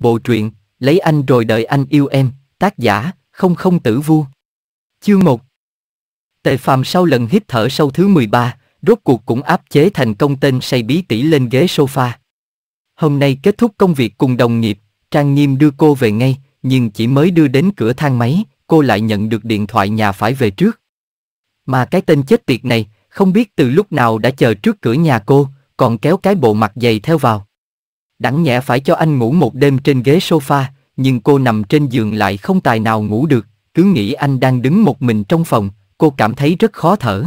Bộ truyện Lấy anh rồi đợi anh yêu em, tác giả, không không tử vua. Chương 1 Tề phàm sau lần hít thở sâu thứ 13, rốt cuộc cũng áp chế thành công tên say bí tỉ lên ghế sofa. Hôm nay kết thúc công việc cùng đồng nghiệp, Trang Nghiêm đưa cô về ngay, nhưng chỉ mới đưa đến cửa thang máy, cô lại nhận được điện thoại nhà phải về trước. Mà cái tên chết tiệt này, không biết từ lúc nào đã chờ trước cửa nhà cô, còn kéo cái bộ mặt dày theo vào đặng nhẹ phải cho anh ngủ một đêm trên ghế sofa, nhưng cô nằm trên giường lại không tài nào ngủ được, cứ nghĩ anh đang đứng một mình trong phòng, cô cảm thấy rất khó thở.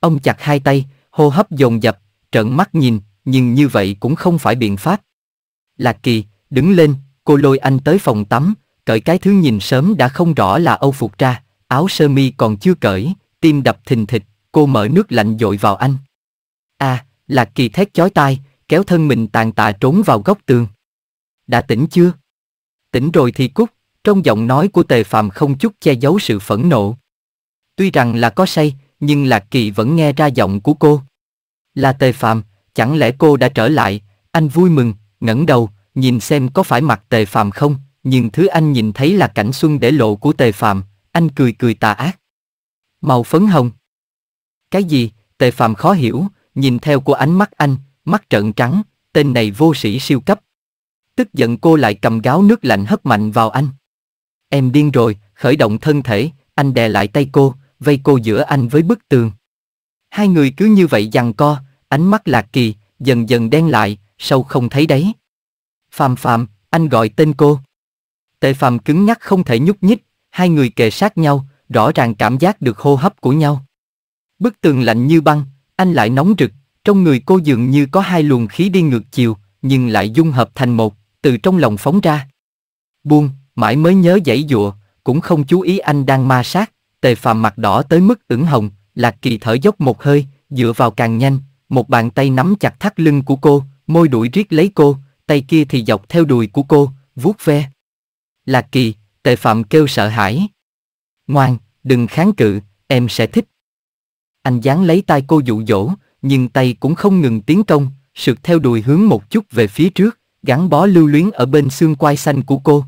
Ông chặt hai tay, hô hấp dồn dập, trợn mắt nhìn, nhưng như vậy cũng không phải biện pháp. Lạc Kỳ, đứng lên, cô lôi anh tới phòng tắm, cởi cái thứ nhìn sớm đã không rõ là âu phục ra, áo sơ mi còn chưa cởi, tim đập thình thịch, cô mở nước lạnh dội vào anh. a à, Lạc Kỳ thét chói tai, kéo thân mình tàn tạ trốn vào góc tường. Đã tỉnh chưa? Tỉnh rồi thì cút, trong giọng nói của tề phàm không chút che giấu sự phẫn nộ. Tuy rằng là có say, nhưng Lạc Kỳ vẫn nghe ra giọng của cô. Là tề phàm, chẳng lẽ cô đã trở lại, anh vui mừng, ngẩng đầu, nhìn xem có phải mặt tề phàm không, nhưng thứ anh nhìn thấy là cảnh xuân để lộ của tề phàm, anh cười cười tà ác. Màu phấn hồng. Cái gì, tề phàm khó hiểu, nhìn theo của ánh mắt anh, mắt trợn trắng, tên này vô sĩ siêu cấp. Tức giận cô lại cầm gáo nước lạnh hất mạnh vào anh. Em điên rồi, khởi động thân thể, anh đè lại tay cô, vây cô giữa anh với bức tường. Hai người cứ như vậy giằng co, ánh mắt lạc kỳ, dần dần đen lại, sâu không thấy đấy. Phạm Phạm, anh gọi tên cô. Tề Phạm cứng nhắc không thể nhúc nhích, hai người kề sát nhau, rõ ràng cảm giác được hô hấp của nhau. Bức tường lạnh như băng, anh lại nóng rực, trong người cô dường như có hai luồng khí đi ngược chiều, nhưng lại dung hợp thành một, từ trong lòng phóng ra. Buông, mãi mới nhớ dãy dụa, cũng không chú ý anh đang ma sát, tề phàm mặt đỏ tới mức ửng hồng, lạc kỳ thở dốc một hơi, dựa vào càng nhanh, một bàn tay nắm chặt thắt lưng của cô, môi đuổi riết lấy cô, tay kia thì dọc theo đùi của cô, vuốt ve. Lạc kỳ, tề phạm kêu sợ hãi. Ngoan, đừng kháng cự, em sẽ thích. Anh dán lấy tay cô dụ dỗ, nhưng tay cũng không ngừng tiến công, sượt theo đùi hướng một chút về phía trước, gắn bó lưu luyến ở bên xương quai xanh của cô.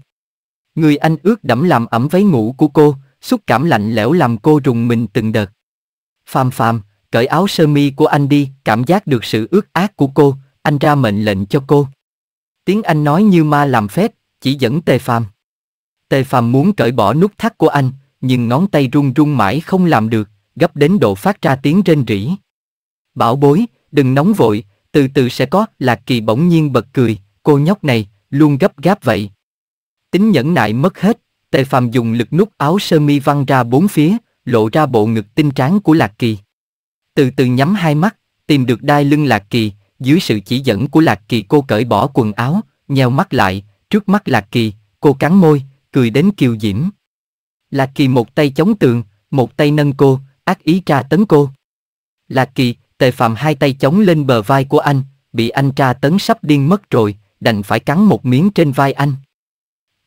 Người anh ướt đẫm làm ẩm váy ngủ của cô, xúc cảm lạnh lẽo làm cô rùng mình từng đợt. Phàm phàm, cởi áo sơ mi của anh đi, cảm giác được sự ướt ác của cô, anh ra mệnh lệnh cho cô. Tiếng anh nói như ma làm phép, chỉ dẫn tề phàm. Tề phàm muốn cởi bỏ nút thắt của anh, nhưng ngón tay run run mãi không làm được, gấp đến độ phát ra tiếng rên rỉ. Bảo bối, đừng nóng vội, từ từ sẽ có, Lạc Kỳ bỗng nhiên bật cười, cô nhóc này, luôn gấp gáp vậy. Tính nhẫn nại mất hết, Tề Phàm dùng lực nút áo sơ mi văng ra bốn phía, lộ ra bộ ngực tinh tráng của Lạc Kỳ. Từ từ nhắm hai mắt, tìm được đai lưng Lạc Kỳ, dưới sự chỉ dẫn của Lạc Kỳ cô cởi bỏ quần áo, nheo mắt lại, trước mắt Lạc Kỳ, cô cắn môi, cười đến kiều diễm. Lạc Kỳ một tay chống tường, một tay nâng cô, ác ý tra tấn cô. Lạc Kỳ, Tề Phạm hai tay chống lên bờ vai của anh, bị anh tra tấn sắp điên mất rồi, đành phải cắn một miếng trên vai anh.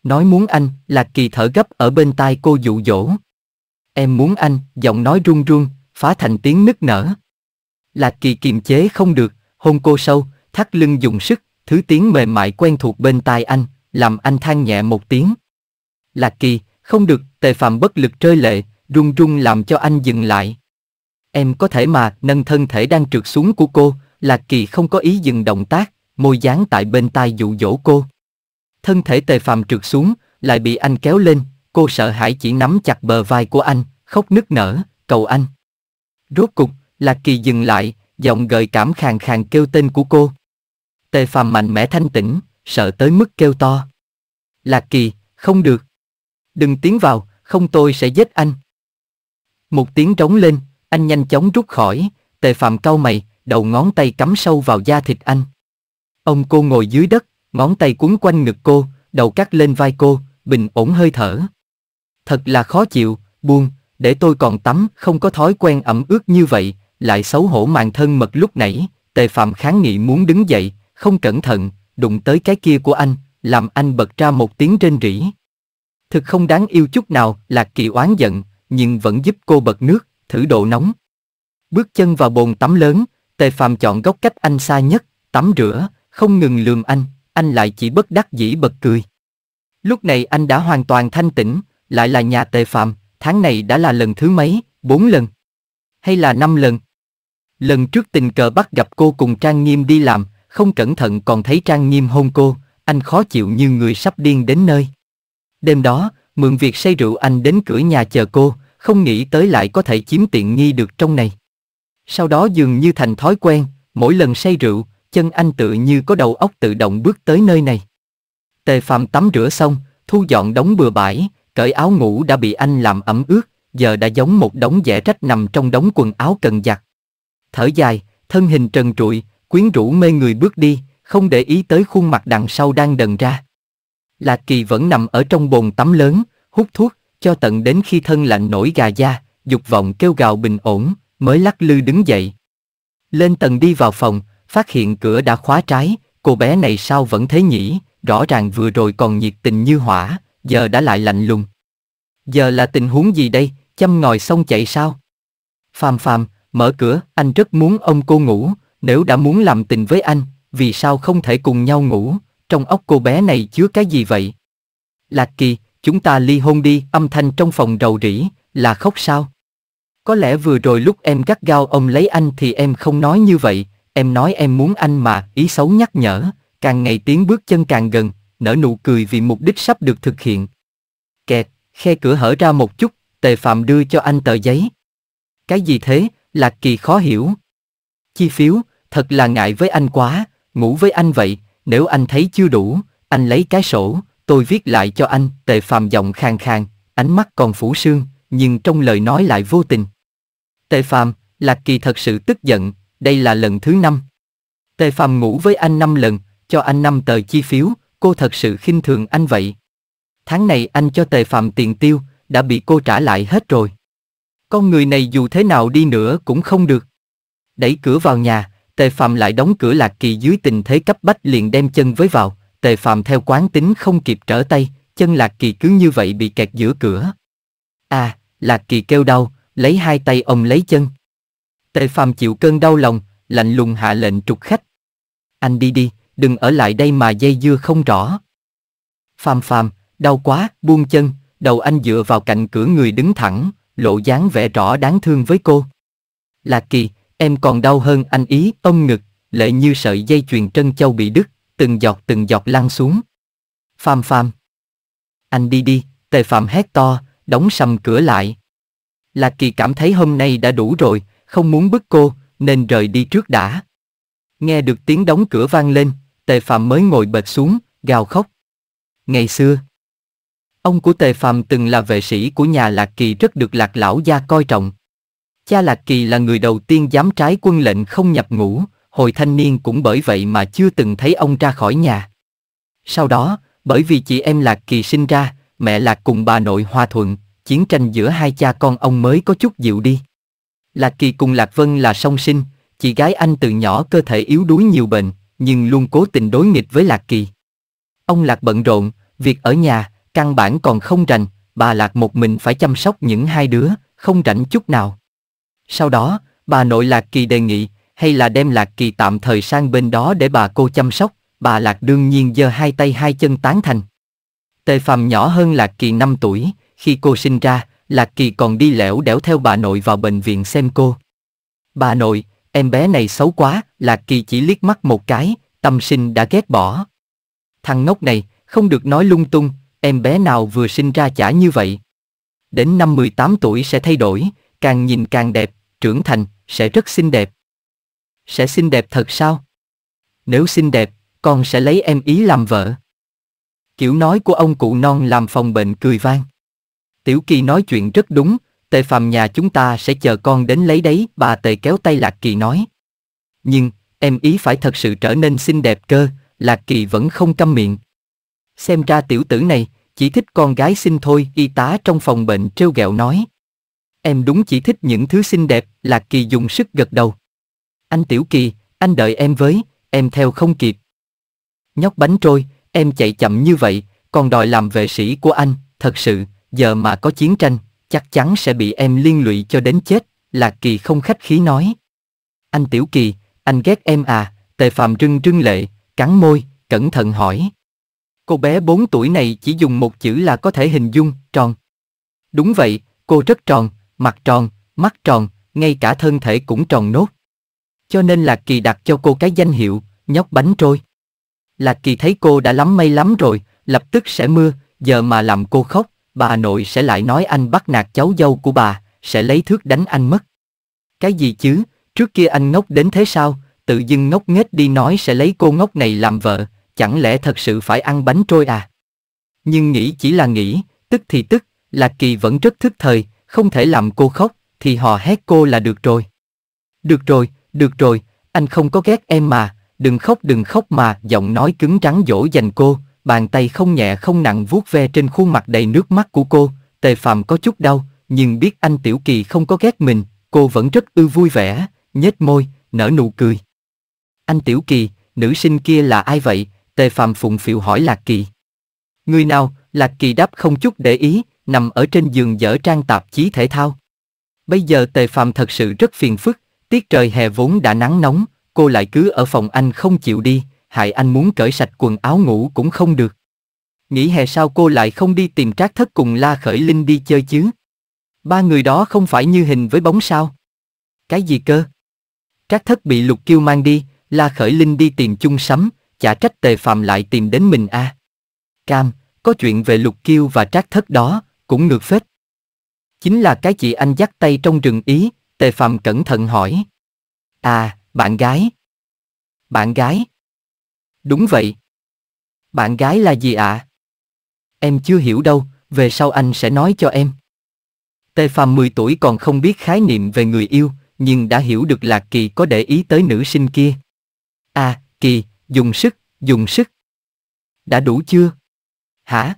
Nói muốn anh, Lạc Kỳ thở gấp ở bên tai cô dụ dỗ. Em muốn anh, giọng nói run run, phá thành tiếng nức nở. Lạc Kỳ kiềm chế không được, hôn cô sâu, thắt lưng dùng sức, thứ tiếng mềm mại quen thuộc bên tai anh, làm anh than nhẹ một tiếng. Lạc Kỳ, không được, Tề Phạm bất lực rơi lệ, run run làm cho anh dừng lại. Em có thể mà, nâng thân thể đang trượt xuống của cô, Lạc Kỳ không có ý dừng động tác, môi dán tại bên tai dụ dỗ cô. Thân thể tề phàm trượt xuống, lại bị anh kéo lên, cô sợ hãi chỉ nắm chặt bờ vai của anh, khóc nức nở, cầu anh. Rốt cục, Lạc Kỳ dừng lại, giọng gợi cảm khàn khàn kêu tên của cô. Tề phàm mạnh mẽ thanh tĩnh, sợ tới mức kêu to. Lạc Kỳ, không được. Đừng tiến vào, không tôi sẽ giết anh. Một tiếng trống lên, anh nhanh chóng rút khỏi, tề phạm cau mày, đầu ngón tay cắm sâu vào da thịt anh. Ông cô ngồi dưới đất, ngón tay cuốn quanh ngực cô, đầu cắt lên vai cô, bình ổn hơi thở. Thật là khó chịu, buông, để tôi còn tắm, không có thói quen ẩm ướt như vậy, lại xấu hổ màn thân mật lúc nãy, tề phạm kháng nghị muốn đứng dậy, không cẩn thận, đụng tới cái kia của anh, làm anh bật ra một tiếng rên rỉ. Thực không đáng yêu chút nào, Lạc Kỳ oán giận, nhưng vẫn giúp cô bật nước, thử độ nóng. Bước chân vào bồn tắm lớn, Tề Phàm chọn góc cách anh xa nhất, tắm rửa, không ngừng lườm anh, anh lại chỉ bất đắc dĩ bật cười. Lúc này anh đã hoàn toàn thanh tĩnh, lại là nhà Tề Phàm, tháng này đã là lần thứ mấy, bốn lần, hay là năm lần. Lần trước tình cờ bắt gặp cô cùng Trang Nghiêm đi làm, không cẩn thận còn thấy Trang Nghiêm hôn cô, anh khó chịu như người sắp điên đến nơi. Đêm đó, mượn việc say rượu anh đến cửa nhà chờ cô, không nghĩ tới lại có thể chiếm tiện nghi được trong này. Sau đó dường như thành thói quen, mỗi lần say rượu, chân anh tự như có đầu óc tự động bước tới nơi này. Tề Phạm tắm rửa xong, thu dọn đống bừa bãi, cởi áo ngủ đã bị anh làm ẩm ướt, giờ đã giống một đống dẻ rách nằm trong đống quần áo cần giặt. Thở dài, thân hình trần trụi, quyến rũ mê người bước đi, không để ý tới khuôn mặt đằng sau đang đần ra. Lạc Kỳ vẫn nằm ở trong bồn tắm lớn, hút thuốc, cho tận đến khi thân lạnh nổi gà da, dục vọng kêu gào bình ổn, mới lắc lư đứng dậy. Lên tầng đi vào phòng, phát hiện cửa đã khóa trái, cô bé này sao vẫn thế nhỉ, rõ ràng vừa rồi còn nhiệt tình như hỏa, giờ đã lại lạnh lùng. Giờ là tình huống gì đây, chăm ngồi xong chạy sao? Phàm phàm, mở cửa, anh rất muốn ông cô ngủ, nếu đã muốn làm tình với anh, vì sao không thể cùng nhau ngủ, trong óc cô bé này chứa cái gì vậy? Lạc kỳ, chúng ta ly hôn đi, âm thanh trong phòng rầu rĩ, là khóc sao? Có lẽ vừa rồi lúc em gắt gao ông lấy anh thì em không nói như vậy, em nói em muốn anh mà, ý xấu nhắc nhở, càng ngày tiến bước chân càng gần, nở nụ cười vì mục đích sắp được thực hiện. Kẹt, khe cửa hở ra một chút, tề phạm đưa cho anh tờ giấy. Cái gì thế, lạc kỳ khó hiểu. Chi phiếu, thật là ngại với anh quá, ngủ với anh vậy, nếu anh thấy chưa đủ, anh lấy cái sổ, tôi viết lại cho anh, tề phàm giọng khàn khàn, ánh mắt còn phủ sương, nhưng trong lời nói lại vô tình. Tề phàm, Lạc Kỳ thật sự tức giận, đây là lần thứ năm. Tề phàm ngủ với anh năm lần, cho anh năm tờ chi phiếu, cô thật sự khinh thường anh vậy. Tháng này anh cho tề phàm tiền tiêu, đã bị cô trả lại hết rồi. Con người này dù thế nào đi nữa cũng không được. Đẩy cửa vào nhà, tề phàm lại đóng cửa lạc kỳ dưới tình thế cấp bách liền đem chân với vào, Tề Phạm theo quán tính không kịp trở tay, chân Lạc Kỳ cứ như vậy bị kẹt giữa cửa. À, Lạc Kỳ kêu đau, lấy hai tay ôm lấy chân. Tề Phạm chịu cơn đau lòng, lạnh lùng hạ lệnh trục khách. Anh đi đi, đừng ở lại đây mà dây dưa không rõ. Phạm Phạm, đau quá, buông chân, đầu anh dựa vào cạnh cửa người đứng thẳng, lộ dáng vẻ rõ đáng thương với cô. Lạc Kỳ, em còn đau hơn anh ý, ôm ngực, lệ như sợi dây chuyền trân châu bị đứt từng giọt từng giọt lăn xuống. Pham pham. Anh đi đi, tề phạm hét to, đóng sầm cửa lại. Lạc kỳ cảm thấy hôm nay đã đủ rồi, không muốn bức cô, nên rời đi trước đã. Nghe được tiếng đóng cửa vang lên, tề phạm mới ngồi bệt xuống, gào khóc. Ngày xưa, ông của tề phạm từng là vệ sĩ của nhà Lạc Kỳ rất được Lạc Lão Gia coi trọng. Cha Lạc Kỳ là người đầu tiên dám trái quân lệnh không nhập ngũ, hồi thanh niên cũng bởi vậy mà chưa từng thấy ông ra khỏi nhà. Sau đó, bởi vì chị em Lạc Kỳ sinh ra, mẹ Lạc cùng bà nội hòa thuận, chiến tranh giữa hai cha con ông mới có chút dịu đi. Lạc Kỳ cùng Lạc Vân là song sinh, chị gái anh từ nhỏ cơ thể yếu đuối nhiều bệnh, nhưng luôn cố tình đối nghịch với Lạc Kỳ. Ông Lạc bận rộn, việc ở nhà, căn bản còn không rành, bà Lạc một mình phải chăm sóc những hai đứa, không rảnh chút nào. Sau đó, bà nội Lạc Kỳ đề nghị, hay là đem lạc kỳ tạm thời sang bên đó để bà cô chăm sóc, bà lạc đương nhiên giơ hai tay hai chân tán thành. Tề phàm nhỏ hơn lạc kỳ 5 tuổi, khi cô sinh ra, lạc kỳ còn đi lẻo đẻo theo bà nội vào bệnh viện xem cô. Bà nội, em bé này xấu quá, lạc kỳ chỉ liếc mắt một cái, tâm sinh đã ghét bỏ. Thằng ngốc này, không được nói lung tung, em bé nào vừa sinh ra chả như vậy. Đến năm 18 tuổi sẽ thay đổi, càng nhìn càng đẹp, trưởng thành, sẽ rất xinh đẹp sẽ xinh đẹp thật sao? Nếu xinh đẹp, con sẽ lấy em ý làm vợ. Kiểu nói của ông cụ non làm phòng bệnh cười vang. Tiểu Kỳ nói chuyện rất đúng, tề phàm nhà chúng ta sẽ chờ con đến lấy đấy, bà tề kéo tay Lạc Kỳ nói. Nhưng, em ý phải thật sự trở nên xinh đẹp cơ, Lạc Kỳ vẫn không câm miệng. Xem ra tiểu tử này, chỉ thích con gái xinh thôi, y tá trong phòng bệnh trêu ghẹo nói. Em đúng chỉ thích những thứ xinh đẹp, Lạc Kỳ dùng sức gật đầu. Anh Tiểu Kỳ, anh đợi em với, em theo không kịp. Nhóc bánh trôi, em chạy chậm như vậy, còn đòi làm vệ sĩ của anh, thật sự, giờ mà có chiến tranh, chắc chắn sẽ bị em liên lụy cho đến chết, Lạc Kỳ không khách khí nói. Anh Tiểu Kỳ, anh ghét em à, tề phàm rưng rưng lệ, cắn môi, cẩn thận hỏi. Cô bé 4 tuổi này chỉ dùng một chữ là có thể hình dung, tròn. Đúng vậy, cô rất tròn, mặt tròn, mắt tròn, ngay cả thân thể cũng tròn nốt. Cho nên Lạc Kỳ đặt cho cô cái danh hiệu, nhóc bánh trôi. Lạc Kỳ thấy cô đã lắm may lắm rồi, lập tức sẽ mưa, giờ mà làm cô khóc, bà nội sẽ lại nói anh bắt nạt cháu dâu của bà, sẽ lấy thước đánh anh mất. Cái gì chứ, trước kia anh ngốc đến thế sao, tự dưng ngốc nghếch đi nói sẽ lấy cô ngốc này làm vợ, chẳng lẽ thật sự phải ăn bánh trôi à? Nhưng nghĩ chỉ là nghĩ, tức thì tức, Lạc Kỳ vẫn rất thức thời, không thể làm cô khóc, thì hò hét cô là được rồi. Được rồi, được rồi, anh không có ghét em mà, đừng khóc đừng khóc mà, giọng nói cứng trắng dỗ dành cô, bàn tay không nhẹ không nặng vuốt ve trên khuôn mặt đầy nước mắt của cô, tề phàm có chút đau, nhưng biết anh Tiểu Kỳ không có ghét mình, cô vẫn rất ư vui vẻ, nhếch môi, nở nụ cười. Anh Tiểu Kỳ, nữ sinh kia là ai vậy? Tề phàm phụng phịu hỏi Lạc Kỳ. Người nào, Lạc Kỳ đáp không chút để ý, nằm ở trên giường dở trang tạp chí thể thao. Bây giờ Tề Phàm thật sự rất phiền phức, Tiết trời hè vốn đã nắng nóng, cô lại cứ ở phòng anh không chịu đi, hại anh muốn cởi sạch quần áo ngủ cũng không được. Nghĩ hè sao cô lại không đi tìm trác thất cùng La Khởi Linh đi chơi chứ? Ba người đó không phải như hình với bóng sao? Cái gì cơ? Trác thất bị lục kiêu mang đi, La Khởi Linh đi tìm chung sắm, chả trách tề phàm lại tìm đến mình a. À. Cam, có chuyện về lục kiêu và trác thất đó, cũng ngược phết. Chính là cái chị anh dắt tay trong rừng ý, Tề Phạm cẩn thận hỏi. À, bạn gái. Bạn gái. Đúng vậy. Bạn gái là gì ạ? À? Em chưa hiểu đâu, về sau anh sẽ nói cho em. Tề Phạm 10 tuổi còn không biết khái niệm về người yêu, nhưng đã hiểu được Lạc Kỳ có để ý tới nữ sinh kia. À, Kỳ, dùng sức, dùng sức. Đã đủ chưa? Hả?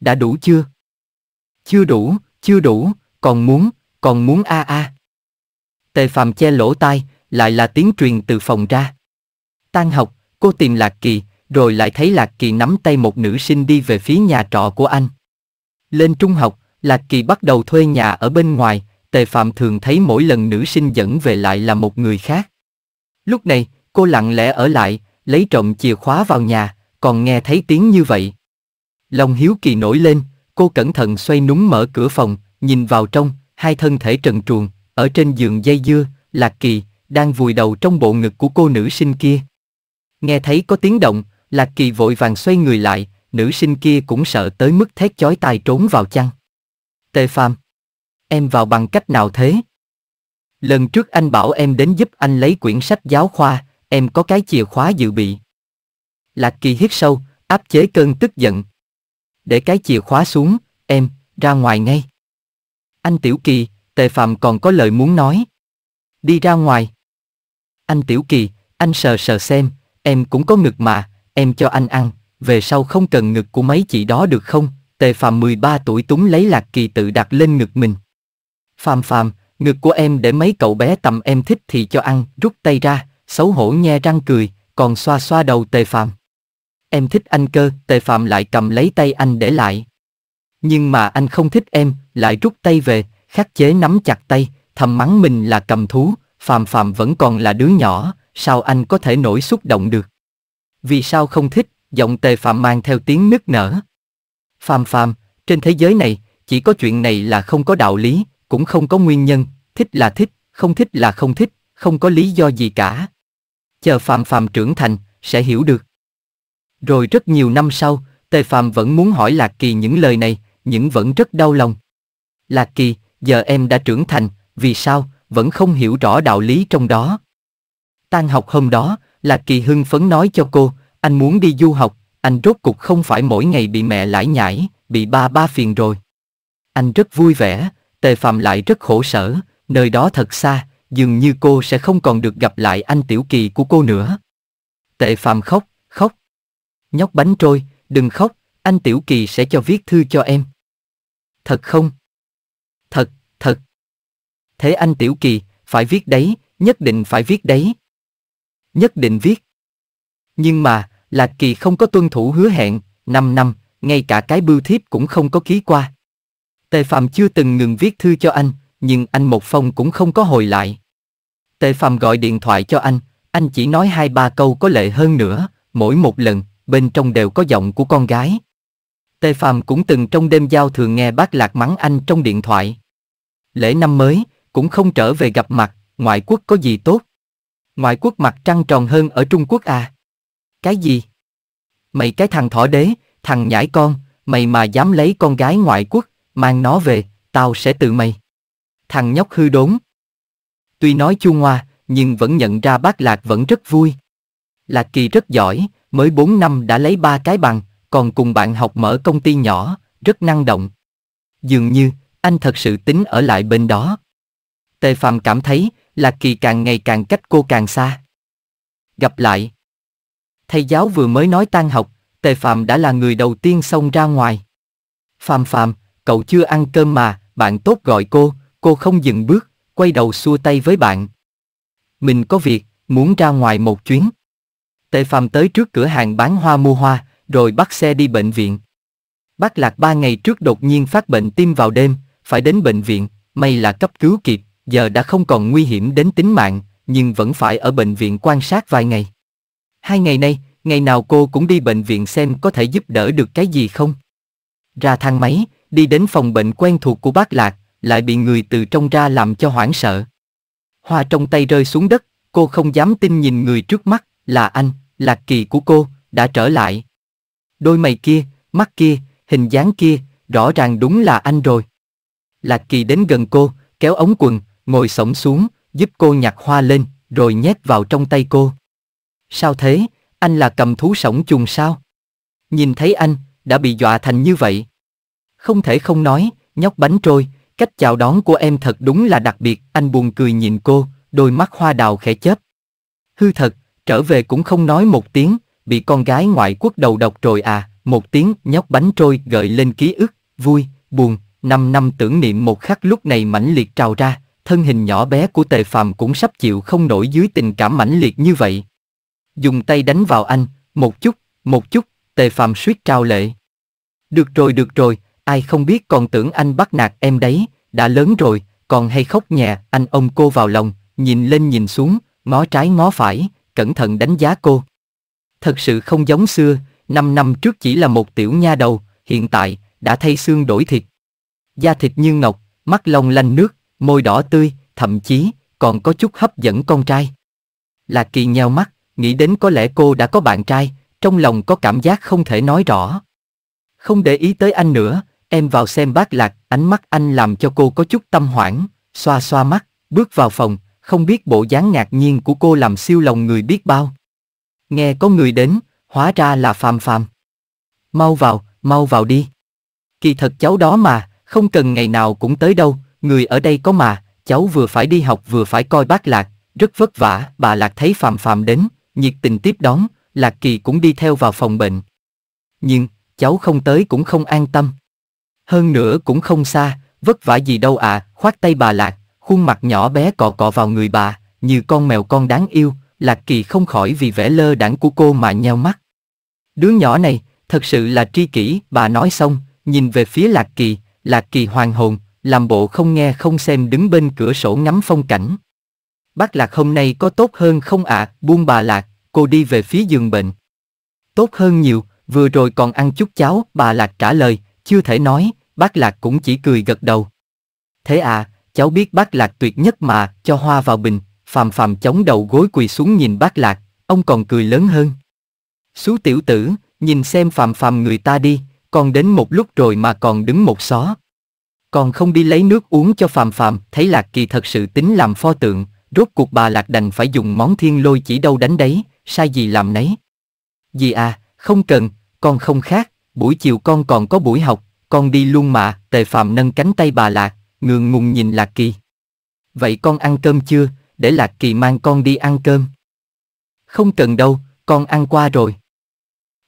Đã đủ chưa? Chưa đủ, chưa đủ, còn muốn, còn muốn a a. Tề Phạm che lỗ tai, lại là tiếng truyền từ phòng ra. Tan học, cô tìm Lạc Kỳ, rồi lại thấy Lạc Kỳ nắm tay một nữ sinh đi về phía nhà trọ của anh. Lên trung học, Lạc Kỳ bắt đầu thuê nhà ở bên ngoài, Tề Phạm thường thấy mỗi lần nữ sinh dẫn về lại là một người khác. Lúc này, cô lặng lẽ ở lại, lấy trộm chìa khóa vào nhà, còn nghe thấy tiếng như vậy. Lòng hiếu kỳ nổi lên, cô cẩn thận xoay núng mở cửa phòng, nhìn vào trong, hai thân thể trần truồng, ở trên giường dây dưa, Lạc Kỳ, đang vùi đầu trong bộ ngực của cô nữ sinh kia. Nghe thấy có tiếng động, Lạc Kỳ vội vàng xoay người lại, nữ sinh kia cũng sợ tới mức thét chói tai trốn vào chăn. Tề Phàm, em vào bằng cách nào thế? Lần trước anh bảo em đến giúp anh lấy quyển sách giáo khoa, em có cái chìa khóa dự bị. Lạc Kỳ hít sâu, áp chế cơn tức giận. Để cái chìa khóa xuống, em, ra ngoài ngay. Anh Tiểu Kỳ, Tề Phạm còn có lời muốn nói. Đi ra ngoài. Anh Tiểu Kỳ, anh sờ sờ xem, em cũng có ngực mà, em cho anh ăn, về sau không cần ngực của mấy chị đó được không? Tề Phạm 13 tuổi túng lấy Lạc Kỳ tự đặt lên ngực mình. Phạm Phạm, ngực của em để mấy cậu bé tầm em thích thì cho ăn, rút tay ra, xấu hổ nhe răng cười, còn xoa xoa đầu Tề Phạm. Em thích anh cơ, Tề Phạm lại cầm lấy tay anh để lại. Nhưng mà anh không thích em, lại rút tay về, khắc chế nắm chặt tay, thầm mắng mình là cầm thú, phàm phàm vẫn còn là đứa nhỏ, sao anh có thể nổi xúc động được. Vì sao không thích, giọng tề phạm mang theo tiếng nức nở. Phàm phàm, trên thế giới này, chỉ có chuyện này là không có đạo lý, cũng không có nguyên nhân, thích là thích, không thích là không thích, không có lý do gì cả. Chờ phàm phàm trưởng thành, sẽ hiểu được. Rồi rất nhiều năm sau, Tề Phạm vẫn muốn hỏi Lạc Kỳ những lời này, những vẫn rất đau lòng. Lạc Kỳ, giờ em đã trưởng thành, vì sao, vẫn không hiểu rõ đạo lý trong đó. Tan học hôm đó, lạc kỳ hưng phấn nói cho cô, anh muốn đi du học, anh rốt cục không phải mỗi ngày bị mẹ lải nhải, bị ba ba phiền rồi. Anh rất vui vẻ, tề phạm lại rất khổ sở, nơi đó thật xa, dường như cô sẽ không còn được gặp lại anh tiểu kỳ của cô nữa. Tệ phạm khóc, khóc. Nhóc bánh trôi, đừng khóc, anh tiểu kỳ sẽ cho viết thư cho em. Thật không? thật. Thế anh Tiểu Kỳ, phải viết đấy, nhất định phải viết đấy. Nhất định viết. Nhưng mà, Lạc Kỳ không có tuân thủ hứa hẹn, 5 năm, ngay cả cái bưu thiếp cũng không có ký qua. Tề Phạm chưa từng ngừng viết thư cho anh, nhưng anh một phong cũng không có hồi lại. Tề Phạm gọi điện thoại cho anh, anh chỉ nói hai ba câu có lệ hơn nữa, mỗi một lần, bên trong đều có giọng của con gái. Tề Phạm cũng từng trong đêm giao thường nghe bác Lạc mắng anh trong điện thoại. Lễ năm mới, cũng không trở về gặp mặt, ngoại quốc có gì tốt? Ngoại quốc mặt trăng tròn hơn ở Trung Quốc à? Cái gì? Mày cái thằng thỏ đế, thằng nhãi con, mày mà dám lấy con gái ngoại quốc, mang nó về, tao sẽ tự mày. Thằng nhóc hư đốn. Tuy nói chu ngoa, nhưng vẫn nhận ra bác Lạc vẫn rất vui. Lạc Kỳ rất giỏi, mới 4 năm đã lấy ba cái bằng, còn cùng bạn học mở công ty nhỏ, rất năng động. Dường như, anh thật sự tính ở lại bên đó. Tề Phạm cảm thấy, Lạc Kỳ càng ngày càng cách cô càng xa. Gặp lại. Thầy giáo vừa mới nói tan học, Tề Phạm đã là người đầu tiên xông ra ngoài. Phạm Phạm, cậu chưa ăn cơm mà, bạn tốt gọi cô, cô không dừng bước, quay đầu xua tay với bạn. Mình có việc, muốn ra ngoài một chuyến. Tề Phạm tới trước cửa hàng bán hoa mua hoa, rồi bắt xe đi bệnh viện. Bác Lạc ba ngày trước đột nhiên phát bệnh tim vào đêm, phải đến bệnh viện, may là cấp cứu kịp, giờ đã không còn nguy hiểm đến tính mạng, nhưng vẫn phải ở bệnh viện quan sát vài ngày. Hai ngày nay, ngày nào cô cũng đi bệnh viện xem có thể giúp đỡ được cái gì không. Ra thang máy, đi đến phòng bệnh quen thuộc của bác Lạc, lại bị người từ trong ra làm cho hoảng sợ. Hoa trong tay rơi xuống đất, cô không dám tin nhìn người trước mắt, là anh, Lạc Kỳ của cô, đã trở lại. Đôi mày kia, mắt kia, hình dáng kia, rõ ràng đúng là anh rồi. Lạc Kỳ đến gần cô, kéo ống quần, ngồi sổng xuống, giúp cô nhặt hoa lên, rồi nhét vào trong tay cô. Sao thế, anh là cầm thú sổng chuồng sao? Nhìn thấy anh, đã bị dọa thành như vậy. Không thể không nói, nhóc bánh trôi, cách chào đón của em thật đúng là đặc biệt, anh buồn cười nhìn cô, đôi mắt hoa đào khẽ chớp. Hư thật, trở về cũng không nói một tiếng, bị con gái ngoại quốc đầu độc rồi à, một tiếng nhóc bánh trôi gợi lên ký ức, vui, buồn, Năm năm tưởng niệm một khắc lúc này mãnh liệt trào ra, thân hình nhỏ bé của tề phàm cũng sắp chịu không nổi dưới tình cảm mãnh liệt như vậy. Dùng tay đánh vào anh, một chút, một chút, tề phàm suýt trào lệ. Được rồi được rồi, ai không biết còn tưởng anh bắt nạt em đấy, đã lớn rồi, còn hay khóc nhẹ, anh ôm cô vào lòng, nhìn lên nhìn xuống, ngó trái ngó phải, cẩn thận đánh giá cô. Thật sự không giống xưa, 5 năm trước chỉ là một tiểu nha đầu, hiện tại, đã thay xương đổi thịt, da thịt như ngọc, mắt long lanh nước, môi đỏ tươi, thậm chí còn có chút hấp dẫn con trai. Lạc Kỳ nheo mắt, nghĩ đến có lẽ cô đã có bạn trai, trong lòng có cảm giác không thể nói rõ. Không để ý tới anh nữa, em vào xem bác Lạc, ánh mắt anh làm cho cô có chút tâm hoảng, xoa xoa mắt, bước vào phòng, không biết bộ dáng ngạc nhiên của cô làm siêu lòng người biết bao. Nghe có người đến, hóa ra là Phạm Phạm. Mau vào, mau vào đi. Kỳ thật cháu đó mà, không cần ngày nào cũng tới đâu, người ở đây có mà, cháu vừa phải đi học vừa phải coi bác Lạc, rất vất vả, bà Lạc thấy Phạm Phạm đến, nhiệt tình tiếp đón, Lạc Kỳ cũng đi theo vào phòng bệnh. Nhưng, cháu không tới cũng không an tâm. Hơn nữa cũng không xa, vất vả gì đâu à, khoát tay bà Lạc, khuôn mặt nhỏ bé cọ cọ vào người bà, như con mèo con đáng yêu, Lạc Kỳ không khỏi vì vẻ lơ đãng của cô mà nheo mắt. Đứa nhỏ này, thật sự là tri kỷ, bà nói xong, nhìn về phía Lạc Kỳ, Lạc Kỳ hoàng hồn, làm bộ không nghe không xem đứng bên cửa sổ ngắm phong cảnh. Bác Lạc hôm nay có tốt hơn không ạ, buông bà Lạc, cô đi về phía giường bệnh. Tốt hơn nhiều, vừa rồi còn ăn chút cháo, bà Lạc trả lời, chưa thể nói, bác Lạc cũng chỉ cười gật đầu. Thế à, cháu biết bác Lạc tuyệt nhất mà, cho hoa vào bình, phàm phàm chống đầu gối quỳ xuống nhìn bác Lạc, ông còn cười lớn hơn. Xú tiểu tử, nhìn xem phàm phàm người ta đi, con đến một lúc rồi mà còn đứng một xó. Còn không đi lấy nước uống cho phạm phạm thấy Lạc Kỳ thật sự tính làm pho tượng, rốt cuộc bà Lạc đành phải dùng món thiên lôi chỉ đâu đánh đấy, sai gì làm nấy. Dì à, không cần, con không khác, buổi chiều con còn có buổi học, con đi luôn mà, tề phạm nâng cánh tay bà Lạc, ngường ngùng nhìn Lạc Kỳ. Vậy con ăn cơm chưa, để Lạc Kỳ mang con đi ăn cơm. Không cần đâu, con ăn qua rồi.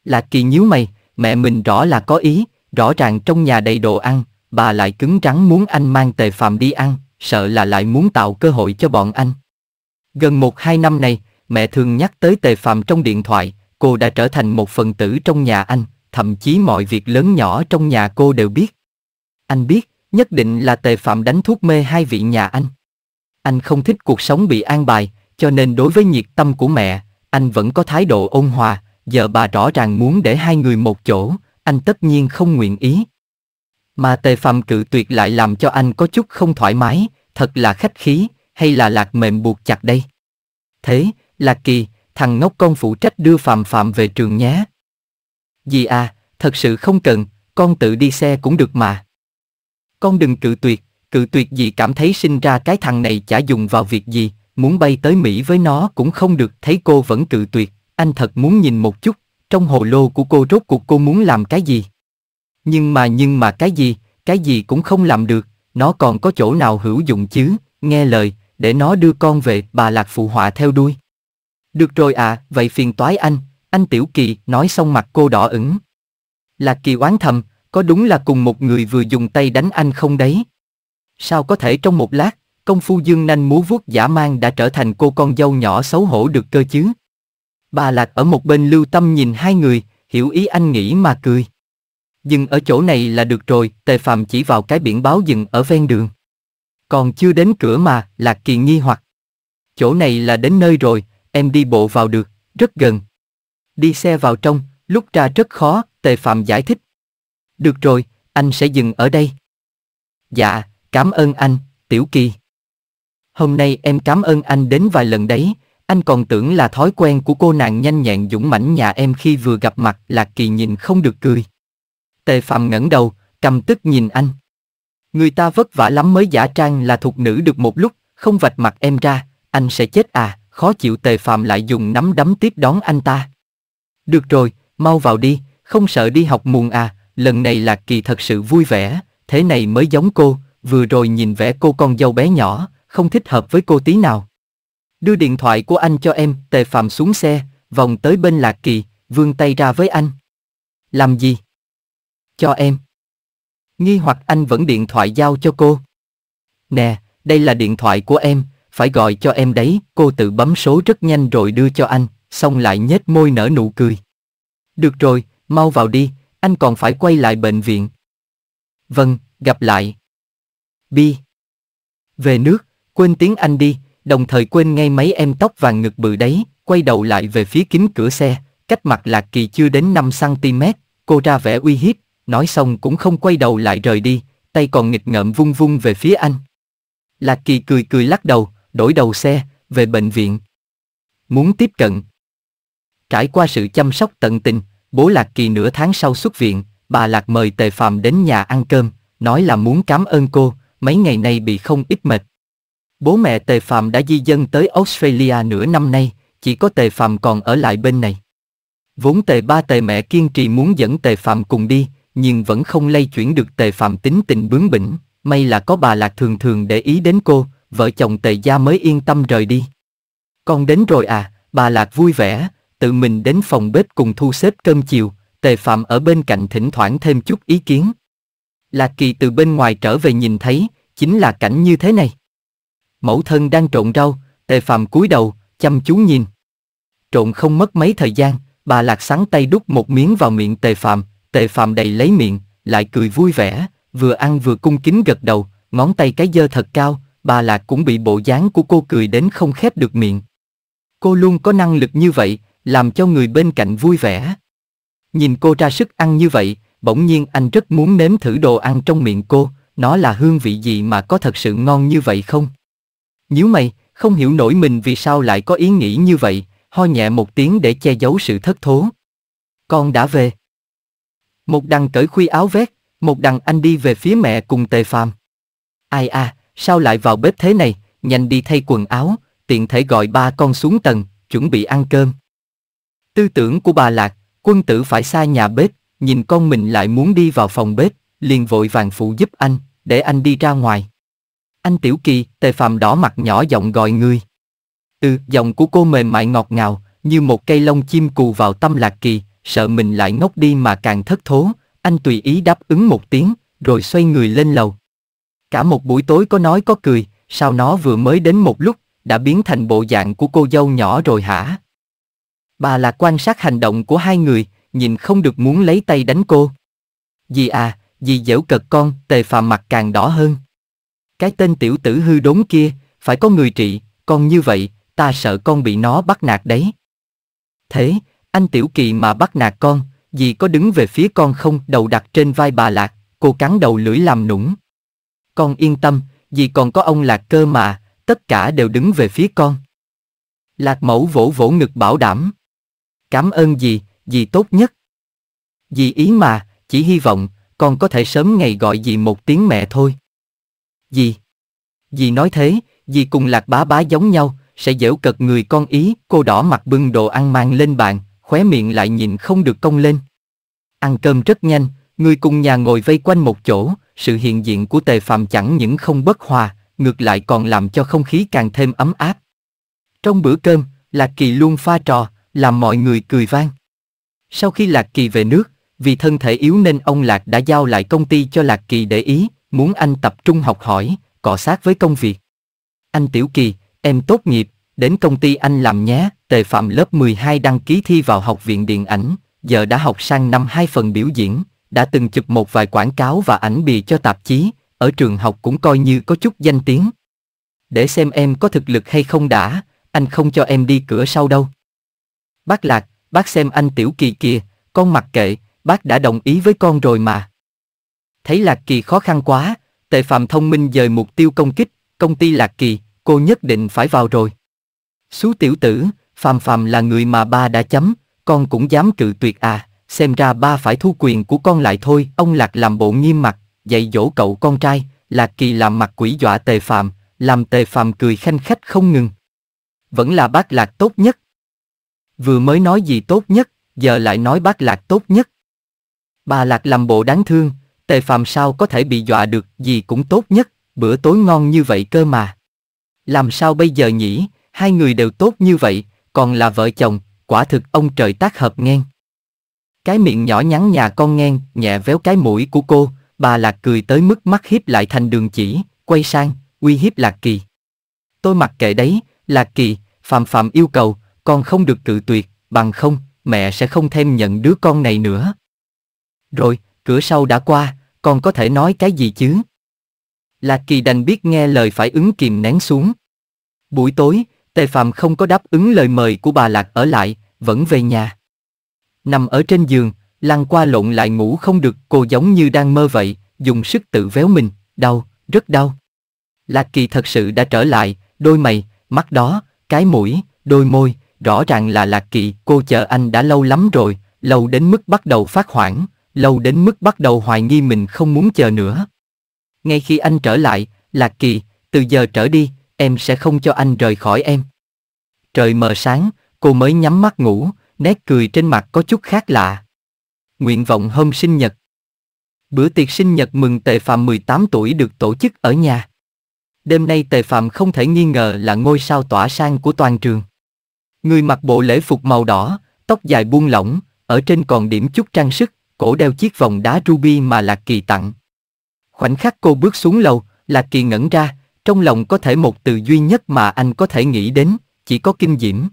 Lạc Kỳ nhíu mày, mẹ mình rõ là có ý, rõ ràng trong nhà đầy đồ ăn, bà lại cứng rắn muốn anh mang tề Phạm đi ăn, sợ là lại muốn tạo cơ hội cho bọn anh. Gần một hai năm nay, mẹ thường nhắc tới tề Phạm trong điện thoại, cô đã trở thành một phần tử trong nhà anh, thậm chí mọi việc lớn nhỏ trong nhà cô đều biết. Anh biết, nhất định là tề phạm đánh thuốc mê hai vị nhà anh. Anh không thích cuộc sống bị an bài, cho nên đối với nhiệt tâm của mẹ, anh vẫn có thái độ ôn hòa, giờ bà rõ ràng muốn để hai người một chỗ, anh tất nhiên không nguyện ý. Mà tề phàm cự tuyệt lại làm cho anh có chút không thoải mái, thật là khách khí, hay là lạc mềm buộc chặt đây. Thế, Lạc Kỳ, thằng ngốc con phụ trách đưa phàm Phạm về trường nhé. Dì à, thật sự không cần, con tự đi xe cũng được mà. Con đừng cự tuyệt, cự tuyệt dì cảm thấy sinh ra cái thằng này chả dùng vào việc gì, muốn bay tới Mỹ với nó cũng không được thấy cô vẫn cự tuyệt, anh thật muốn nhìn một chút, trong hồ lô của cô rốt cuộc cô muốn làm cái gì. Nhưng mà nhưng mà cái gì, cái gì cũng không làm được, nó còn có chỗ nào hữu dụng chứ, nghe lời, để nó đưa con về, bà Lạc phụ họa theo đuôi. Được rồi à, vậy phiền toái anh, anh Tiểu Kỳ nói xong mặt cô đỏ ửng. Lạc Kỳ oán thầm, có đúng là cùng một người vừa dùng tay đánh anh không đấy? Sao có thể trong một lát, công phu dương nanh múa vuốt giả mang đã trở thành cô con dâu nhỏ xấu hổ được cơ chứ? Bà Lạc ở một bên lưu tâm nhìn hai người, hiểu ý anh nghĩ mà cười. Dừng ở chỗ này là được rồi, tề Phạm chỉ vào cái biển báo dừng ở ven đường. Còn chưa đến cửa mà, Lạc Kỳ nghi hoặc. Chỗ này là đến nơi rồi, em đi bộ vào được, rất gần. Đi xe vào trong, lúc ra rất khó, tề phạm giải thích. Được rồi, anh sẽ dừng ở đây. Dạ, cảm ơn anh, Tiểu Kỳ. Hôm nay em cảm ơn anh đến vài lần đấy, anh còn tưởng là thói quen của cô nàng nhanh nhẹn dũng mãnh nhà em khi vừa gặp mặt là kỳ nhìn không được cười. Tề Phạm ngẩng đầu, căm tức nhìn anh. Người ta vất vả lắm mới giả trang là thục nữ được một lúc, không vạch mặt em ra, anh sẽ chết à, khó chịu Tề Phạm lại dùng nắm đấm tiếp đón anh ta. Được rồi, mau vào đi, không sợ đi học muộn à, lần này Lạc Kỳ thật sự vui vẻ, thế này mới giống cô, vừa rồi nhìn vẻ cô con dâu bé nhỏ, không thích hợp với cô tí nào. Đưa điện thoại của anh cho em, tề phạm xuống xe, vòng tới bên Lạc Kỳ, vươn tay ra với anh. Làm gì? Cho em. Nghi hoặc anh vẫn điện thoại giao cho cô. Nè, đây là điện thoại của em, phải gọi cho em đấy, cô tự bấm số rất nhanh rồi đưa cho anh, xong lại nhếch môi nở nụ cười. Được rồi, mau vào đi, anh còn phải quay lại bệnh viện. Vâng, gặp lại. Bi. Về nước, quên tiếng Anh đi, đồng thời quên ngay mấy em tóc vàng ngực bự đấy, quay đầu lại về phía kính cửa xe, cách mặt Lạc Kỳ chưa đến 5cm, cô ra vẻ uy hiếp, nói xong cũng không quay đầu lại rời đi, tay còn nghịch ngợm vung vung về phía anh. Lạc Kỳ cười cười lắc đầu, đổi đầu xe, về bệnh viện. Muốn tiếp cận. Trải qua sự chăm sóc tận tình, bố Lạc Kỳ nửa tháng sau xuất viện, bà Lạc mời Tề Phạm đến nhà ăn cơm, nói là muốn cảm ơn cô, mấy ngày nay bị không ít mệt. Bố mẹ Tề Phạm đã di dân tới Australia nửa năm nay, chỉ có Tề Phạm còn ở lại bên này. Vốn Tề ba Tề mẹ kiên trì muốn dẫn Tề Phạm cùng đi, nhưng vẫn không lay chuyển được Tề Phạm tính tình bướng bỉnh, may là có bà Lạc thường thường để ý đến cô, vợ chồng Tề gia mới yên tâm rời đi. Con đến rồi à, bà Lạc vui vẻ, tự mình đến phòng bếp cùng thu xếp cơm chiều, Tề Phạm ở bên cạnh thỉnh thoảng thêm chút ý kiến. Lạc Kỳ từ bên ngoài trở về nhìn thấy, chính là cảnh như thế này mẫu thân đang trộn rau, tề phàm cúi đầu, chăm chú nhìn. Trộn không mất mấy thời gian, bà lạc sáng tay đút một miếng vào miệng tề phàm, tề phàm đầy lấy miệng, lại cười vui vẻ, vừa ăn vừa cung kính gật đầu, ngón tay cái dơ thật cao, bà lạc cũng bị bộ dáng của cô cười đến không khép được miệng. Cô luôn có năng lực như vậy, làm cho người bên cạnh vui vẻ. Nhìn cô ra sức ăn như vậy, bỗng nhiên anh rất muốn nếm thử đồ ăn trong miệng cô, nó là hương vị gì mà có thật sự ngon như vậy không? nhíu mày, không hiểu nổi mình vì sao lại có ý nghĩ như vậy, ho nhẹ một tiếng để che giấu sự thất thố. Con đã về. Một đằng cởi khuy áo vét, một đằng anh đi về phía mẹ cùng tề phàm. Ai à, sao lại vào bếp thế này, nhanh đi thay quần áo, tiện thể gọi ba con xuống tầng, chuẩn bị ăn cơm. Tư tưởng của bà Lạc, quân tử phải xa nhà bếp, nhìn con mình lại muốn đi vào phòng bếp, liền vội vàng phụ giúp anh, để anh đi ra ngoài. Anh Tiểu Kỳ, tề phàm đỏ mặt nhỏ giọng gọi ngươi. Ừ, giọng của cô mềm mại ngọt ngào, như một cây lông chim cù vào tâm lạc kỳ, sợ mình lại ngốc đi mà càng thất thố, anh tùy ý đáp ứng một tiếng, rồi xoay người lên lầu. Cả một buổi tối có nói có cười, sao nó vừa mới đến một lúc, đã biến thành bộ dạng của cô dâu nhỏ rồi hả? Bà lạc quan sát hành động của hai người, nhìn không được muốn lấy tay đánh cô. Dì à, dì dễu cật con, tề phàm mặt càng đỏ hơn cái tên tiểu tử hư đốn kia, phải có người trị, con như vậy, ta sợ con bị nó bắt nạt đấy. Thế, anh tiểu kỳ mà bắt nạt con, gì có đứng về phía con không, đầu đặt trên vai bà Lạc, cô cắn đầu lưỡi làm nũng. Con yên tâm, dì còn có ông Lạc cơ mà, tất cả đều đứng về phía con. Lạc mẫu vỗ vỗ ngực bảo đảm. Cảm ơn dì, dì tốt nhất. Dì ý mà, chỉ hy vọng, con có thể sớm ngày gọi dì một tiếng mẹ thôi. Dì. Dì nói thế, dì cùng lạc bá bá giống nhau, sẽ dễu cợt người con ý, cô đỏ mặt bưng đồ ăn mang lên bàn, khóe miệng lại nhìn không được cong lên. Ăn cơm rất nhanh, người cùng nhà ngồi vây quanh một chỗ, sự hiện diện của tề phạm chẳng những không bất hòa, ngược lại còn làm cho không khí càng thêm ấm áp. Trong bữa cơm, Lạc Kỳ luôn pha trò, làm mọi người cười vang. Sau khi Lạc Kỳ về nước, vì thân thể yếu nên ông Lạc đã giao lại công ty cho Lạc Kỳ để ý, muốn anh tập trung học hỏi, cọ sát với công việc. Anh Tiểu Kỳ, em tốt nghiệp, đến công ty anh làm nhé, tề phạm lớp 12 đăng ký thi vào học viện điện ảnh, giờ đã học sang năm hai phần biểu diễn, đã từng chụp một vài quảng cáo và ảnh bì cho tạp chí, ở trường học cũng coi như có chút danh tiếng. Để xem em có thực lực hay không đã, anh không cho em đi cửa sau đâu. Bác Lạc, bác xem anh Tiểu Kỳ kìa, con mặc kệ, bác đã đồng ý với con rồi mà. Thấy Lạc Kỳ khó khăn quá, Tề Phạm thông minh dời mục tiêu công kích, công ty Lạc Kỳ, cô nhất định phải vào rồi. Xú tiểu tử, Phạm Phạm là người mà ba đã chấm, con cũng dám cự tuyệt à, xem ra ba phải thu quyền của con lại thôi. Ông Lạc làm bộ nghiêm mặt, dạy dỗ cậu con trai, Lạc Kỳ làm mặt quỷ dọa Tề Phạm, làm Tề Phạm cười khanh khách không ngừng. Vẫn là bác Lạc tốt nhất. Vừa mới nói gì tốt nhất, giờ lại nói bác Lạc tốt nhất. Bà Lạc làm bộ đáng thương, Tề Phạm sao có thể bị dọa được, gì cũng tốt nhất, bữa tối ngon như vậy cơ mà. Làm sao bây giờ nhỉ, hai người đều tốt như vậy, còn là vợ chồng, quả thực ông trời tác hợp nghen. Cái miệng nhỏ nhắn nhà con nghen, nhẹ véo cái mũi của cô, bà Lạc cười tới mức mắt hiếp lại thành đường chỉ, quay sang, uy hiếp Lạc Kỳ. Tôi mặc kệ đấy, Lạc Kỳ, Phạm Phạm yêu cầu, con không được cự tuyệt, bằng không, mẹ sẽ không thêm nhận đứa con này nữa. Rồi, cửa sau đã qua, con có thể nói cái gì chứ? Lạc Kỳ đành biết nghe lời phải ứng kìm nén xuống. Buổi tối, Tề Phạm không có đáp ứng lời mời của bà Lạc ở lại, vẫn về nhà. Nằm ở trên giường, lăn qua lộn lại ngủ không được, cô giống như đang mơ vậy, dùng sức tự véo mình, đau, rất đau. Lạc Kỳ thật sự đã trở lại, đôi mày, mắt đó, cái mũi, đôi môi, rõ ràng là Lạc Kỳ, cô chờ anh đã lâu lắm rồi, lâu đến mức bắt đầu phát hoảng lâu đến mức bắt đầu hoài nghi mình không muốn chờ nữa. Ngay khi anh trở lại, Lạc Kỳ, từ giờ trở đi, em sẽ không cho anh rời khỏi em. Trời mờ sáng, cô mới nhắm mắt ngủ, nét cười trên mặt có chút khác lạ. Nguyện vọng hôm sinh nhật. Bữa tiệc sinh nhật mừng Tề Phạm 18 tuổi được tổ chức ở nhà. Đêm nay Tề Phạm không thể nghi ngờ là ngôi sao tỏa sang của toàn trường. Người mặc bộ lễ phục màu đỏ, tóc dài buông lỏng, ở trên còn điểm chút trang sức, cổ đeo chiếc vòng đá ruby mà Lạc Kỳ tặng. Khoảnh khắc cô bước xuống lầu, Lạc Kỳ ngẩn ra, trong lòng có thể một từ duy nhất mà anh có thể nghĩ đến, chỉ có kinh diễm.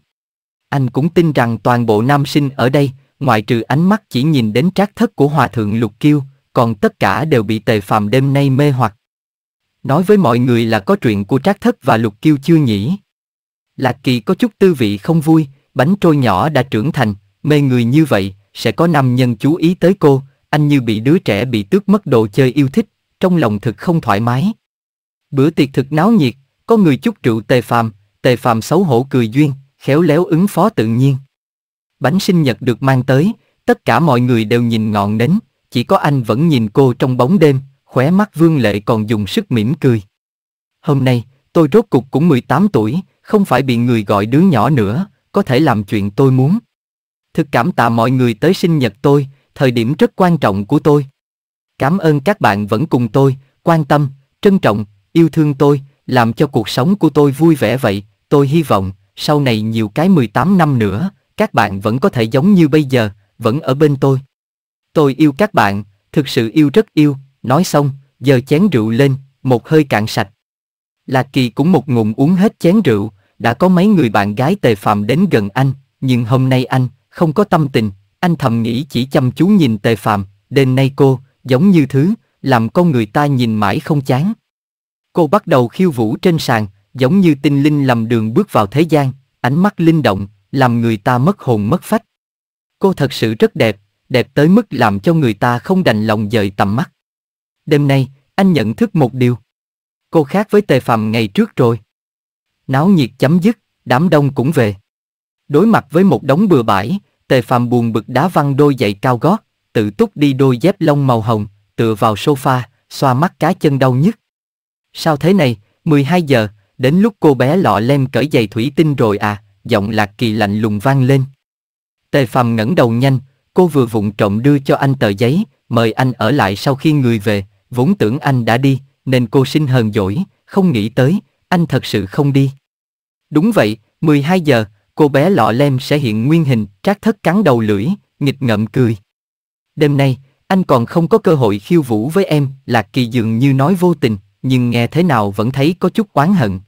Anh cũng tin rằng toàn bộ nam sinh ở đây, ngoại trừ ánh mắt chỉ nhìn đến trác thất của Hòa Thượng Lục Kiêu, còn tất cả đều bị tề phàm đêm nay mê hoặc. Nói với mọi người là có chuyện của trác thất và Lục Kiêu chưa nhỉ? Lạc Kỳ có chút tư vị không vui, bánh trôi nhỏ đã trưởng thành, mê người như vậy, sẽ có năm nhân chú ý tới cô, anh như bị đứa trẻ bị tước mất đồ chơi yêu thích, trong lòng thực không thoải mái. Bữa tiệc thực náo nhiệt, có người chúc rượu tề phàm, tề phàm xấu hổ cười duyên, khéo léo ứng phó tự nhiên. Bánh sinh nhật được mang tới, tất cả mọi người đều nhìn ngọn nến, chỉ có anh vẫn nhìn cô trong bóng đêm, khóe mắt vương lệ còn dùng sức mỉm cười. Hôm nay, tôi rốt cục cũng 18 tuổi, không phải bị người gọi đứa nhỏ nữa, có thể làm chuyện tôi muốn. Thực cảm tạ mọi người tới sinh nhật tôi, thời điểm rất quan trọng của tôi. Cảm ơn các bạn vẫn cùng tôi, quan tâm, trân trọng, yêu thương tôi, làm cho cuộc sống của tôi vui vẻ vậy. Tôi hy vọng, sau này nhiều cái 18 năm nữa, các bạn vẫn có thể giống như bây giờ, vẫn ở bên tôi. Tôi yêu các bạn, thực sự yêu rất yêu, nói xong, giờ chén rượu lên, một hơi cạn sạch. Lạc Kỳ cũng một ngụm uống hết chén rượu, đã có mấy người bạn gái tề phạm đến gần anh, nhưng hôm nay anh, không có tâm tình, anh thầm nghĩ chỉ chăm chú nhìn tề phạm, đêm nay cô, giống như thứ, làm con người ta nhìn mãi không chán. Cô bắt đầu khiêu vũ trên sàn, giống như tinh linh lầm đường bước vào thế gian, ánh mắt linh động, làm người ta mất hồn mất phách. Cô thật sự rất đẹp, đẹp tới mức làm cho người ta không đành lòng dời tầm mắt. Đêm nay, anh nhận thức một điều. Cô khác với tề phàm ngày trước rồi. Náo nhiệt chấm dứt, đám đông cũng về. Đối mặt với một đống bừa bãi, Tề Phàm buồn bực đá văng đôi giày cao gót, tự túc đi đôi dép lông màu hồng, tựa vào sofa, xoa mắt cá chân đau nhức. Sao thế này, 12 giờ, đến lúc cô bé lọ lem cởi giày thủy tinh rồi à, giọng lạc kỳ lạnh lùng vang lên. Tề Phàm ngẩng đầu nhanh, cô vừa vụng trộm đưa cho anh tờ giấy, mời anh ở lại sau khi người về, vốn tưởng anh đã đi, nên cô xin hờn dỗi, không nghĩ tới, anh thật sự không đi. Đúng vậy, 12 giờ, cô bé lọ lem sẽ hiện nguyên hình, trác thất cắn đầu lưỡi, nghịch ngợm cười. Đêm nay, anh còn không có cơ hội khiêu vũ với em, Lạc Kỳ dường như nói vô tình, nhưng nghe thế nào vẫn thấy có chút oán hận.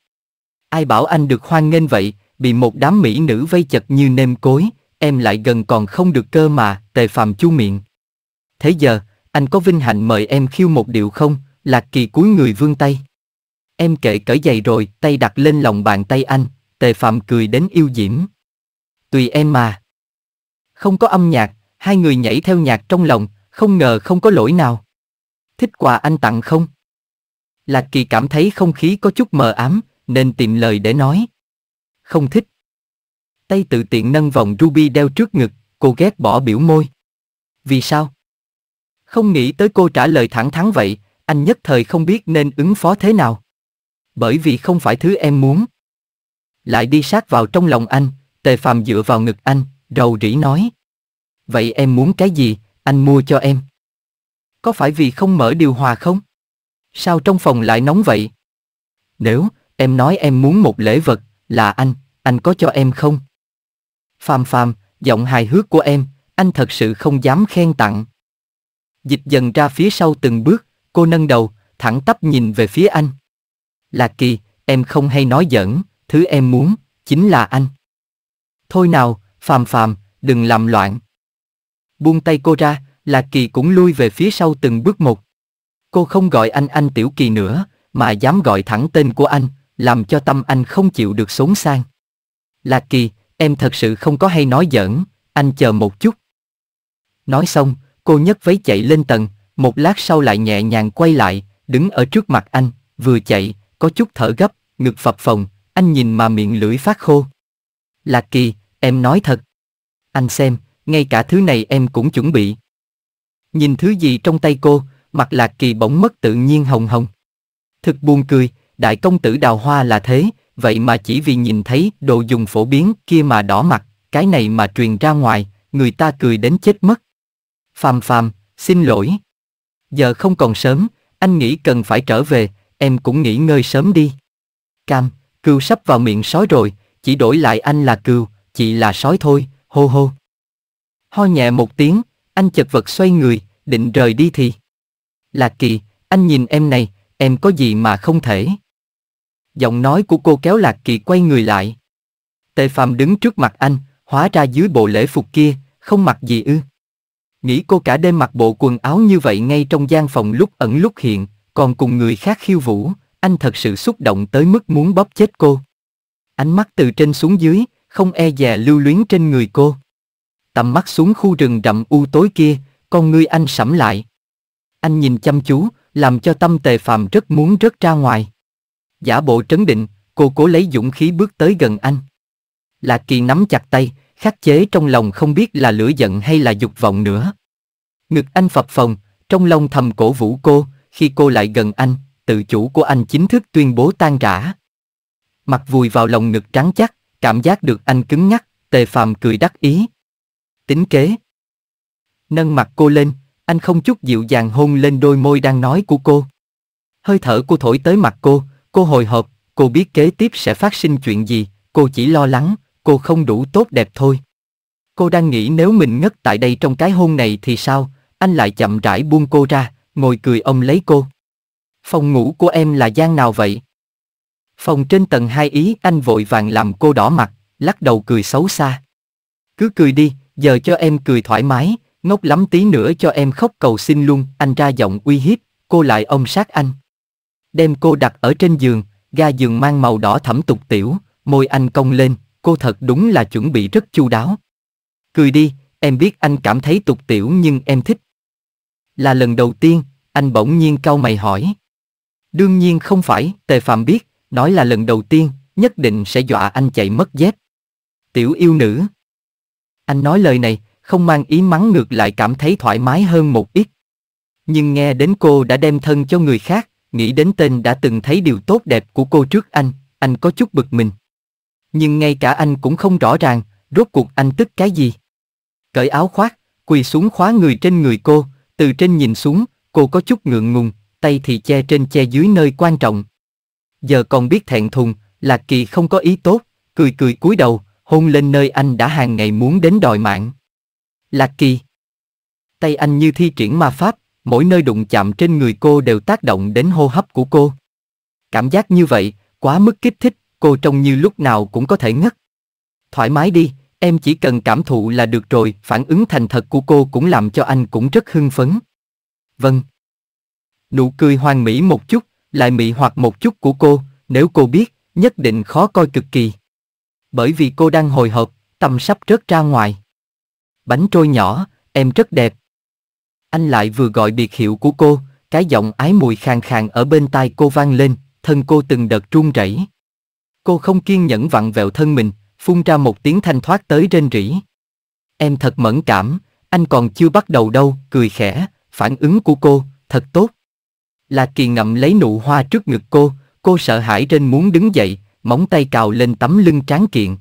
Ai bảo anh được hoan nghênh vậy, bị một đám mỹ nữ vây chật như nêm cối, em lại gần còn không được cơ mà, tề phàm chu miệng. Thế giờ, anh có vinh hạnh mời em khiêu một điệu không? Lạc Kỳ cúi người vương tay. Em kệ cởi giày rồi, tay đặt lên lòng bàn tay anh, Tề Phạm cười đến yêu diễm. Tùy em mà. Không có âm nhạc, hai người nhảy theo nhạc trong lòng, không ngờ không có lỗi nào. Thích quà anh tặng không? Lạc Kỳ cảm thấy không khí có chút mờ ám, nên tìm lời để nói. Không thích. Tay tự tiện nâng vòng ruby đeo trước ngực, cô ghét bỏ biểu môi. Vì sao? Không nghĩ tới cô trả lời thẳng thắn vậy, anh nhất thời không biết nên ứng phó thế nào. Bởi vì không phải thứ em muốn. Lại đi sát vào trong lòng anh, tề phàm dựa vào ngực anh, rầu rĩ nói. Vậy em muốn cái gì, anh mua cho em. Có phải vì không mở điều hòa không? Sao trong phòng lại nóng vậy? Nếu, em nói em muốn một lễ vật, là anh, anh có cho em không? Phàm phàm, giọng hài hước của em, anh thật sự không dám khen tặng. Dịch dần ra phía sau từng bước, cô nâng đầu, thẳng tắp nhìn về phía anh. Là kỳ, em không hay nói giỡn thứ em muốn, chính là anh. Thôi nào, phàm phàm, đừng làm loạn. Buông tay cô ra, Lạc Kỳ cũng lui về phía sau từng bước một. Cô không gọi anh anh Tiểu Kỳ nữa, mà dám gọi thẳng tên của anh, làm cho tâm anh không chịu được sống sang. Lạc Kỳ, em thật sự không có hay nói giỡn, anh chờ một chút. Nói xong, cô nhấc váy chạy lên tầng, một lát sau lại nhẹ nhàng quay lại, đứng ở trước mặt anh, vừa chạy, có chút thở gấp, ngực phập phồng, anh nhìn mà miệng lưỡi phát khô. Lạc Kỳ, em nói thật. Anh xem, ngay cả thứ này em cũng chuẩn bị. Nhìn thứ gì trong tay cô, mặt Lạc Kỳ bỗng mất tự nhiên hồng hồng. Thực buồn cười, đại công tử đào hoa là thế, vậy mà chỉ vì nhìn thấy đồ dùng phổ biến kia mà đỏ mặt, cái này mà truyền ra ngoài, người ta cười đến chết mất. Phàm phàm, xin lỗi. Giờ không còn sớm, anh nghĩ cần phải trở về, em cũng nghỉ ngơi sớm đi. Cam, Cừu sắp vào miệng sói rồi, chỉ đổi lại anh là cừu, chị là sói thôi, hô hô. Ho nhẹ một tiếng, anh chật vật xoay người, định rời đi thì. Lạc kỳ, anh nhìn em này, em có gì mà không thể. Giọng nói của cô kéo lạc kỳ quay người lại. Tề phàm đứng trước mặt anh, hóa ra dưới bộ lễ phục kia, không mặc gì ư. Nghĩ cô cả đêm mặc bộ quần áo như vậy ngay trong gian phòng lúc ẩn lúc hiện, còn cùng người khác khiêu vũ anh thật sự xúc động tới mức muốn bóp chết cô. Ánh mắt từ trên xuống dưới, không e dè lưu luyến trên người cô. Tầm mắt xuống khu rừng rậm u tối kia, con ngươi anh sẫm lại. Anh nhìn chăm chú, làm cho tâm tề phàm rất muốn rớt ra ngoài. Giả bộ trấn định, cô cố lấy dũng khí bước tới gần anh. Lạc kỳ nắm chặt tay, khắc chế trong lòng không biết là lửa giận hay là dục vọng nữa. Ngực anh phập phồng, trong lòng thầm cổ vũ cô, khi cô lại gần anh, tự chủ của anh chính thức tuyên bố tan rã. Mặt vùi vào lòng ngực trắng chắc, cảm giác được anh cứng nhắc, tề phàm cười đắc ý. Tính kế. Nâng mặt cô lên, anh không chút dịu dàng hôn lên đôi môi đang nói của cô. Hơi thở của thổi tới mặt cô, cô hồi hộp, cô biết kế tiếp sẽ phát sinh chuyện gì, cô chỉ lo lắng, cô không đủ tốt đẹp thôi. Cô đang nghĩ nếu mình ngất tại đây trong cái hôn này thì sao, anh lại chậm rãi buông cô ra, ngồi cười ông lấy cô. Phòng ngủ của em là gian nào vậy? Phòng trên tầng 2 ý anh vội vàng làm cô đỏ mặt, lắc đầu cười xấu xa. Cứ cười đi, giờ cho em cười thoải mái, ngốc lắm tí nữa cho em khóc cầu xin luôn, anh ra giọng uy hiếp, cô lại ôm sát anh. Đem cô đặt ở trên giường, ga giường mang màu đỏ thẫm tục tiểu, môi anh cong lên, cô thật đúng là chuẩn bị rất chu đáo. Cười đi, em biết anh cảm thấy tục tiểu nhưng em thích. Là lần đầu tiên, anh bỗng nhiên cau mày hỏi. Đương nhiên không phải, Tề Phạm biết, nói là lần đầu tiên, nhất định sẽ dọa anh chạy mất dép. Tiểu yêu nữ. Anh nói lời này, không mang ý mắng ngược lại cảm thấy thoải mái hơn một ít. Nhưng nghe đến cô đã đem thân cho người khác, nghĩ đến tên đã từng thấy điều tốt đẹp của cô trước anh, anh có chút bực mình. Nhưng ngay cả anh cũng không rõ ràng, rốt cuộc anh tức cái gì. Cởi áo khoác, quỳ xuống khóa người trên người cô, từ trên nhìn xuống, cô có chút ngượng ngùng, tay thì che trên che dưới nơi quan trọng. Giờ còn biết thẹn thùng, Lạc Kỳ không có ý tốt, cười cười cúi đầu, hôn lên nơi anh đã hàng ngày muốn đến đòi mạng. Lạc Kỳ Tay anh như thi triển ma pháp, mỗi nơi đụng chạm trên người cô đều tác động đến hô hấp của cô. Cảm giác như vậy, quá mức kích thích, cô trông như lúc nào cũng có thể ngất. Thoải mái đi, em chỉ cần cảm thụ là được rồi, phản ứng thành thật của cô cũng làm cho anh cũng rất hưng phấn. Vâng, Nụ cười hoàng mỹ một chút, lại mị hoặc một chút của cô, nếu cô biết, nhất định khó coi cực kỳ. Bởi vì cô đang hồi hộp, tâm sắp rớt ra ngoài. Bánh trôi nhỏ, em rất đẹp. Anh lại vừa gọi biệt hiệu của cô, cái giọng ái mùi khàn khàn ở bên tai cô vang lên, thân cô từng đợt run rẩy. Cô không kiên nhẫn vặn vẹo thân mình, phun ra một tiếng thanh thoát tới trên rỉ. Em thật mẫn cảm, anh còn chưa bắt đầu đâu, cười khẽ, phản ứng của cô, thật tốt. La Kỳ ngậm lấy nụ hoa trước ngực cô, cô sợ hãi trên muốn đứng dậy, móng tay cào lên tấm lưng tráng kiện.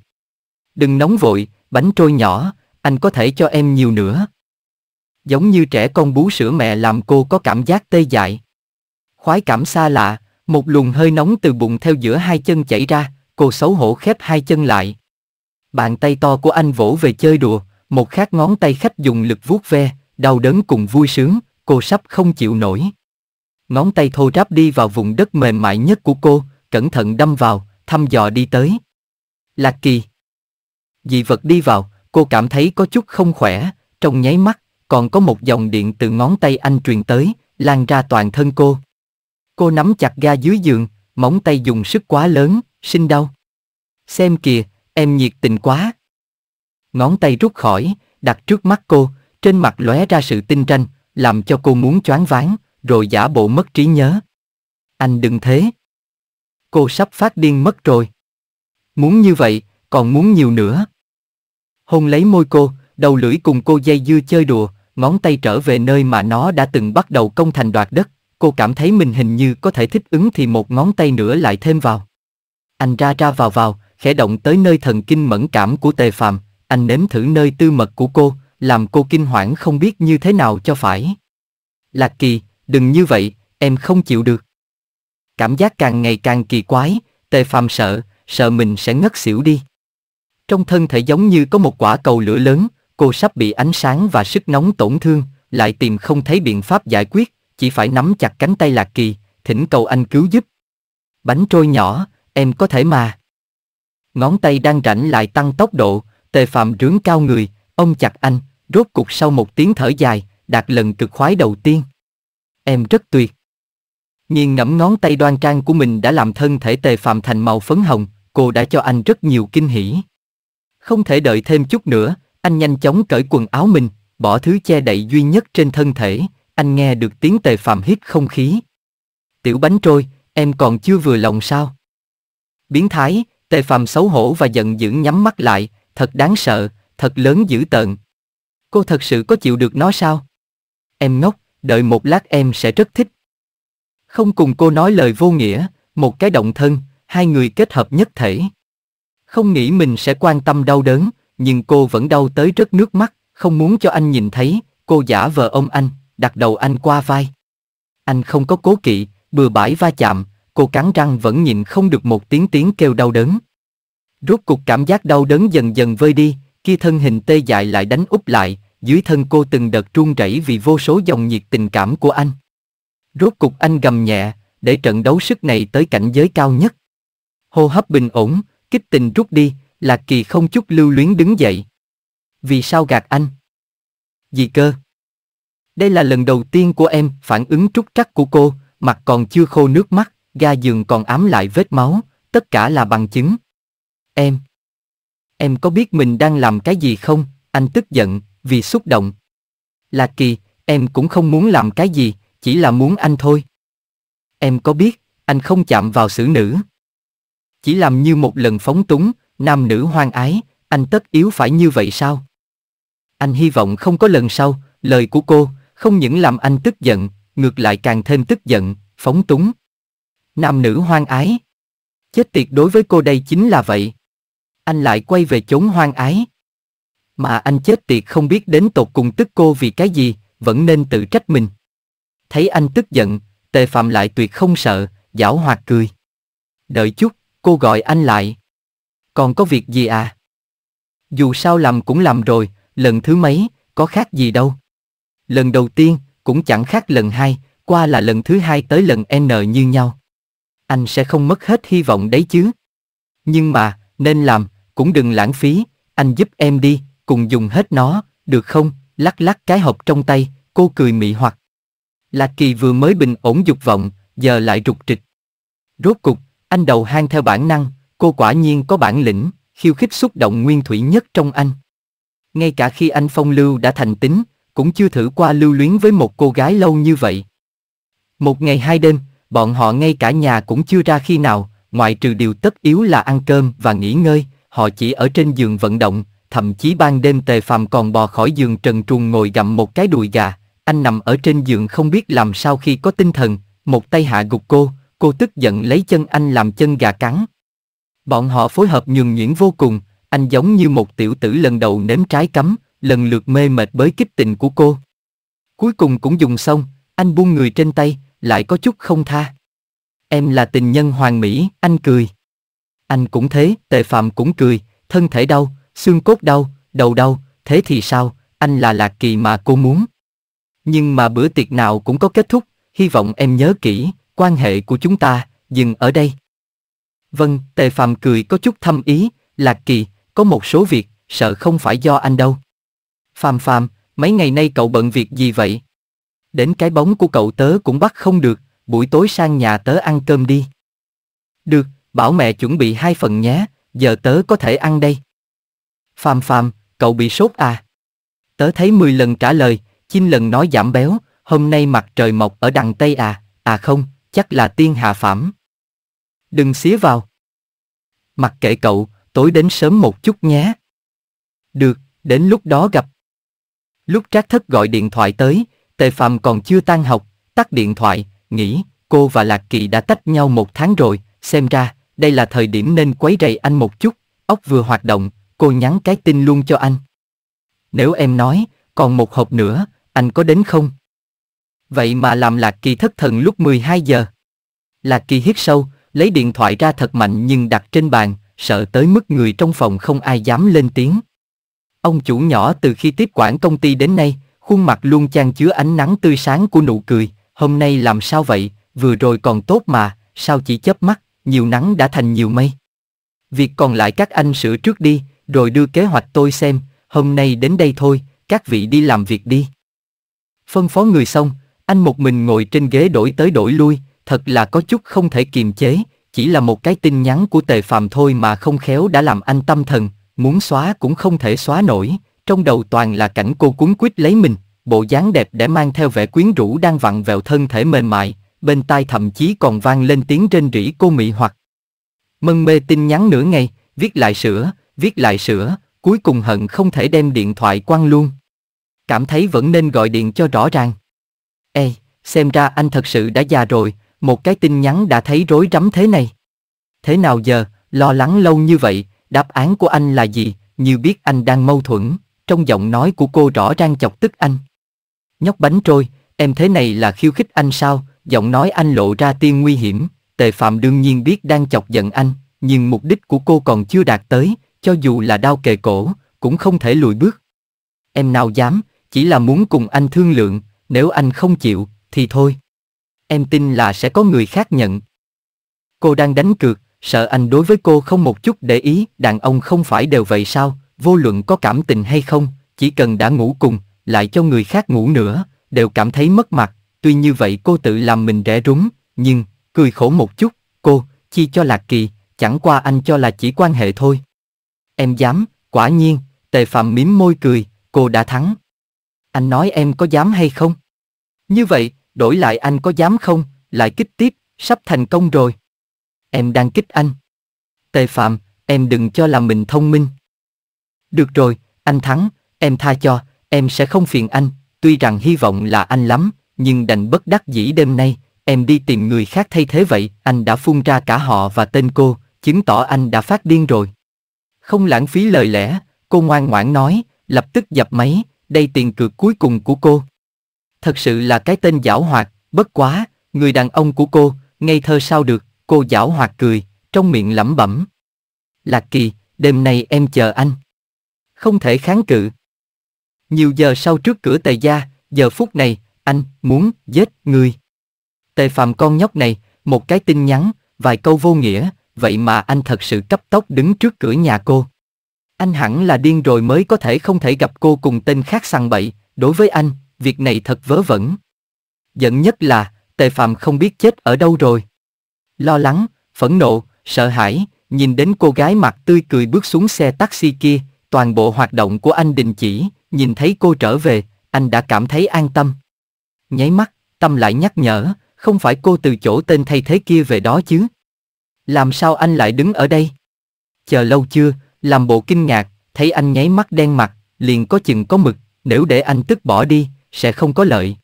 Đừng nóng vội, bánh trôi nhỏ, anh có thể cho em nhiều nữa. Giống như trẻ con bú sữa mẹ làm cô có cảm giác tê dại. Khoái cảm xa lạ, một luồng hơi nóng từ bụng theo giữa hai chân chảy ra, cô xấu hổ khép hai chân lại. Bàn tay to của anh vỗ về chơi đùa, một khát ngón tay khách dùng lực vuốt ve, đau đớn cùng vui sướng, cô sắp không chịu nổi ngón tay thô ráp đi vào vùng đất mềm mại nhất của cô, cẩn thận đâm vào, thăm dò đi tới. Lạc Kỳ. Dị vật đi vào, cô cảm thấy có chút không khỏe, trong nháy mắt, còn có một dòng điện từ ngón tay anh truyền tới, lan ra toàn thân cô. Cô nắm chặt ga dưới giường, móng tay dùng sức quá lớn, sinh đau. Xem kìa, em nhiệt tình quá. Ngón tay rút khỏi, đặt trước mắt cô, trên mặt lóe ra sự tinh tranh, làm cho cô muốn choáng váng, rồi giả bộ mất trí nhớ. Anh đừng thế. Cô sắp phát điên mất rồi. Muốn như vậy, còn muốn nhiều nữa. Hôn lấy môi cô, đầu lưỡi cùng cô dây dưa chơi đùa, ngón tay trở về nơi mà nó đã từng bắt đầu công thành đoạt đất. Cô cảm thấy mình hình như có thể thích ứng thì một ngón tay nữa lại thêm vào. Anh ra ra vào vào, khẽ động tới nơi thần kinh mẫn cảm của tề phàm, anh nếm thử nơi tư mật của cô, làm cô kinh hoảng không biết như thế nào cho phải. Lạc Kỳ, đừng như vậy, em không chịu được. Cảm giác càng ngày càng kỳ quái, tề phàm sợ, sợ mình sẽ ngất xỉu đi. Trong thân thể giống như có một quả cầu lửa lớn, cô sắp bị ánh sáng và sức nóng tổn thương, lại tìm không thấy biện pháp giải quyết, chỉ phải nắm chặt cánh tay Lạc Kỳ, thỉnh cầu anh cứu giúp. Bánh trôi nhỏ, em có thể mà. Ngón tay đang rảnh lại tăng tốc độ, tề phàm rướng cao người, ông chặt anh, rốt cục sau một tiếng thở dài, đạt lần cực khoái đầu tiên em rất tuyệt. Nhiên ngẫm ngón tay đoan trang của mình đã làm thân thể tề phạm thành màu phấn hồng, cô đã cho anh rất nhiều kinh hỉ. Không thể đợi thêm chút nữa, anh nhanh chóng cởi quần áo mình, bỏ thứ che đậy duy nhất trên thân thể, anh nghe được tiếng tề phạm hít không khí. Tiểu bánh trôi, em còn chưa vừa lòng sao? Biến thái, tề phạm xấu hổ và giận dữ nhắm mắt lại, thật đáng sợ, thật lớn dữ tợn. Cô thật sự có chịu được nó sao? Em ngốc, đợi một lát em sẽ rất thích. Không cùng cô nói lời vô nghĩa, một cái động thân, hai người kết hợp nhất thể. Không nghĩ mình sẽ quan tâm đau đớn, nhưng cô vẫn đau tới rất nước mắt, không muốn cho anh nhìn thấy, cô giả vờ ôm anh, đặt đầu anh qua vai. Anh không có cố kỵ, bừa bãi va chạm, cô cắn răng vẫn nhịn không được một tiếng tiếng kêu đau đớn. Rốt cuộc cảm giác đau đớn dần dần vơi đi, kia thân hình tê dại lại đánh úp lại, dưới thân cô từng đợt run rẩy vì vô số dòng nhiệt tình cảm của anh. Rốt cục anh gầm nhẹ, để trận đấu sức này tới cảnh giới cao nhất. Hô hấp bình ổn, kích tình rút đi, Lạc Kỳ không chút lưu luyến đứng dậy. Vì sao gạt anh? Gì cơ? Đây là lần đầu tiên của em phản ứng trúc trắc của cô, mặt còn chưa khô nước mắt, ga giường còn ám lại vết máu, tất cả là bằng chứng. Em. Em có biết mình đang làm cái gì không? Anh tức giận, vì xúc động. lạc kỳ, em cũng không muốn làm cái gì, chỉ là muốn anh thôi. Em có biết, anh không chạm vào xử nữ. Chỉ làm như một lần phóng túng, nam nữ hoang ái, anh tất yếu phải như vậy sao? Anh hy vọng không có lần sau, lời của cô, không những làm anh tức giận, ngược lại càng thêm tức giận, phóng túng. Nam nữ hoang ái. Chết tiệt đối với cô đây chính là vậy. Anh lại quay về chốn hoang ái mà anh chết tiệt không biết đến tột cùng tức cô vì cái gì, vẫn nên tự trách mình. Thấy anh tức giận, tề phạm lại tuyệt không sợ, giảo hoạt cười. Đợi chút, cô gọi anh lại. Còn có việc gì à? Dù sao làm cũng làm rồi, lần thứ mấy, có khác gì đâu. Lần đầu tiên, cũng chẳng khác lần hai, qua là lần thứ hai tới lần N như nhau. Anh sẽ không mất hết hy vọng đấy chứ. Nhưng mà, nên làm, cũng đừng lãng phí, anh giúp em đi, cùng dùng hết nó, được không? Lắc lắc cái hộp trong tay, cô cười mị hoặc. Lạc Kỳ vừa mới bình ổn dục vọng, giờ lại rụt trịch. Rốt cục, anh đầu hang theo bản năng, cô quả nhiên có bản lĩnh, khiêu khích xúc động nguyên thủy nhất trong anh. Ngay cả khi anh phong lưu đã thành tính, cũng chưa thử qua lưu luyến với một cô gái lâu như vậy. Một ngày hai đêm, bọn họ ngay cả nhà cũng chưa ra khi nào, ngoại trừ điều tất yếu là ăn cơm và nghỉ ngơi, họ chỉ ở trên giường vận động, thậm chí ban đêm tề phàm còn bò khỏi giường trần truồng ngồi gặm một cái đùi gà, anh nằm ở trên giường không biết làm sao khi có tinh thần, một tay hạ gục cô, cô tức giận lấy chân anh làm chân gà cắn. Bọn họ phối hợp nhường nhuyễn vô cùng, anh giống như một tiểu tử lần đầu nếm trái cấm, lần lượt mê mệt bới kích tình của cô. Cuối cùng cũng dùng xong, anh buông người trên tay, lại có chút không tha. Em là tình nhân hoàng mỹ, anh cười. Anh cũng thế, tề phạm cũng cười, thân thể đau, Xương cốt đau, đầu đau, thế thì sao, anh là lạc kỳ mà cô muốn. Nhưng mà bữa tiệc nào cũng có kết thúc, hy vọng em nhớ kỹ, quan hệ của chúng ta, dừng ở đây. Vâng, Tề Phạm cười có chút thâm ý, Lạc Kỳ, có một số việc, sợ không phải do anh đâu. Phạm Phạm, mấy ngày nay cậu bận việc gì vậy? Đến cái bóng của cậu tớ cũng bắt không được, buổi tối sang nhà tớ ăn cơm đi. Được, bảo mẹ chuẩn bị hai phần nhé, giờ tớ có thể ăn đây. Phàm phàm, cậu bị sốt à? Tớ thấy 10 lần trả lời, chim lần nói giảm béo, hôm nay mặt trời mọc ở đằng Tây à, à không, chắc là tiên hạ phẩm. Đừng xía vào. Mặc kệ cậu, tối đến sớm một chút nhé. Được, đến lúc đó gặp. Lúc Trác Thất gọi điện thoại tới, Tề Phạm còn chưa tan học, tắt điện thoại, nghĩ, cô và Lạc Kỳ đã tách nhau một tháng rồi, xem ra, đây là thời điểm nên quấy rầy anh một chút, óc vừa hoạt động, cô nhắn cái tin luôn cho anh. Nếu em nói, còn một hộp nữa, anh có đến không? Vậy mà làm Lạc Kỳ thất thần lúc 12 giờ. Lạc Kỳ hít sâu, lấy điện thoại ra thật mạnh nhưng đặt trên bàn, sợ tới mức người trong phòng không ai dám lên tiếng. Ông chủ nhỏ từ khi tiếp quản công ty đến nay, khuôn mặt luôn chan chứa ánh nắng tươi sáng của nụ cười, hôm nay làm sao vậy, vừa rồi còn tốt mà, sao chỉ chớp mắt, nhiều nắng đã thành nhiều mây. Việc còn lại các anh sửa trước đi, rồi đưa kế hoạch tôi xem, hôm nay đến đây thôi, các vị đi làm việc đi. Phân phó người xong, anh một mình ngồi trên ghế đổi tới đổi lui, thật là có chút không thể kiềm chế, chỉ là một cái tin nhắn của tề phàm thôi mà không khéo đã làm anh tâm thần, muốn xóa cũng không thể xóa nổi, trong đầu toàn là cảnh cô cuốn quýt lấy mình, bộ dáng đẹp để mang theo vẻ quyến rũ đang vặn vẹo thân thể mềm mại, bên tai thậm chí còn vang lên tiếng trên rỉ cô mị hoặc. Mân mê tin nhắn nửa ngày, viết lại sửa, viết lại sửa, cuối cùng hận không thể đem điện thoại quăng luôn. Cảm thấy vẫn nên gọi điện cho rõ ràng. Ê, xem ra anh thật sự đã già rồi, một cái tin nhắn đã thấy rối rắm thế này. Thế nào giờ, lo lắng lâu như vậy, đáp án của anh là gì, như biết anh đang mâu thuẫn, trong giọng nói của cô rõ ràng chọc tức anh. Nhóc bánh trôi, em thế này là khiêu khích anh sao, giọng nói anh lộ ra tiên nguy hiểm, tề phạm đương nhiên biết đang chọc giận anh, nhưng mục đích của cô còn chưa đạt tới, cho dù là đau kề cổ, cũng không thể lùi bước. Em nào dám, chỉ là muốn cùng anh thương lượng, nếu anh không chịu, thì thôi. Em tin là sẽ có người khác nhận. Cô đang đánh cược, sợ anh đối với cô không một chút để ý, đàn ông không phải đều vậy sao, vô luận có cảm tình hay không, chỉ cần đã ngủ cùng, lại cho người khác ngủ nữa, đều cảm thấy mất mặt, tuy như vậy cô tự làm mình rẻ rúng, nhưng, cười khổ một chút, cô, chi cho lạc kỳ, chẳng qua anh cho là chỉ quan hệ thôi. Em dám, quả nhiên, tề phạm mím môi cười, cô đã thắng. Anh nói em có dám hay không? Như vậy, đổi lại anh có dám không, lại kích tiếp, sắp thành công rồi. Em đang kích anh. Tề phạm, em đừng cho là mình thông minh. Được rồi, anh thắng, em tha cho, em sẽ không phiền anh, tuy rằng hy vọng là anh lắm, nhưng đành bất đắc dĩ đêm nay, em đi tìm người khác thay thế vậy, anh đã phun ra cả họ và tên cô, chứng tỏ anh đã phát điên rồi. Không lãng phí lời lẽ, cô ngoan ngoãn nói, lập tức dập máy, đây tiền cược cuối cùng của cô. Thật sự là cái tên giảo hoạt, bất quá, người đàn ông của cô, ngây thơ sao được, cô giảo hoạt cười, trong miệng lẩm bẩm. Lạc kỳ, đêm nay em chờ anh. Không thể kháng cự. Nhiều giờ sau trước cửa tề gia, giờ phút này, anh muốn giết người. Tề phạm con nhóc này, một cái tin nhắn, vài câu vô nghĩa, vậy mà anh thật sự cấp tốc đứng trước cửa nhà cô. Anh hẳn là điên rồi mới có thể không thể gặp cô cùng tên khác sang bậy, đối với anh, việc này thật vớ vẩn. Giận nhất là, Tề Phạm không biết chết ở đâu rồi. Lo lắng, phẫn nộ, sợ hãi, nhìn đến cô gái mặt tươi cười bước xuống xe taxi kia, toàn bộ hoạt động của anh đình chỉ, nhìn thấy cô trở về, anh đã cảm thấy an tâm. Nháy mắt, tâm lại nhắc nhở, không phải cô từ chỗ tên thay thế kia về đó chứ làm sao anh lại đứng ở đây? Chờ lâu chưa, làm bộ kinh ngạc, thấy anh nháy mắt đen mặt, liền có chừng có mực, nếu để anh tức bỏ đi, sẽ không có lợi.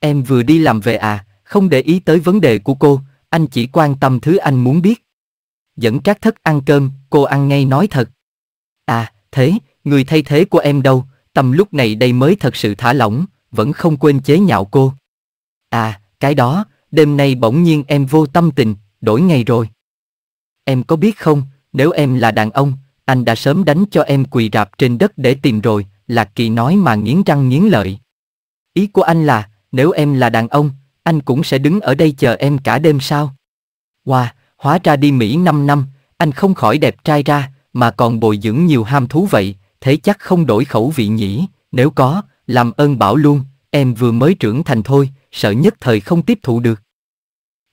Em vừa đi làm về à, không để ý tới vấn đề của cô, anh chỉ quan tâm thứ anh muốn biết. Dẫn trác thất ăn cơm, cô ăn ngay nói thật. À, thế, người thay thế của em đâu, tầm lúc này đây mới thật sự thả lỏng, vẫn không quên chế nhạo cô. À, cái đó, đêm nay bỗng nhiên em vô tâm tình, đổi ngày rồi. Em có biết không, nếu em là đàn ông, anh đã sớm đánh cho em quỳ rạp trên đất để tìm rồi, Lạc Kỳ nói mà nghiến răng nghiến lợi. Ý của anh là, nếu em là đàn ông, anh cũng sẽ đứng ở đây chờ em cả đêm sao? Wow, hóa ra đi Mỹ 5 năm, anh không khỏi đẹp trai ra, mà còn bồi dưỡng nhiều ham thú vậy, thế chắc không đổi khẩu vị nhỉ, nếu có, làm ơn bảo luôn, em vừa mới trưởng thành thôi, sợ nhất thời không tiếp thụ được.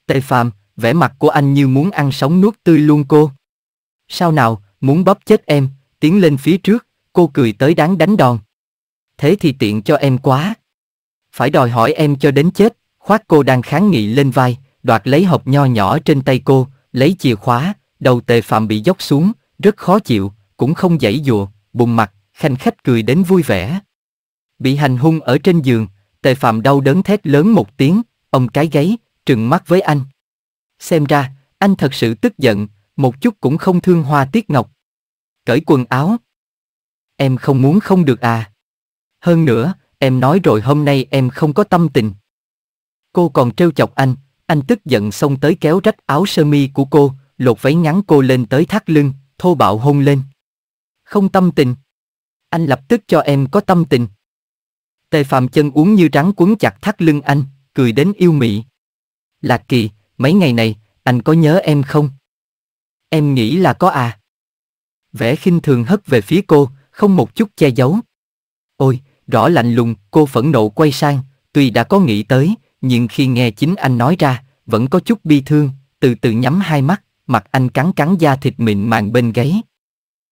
tây Phạm, vẻ mặt của anh như muốn ăn sống nuốt tươi luôn cô. Sao nào, muốn bóp chết em, tiến lên phía trước, cô cười tới đáng đánh đòn. Thế thì tiện cho em quá. Phải đòi hỏi em cho đến chết, khoác cô đang kháng nghị lên vai, đoạt lấy hộp nho nhỏ trên tay cô, lấy chìa khóa, đầu tề phạm bị dốc xuống, rất khó chịu, cũng không dãy dùa, bùng mặt, khanh khách cười đến vui vẻ. Bị hành hung ở trên giường, tề phạm đau đớn thét lớn một tiếng, ông cái gáy, trừng mắt với anh. Xem ra, anh thật sự tức giận, một chút cũng không thương hoa tiết ngọc. Cởi quần áo. Em không muốn không được à. Hơn nữa, em nói rồi hôm nay em không có tâm tình. Cô còn trêu chọc anh, anh tức giận xong tới kéo rách áo sơ mi của cô, lột váy ngắn cô lên tới thắt lưng, thô bạo hôn lên. Không tâm tình. Anh lập tức cho em có tâm tình. Tề Phạm chân uống như rắn cuốn chặt thắt lưng anh, cười đến yêu mị. Lạc Kỳ, mấy ngày này, anh có nhớ em không? Em nghĩ là có à. Vẻ khinh thường hất về phía cô, không một chút che giấu. Ôi, rõ lạnh lùng, cô phẫn nộ quay sang, tuy đã có nghĩ tới, nhưng khi nghe chính anh nói ra, vẫn có chút bi thương, từ từ nhắm hai mắt, mặt anh cắn cắn da thịt mịn màng bên gáy.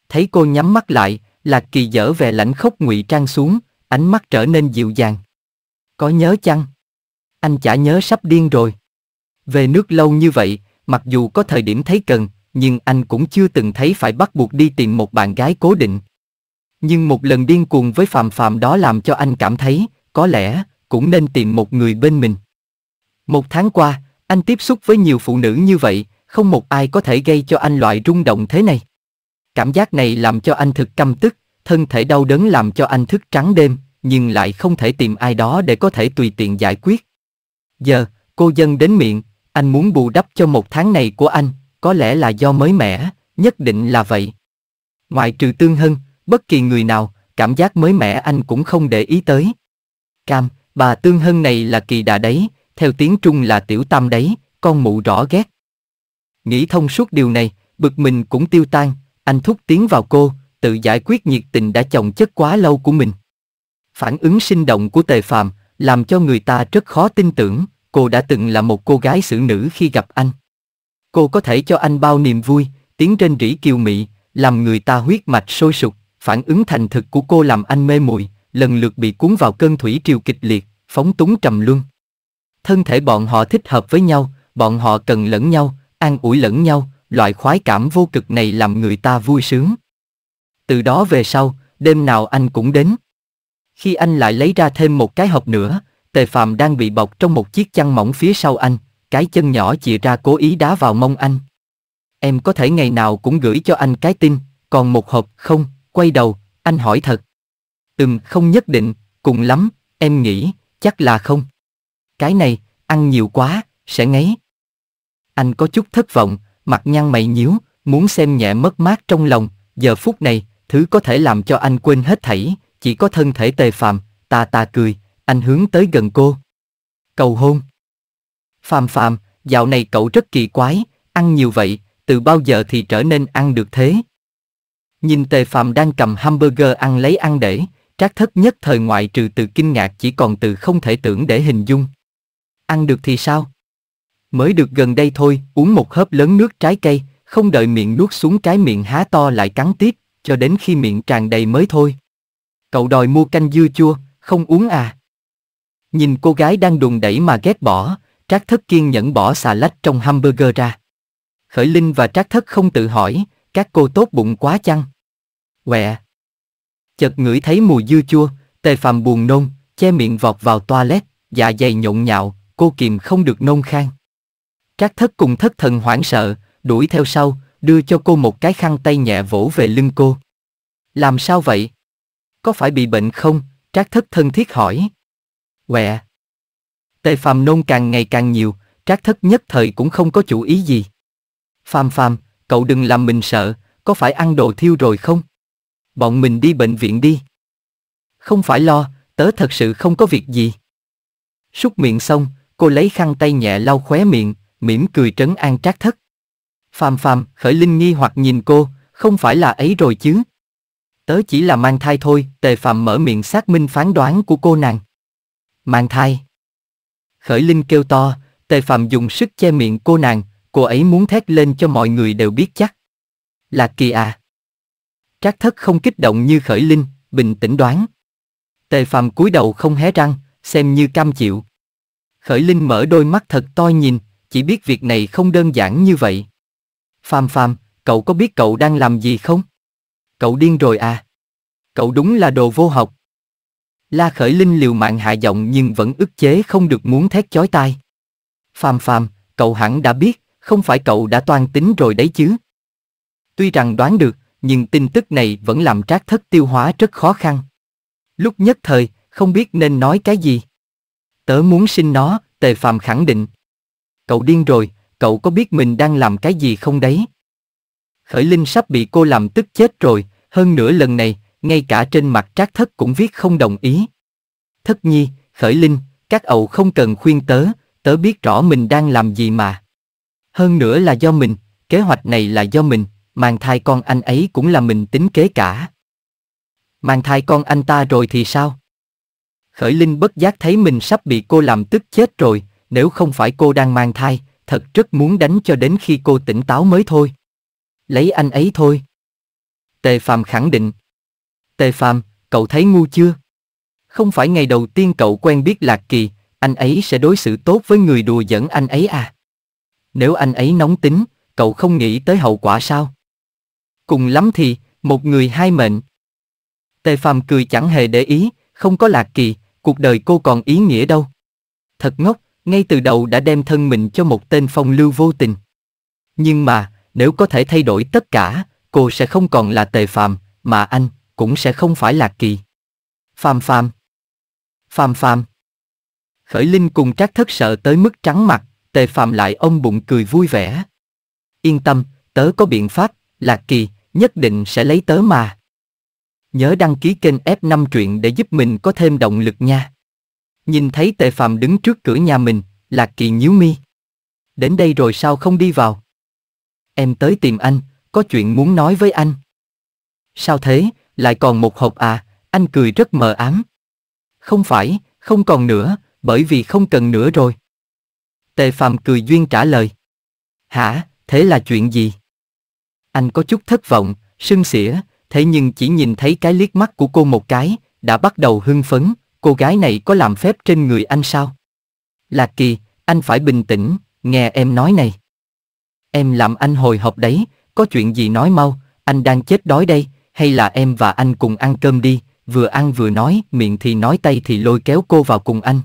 Thấy cô nhắm mắt lại, Lạc Kỳ dở về lãnh khốc ngụy trang xuống, ánh mắt trở nên dịu dàng. Có nhớ chăng? Anh chả nhớ sắp điên rồi. Về nước lâu như vậy, mặc dù có thời điểm thấy cần, nhưng anh cũng chưa từng thấy phải bắt buộc đi tìm một bạn gái cố định. Nhưng một lần điên cuồng với Phạm Phạm đó làm cho anh cảm thấy, có lẽ, cũng nên tìm một người bên mình. Một tháng qua, anh tiếp xúc với nhiều phụ nữ như vậy, không một ai có thể gây cho anh loại rung động thế này. Cảm giác này làm cho anh thực căm tức, thân thể đau đớn làm cho anh thức trắng đêm, nhưng lại không thể tìm ai đó để có thể tùy tiện giải quyết. Giờ, cô dân đến miệng, anh muốn bù đắp cho một tháng này của anh, có lẽ là do mới mẻ, nhất định là vậy. Ngoài trừ Tương Hân, bất kỳ người nào, cảm giác mới mẻ anh cũng không để ý tới. Cam, bà Tương Hân này là kỳ đà đấy, theo tiếng Trung là tiểu tam đấy, con mụ rõ ghét. Nghĩ thông suốt điều này, bực mình cũng tiêu tan, anh thúc tiếng vào cô, tự giải quyết nhiệt tình đã chồng chất quá lâu của mình. Phản ứng sinh động của tề phàm làm cho người ta rất khó tin tưởng cô đã từng là một cô gái xử nữ khi gặp anh. Cô có thể cho anh bao niềm vui, tiếng trên rỉ kiều mị, làm người ta huyết mạch sôi sục, phản ứng thành thực của cô làm anh mê muội, lần lượt bị cuốn vào cơn thủy triều kịch liệt, phóng túng trầm luân. Thân thể bọn họ thích hợp với nhau, bọn họ cần lẫn nhau, an ủi lẫn nhau, loại khoái cảm vô cực này làm người ta vui sướng. Từ đó về sau, đêm nào anh cũng đến. Khi anh lại lấy ra thêm một cái hộp nữa, Tề Phạm đang bị bọc trong một chiếc chăn mỏng phía sau anh, cái chân nhỏ chìa ra cố ý đá vào mông anh. Em có thể ngày nào cũng gửi cho anh cái tin, còn một hộp không, quay đầu, anh hỏi thật. Ừm, không nhất định, cùng lắm, em nghĩ, chắc là không. Cái này, ăn nhiều quá, sẽ ngấy. Anh có chút thất vọng, mặt nhăn mày nhíu, muốn xem nhẹ mất mát trong lòng, giờ phút này, thứ có thể làm cho anh quên hết thảy, chỉ có thân thể tề phàm, ta ta cười, anh hướng tới gần cô. Cầu hôn. Phạm Phạm, dạo này cậu rất kỳ quái, ăn nhiều vậy, từ bao giờ thì trở nên ăn được thế? Nhìn Tề Phạm đang cầm hamburger ăn lấy ăn để, trác thất nhất thời ngoại trừ từ kinh ngạc chỉ còn từ không thể tưởng để hình dung. Ăn được thì sao? Mới được gần đây thôi, uống một hớp lớn nước trái cây, không đợi miệng nuốt xuống cái miệng há to lại cắn tiếp, cho đến khi miệng tràn đầy mới thôi. Cậu đòi mua canh dưa chua, không uống à? Nhìn cô gái đang đùn đẩy mà ghét bỏ, Trác Thất kiên nhẫn bỏ xà lách trong hamburger ra. Khởi Linh và Trác Thất không tự hỏi, các cô tốt bụng quá chăng? Quẹ. Chợt ngửi thấy mùi dưa chua, Tề Phàm buồn nôn, che miệng vọt vào toilet, dạ dày nhộn nhạo, cô kìm không được nôn khang. Trác Thất cùng Thất Thần hoảng sợ, đuổi theo sau, đưa cho cô một cái khăn tay nhẹ vỗ về lưng cô. Làm sao vậy? Có phải bị bệnh không? Trác Thất thân thiết hỏi. Quẹ. Tề phàm nôn càng ngày càng nhiều, trác thất nhất thời cũng không có chủ ý gì. Phàm phàm, cậu đừng làm mình sợ, có phải ăn đồ thiêu rồi không? Bọn mình đi bệnh viện đi. Không phải lo, tớ thật sự không có việc gì. Súc miệng xong, cô lấy khăn tay nhẹ lau khóe miệng, mỉm cười trấn an trác thất. Phàm phàm, khởi linh nghi hoặc nhìn cô, không phải là ấy rồi chứ. Tớ chỉ là mang thai thôi, tề phàm mở miệng xác minh phán đoán của cô nàng mang thai. Khởi Linh kêu to, Tề Phạm dùng sức che miệng cô nàng, cô ấy muốn thét lên cho mọi người đều biết chắc. Là kỳ à. Trác thất không kích động như Khởi Linh, bình tĩnh đoán. Tề Phạm cúi đầu không hé răng, xem như cam chịu. Khởi Linh mở đôi mắt thật to nhìn, chỉ biết việc này không đơn giản như vậy. Phạm Phạm, cậu có biết cậu đang làm gì không? Cậu điên rồi à? Cậu đúng là đồ vô học. La Khởi Linh liều mạng hạ giọng nhưng vẫn ức chế không được muốn thét chói tai. Phàm phàm, cậu hẳn đã biết, không phải cậu đã toan tính rồi đấy chứ. Tuy rằng đoán được, nhưng tin tức này vẫn làm trác thất tiêu hóa rất khó khăn. Lúc nhất thời, không biết nên nói cái gì. Tớ muốn xin nó, tề phàm khẳng định. Cậu điên rồi, cậu có biết mình đang làm cái gì không đấy? Khởi Linh sắp bị cô làm tức chết rồi, hơn nửa lần này, ngay cả trên mặt trác thất cũng viết không đồng ý. Thất nhi, khởi linh, các ậu không cần khuyên tớ, tớ biết rõ mình đang làm gì mà. Hơn nữa là do mình, kế hoạch này là do mình, mang thai con anh ấy cũng là mình tính kế cả. Mang thai con anh ta rồi thì sao? Khởi Linh bất giác thấy mình sắp bị cô làm tức chết rồi, nếu không phải cô đang mang thai, thật rất muốn đánh cho đến khi cô tỉnh táo mới thôi. Lấy anh ấy thôi. Tề Phạm khẳng định. Tề Phạm, cậu thấy ngu chưa? Không phải ngày đầu tiên cậu quen biết Lạc Kỳ, anh ấy sẽ đối xử tốt với người đùa giỡn anh ấy à? Nếu anh ấy nóng tính, cậu không nghĩ tới hậu quả sao? Cùng lắm thì, một người hai mệnh. Tề Phàm cười chẳng hề để ý, không có lạc kỳ, cuộc đời cô còn ý nghĩa đâu. Thật ngốc, ngay từ đầu đã đem thân mình cho một tên phong lưu vô tình. Nhưng mà, nếu có thể thay đổi tất cả, cô sẽ không còn là Tề Phàm, mà anh, cũng sẽ không phải lạc kỳ. Phàm phàm. Phàm phàm. Khởi Linh cùng Trác Thất sợ tới mức trắng mặt, Tề Phàm lại ông bụng cười vui vẻ. Yên tâm, tớ có biện pháp, Lạc Kỳ, nhất định sẽ lấy tớ mà. Nhớ đăng ký kênh F5 truyện để giúp mình có thêm động lực nha. Nhìn thấy Tề Phàm đứng trước cửa nhà mình, Lạc Kỳ nhíu mi. Đến đây rồi sao không đi vào? Em tới tìm anh, có chuyện muốn nói với anh. Sao thế, lại còn một hộp à, anh cười rất mờ ám. Không phải, không còn nữa, bởi vì không cần nữa rồi. Tề Phạm cười duyên trả lời. Hả, thế là chuyện gì? Anh có chút thất vọng, sưng xỉa, thế nhưng chỉ nhìn thấy cái liếc mắt của cô một cái, đã bắt đầu hưng phấn, cô gái này có làm phép trên người anh sao? Lạc Kỳ, anh phải bình tĩnh, nghe em nói này. Em làm anh hồi hộp đấy, có chuyện gì nói mau, anh đang chết đói đây, hay là em và anh cùng ăn cơm đi, vừa ăn vừa nói, miệng thì nói tay thì lôi kéo cô vào cùng anh.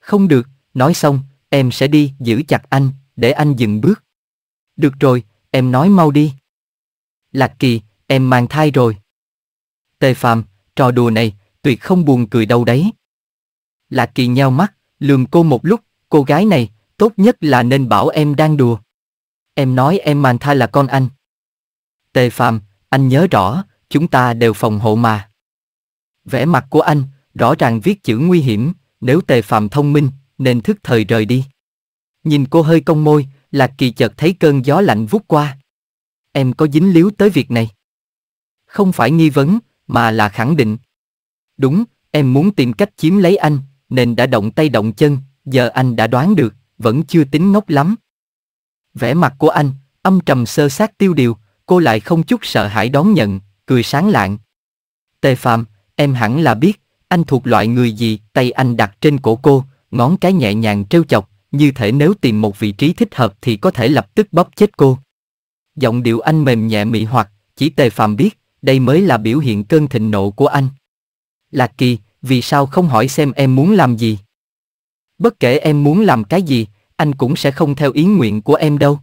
Không được, nói xong, em sẽ đi, giữ chặt anh, để anh dừng bước. Được rồi, em nói mau đi. Lạc kỳ, em mang thai rồi. Tề phàm, trò đùa này, tuyệt không buồn cười đâu đấy. Lạc kỳ nheo mắt, lườm cô một lúc, cô gái này, tốt nhất là nên bảo em đang đùa. Em nói em mang thai là con anh. Tề phàm, anh nhớ rõ, chúng ta đều phòng hộ mà. Vẻ mặt của anh, rõ ràng viết chữ nguy hiểm, nếu tề phạm thông minh, nên thức thời rời đi. Nhìn cô hơi cong môi, Lạc Kỳ chợt thấy cơn gió lạnh vút qua. Em có dính líu tới việc này. Không phải nghi vấn, mà là khẳng định. Đúng, em muốn tìm cách chiếm lấy anh, nên đã động tay động chân, giờ anh đã đoán được, vẫn chưa tính ngốc lắm. Vẻ mặt của anh, âm trầm sơ sát tiêu điều, cô lại không chút sợ hãi đón nhận, cười sáng lạng. Tề Phạm, em hẳn là biết, anh thuộc loại người gì, tay anh đặt trên cổ cô, ngón cái nhẹ nhàng trêu chọc, như thể nếu tìm một vị trí thích hợp thì có thể lập tức bóp chết cô. Giọng điệu anh mềm nhẹ mị hoặc, chỉ Tề Phạm biết, đây mới là biểu hiện cơn thịnh nộ của anh. Lạc Kỳ, vì sao không hỏi xem em muốn làm gì? Bất kể em muốn làm cái gì, anh cũng sẽ không theo ý nguyện của em đâu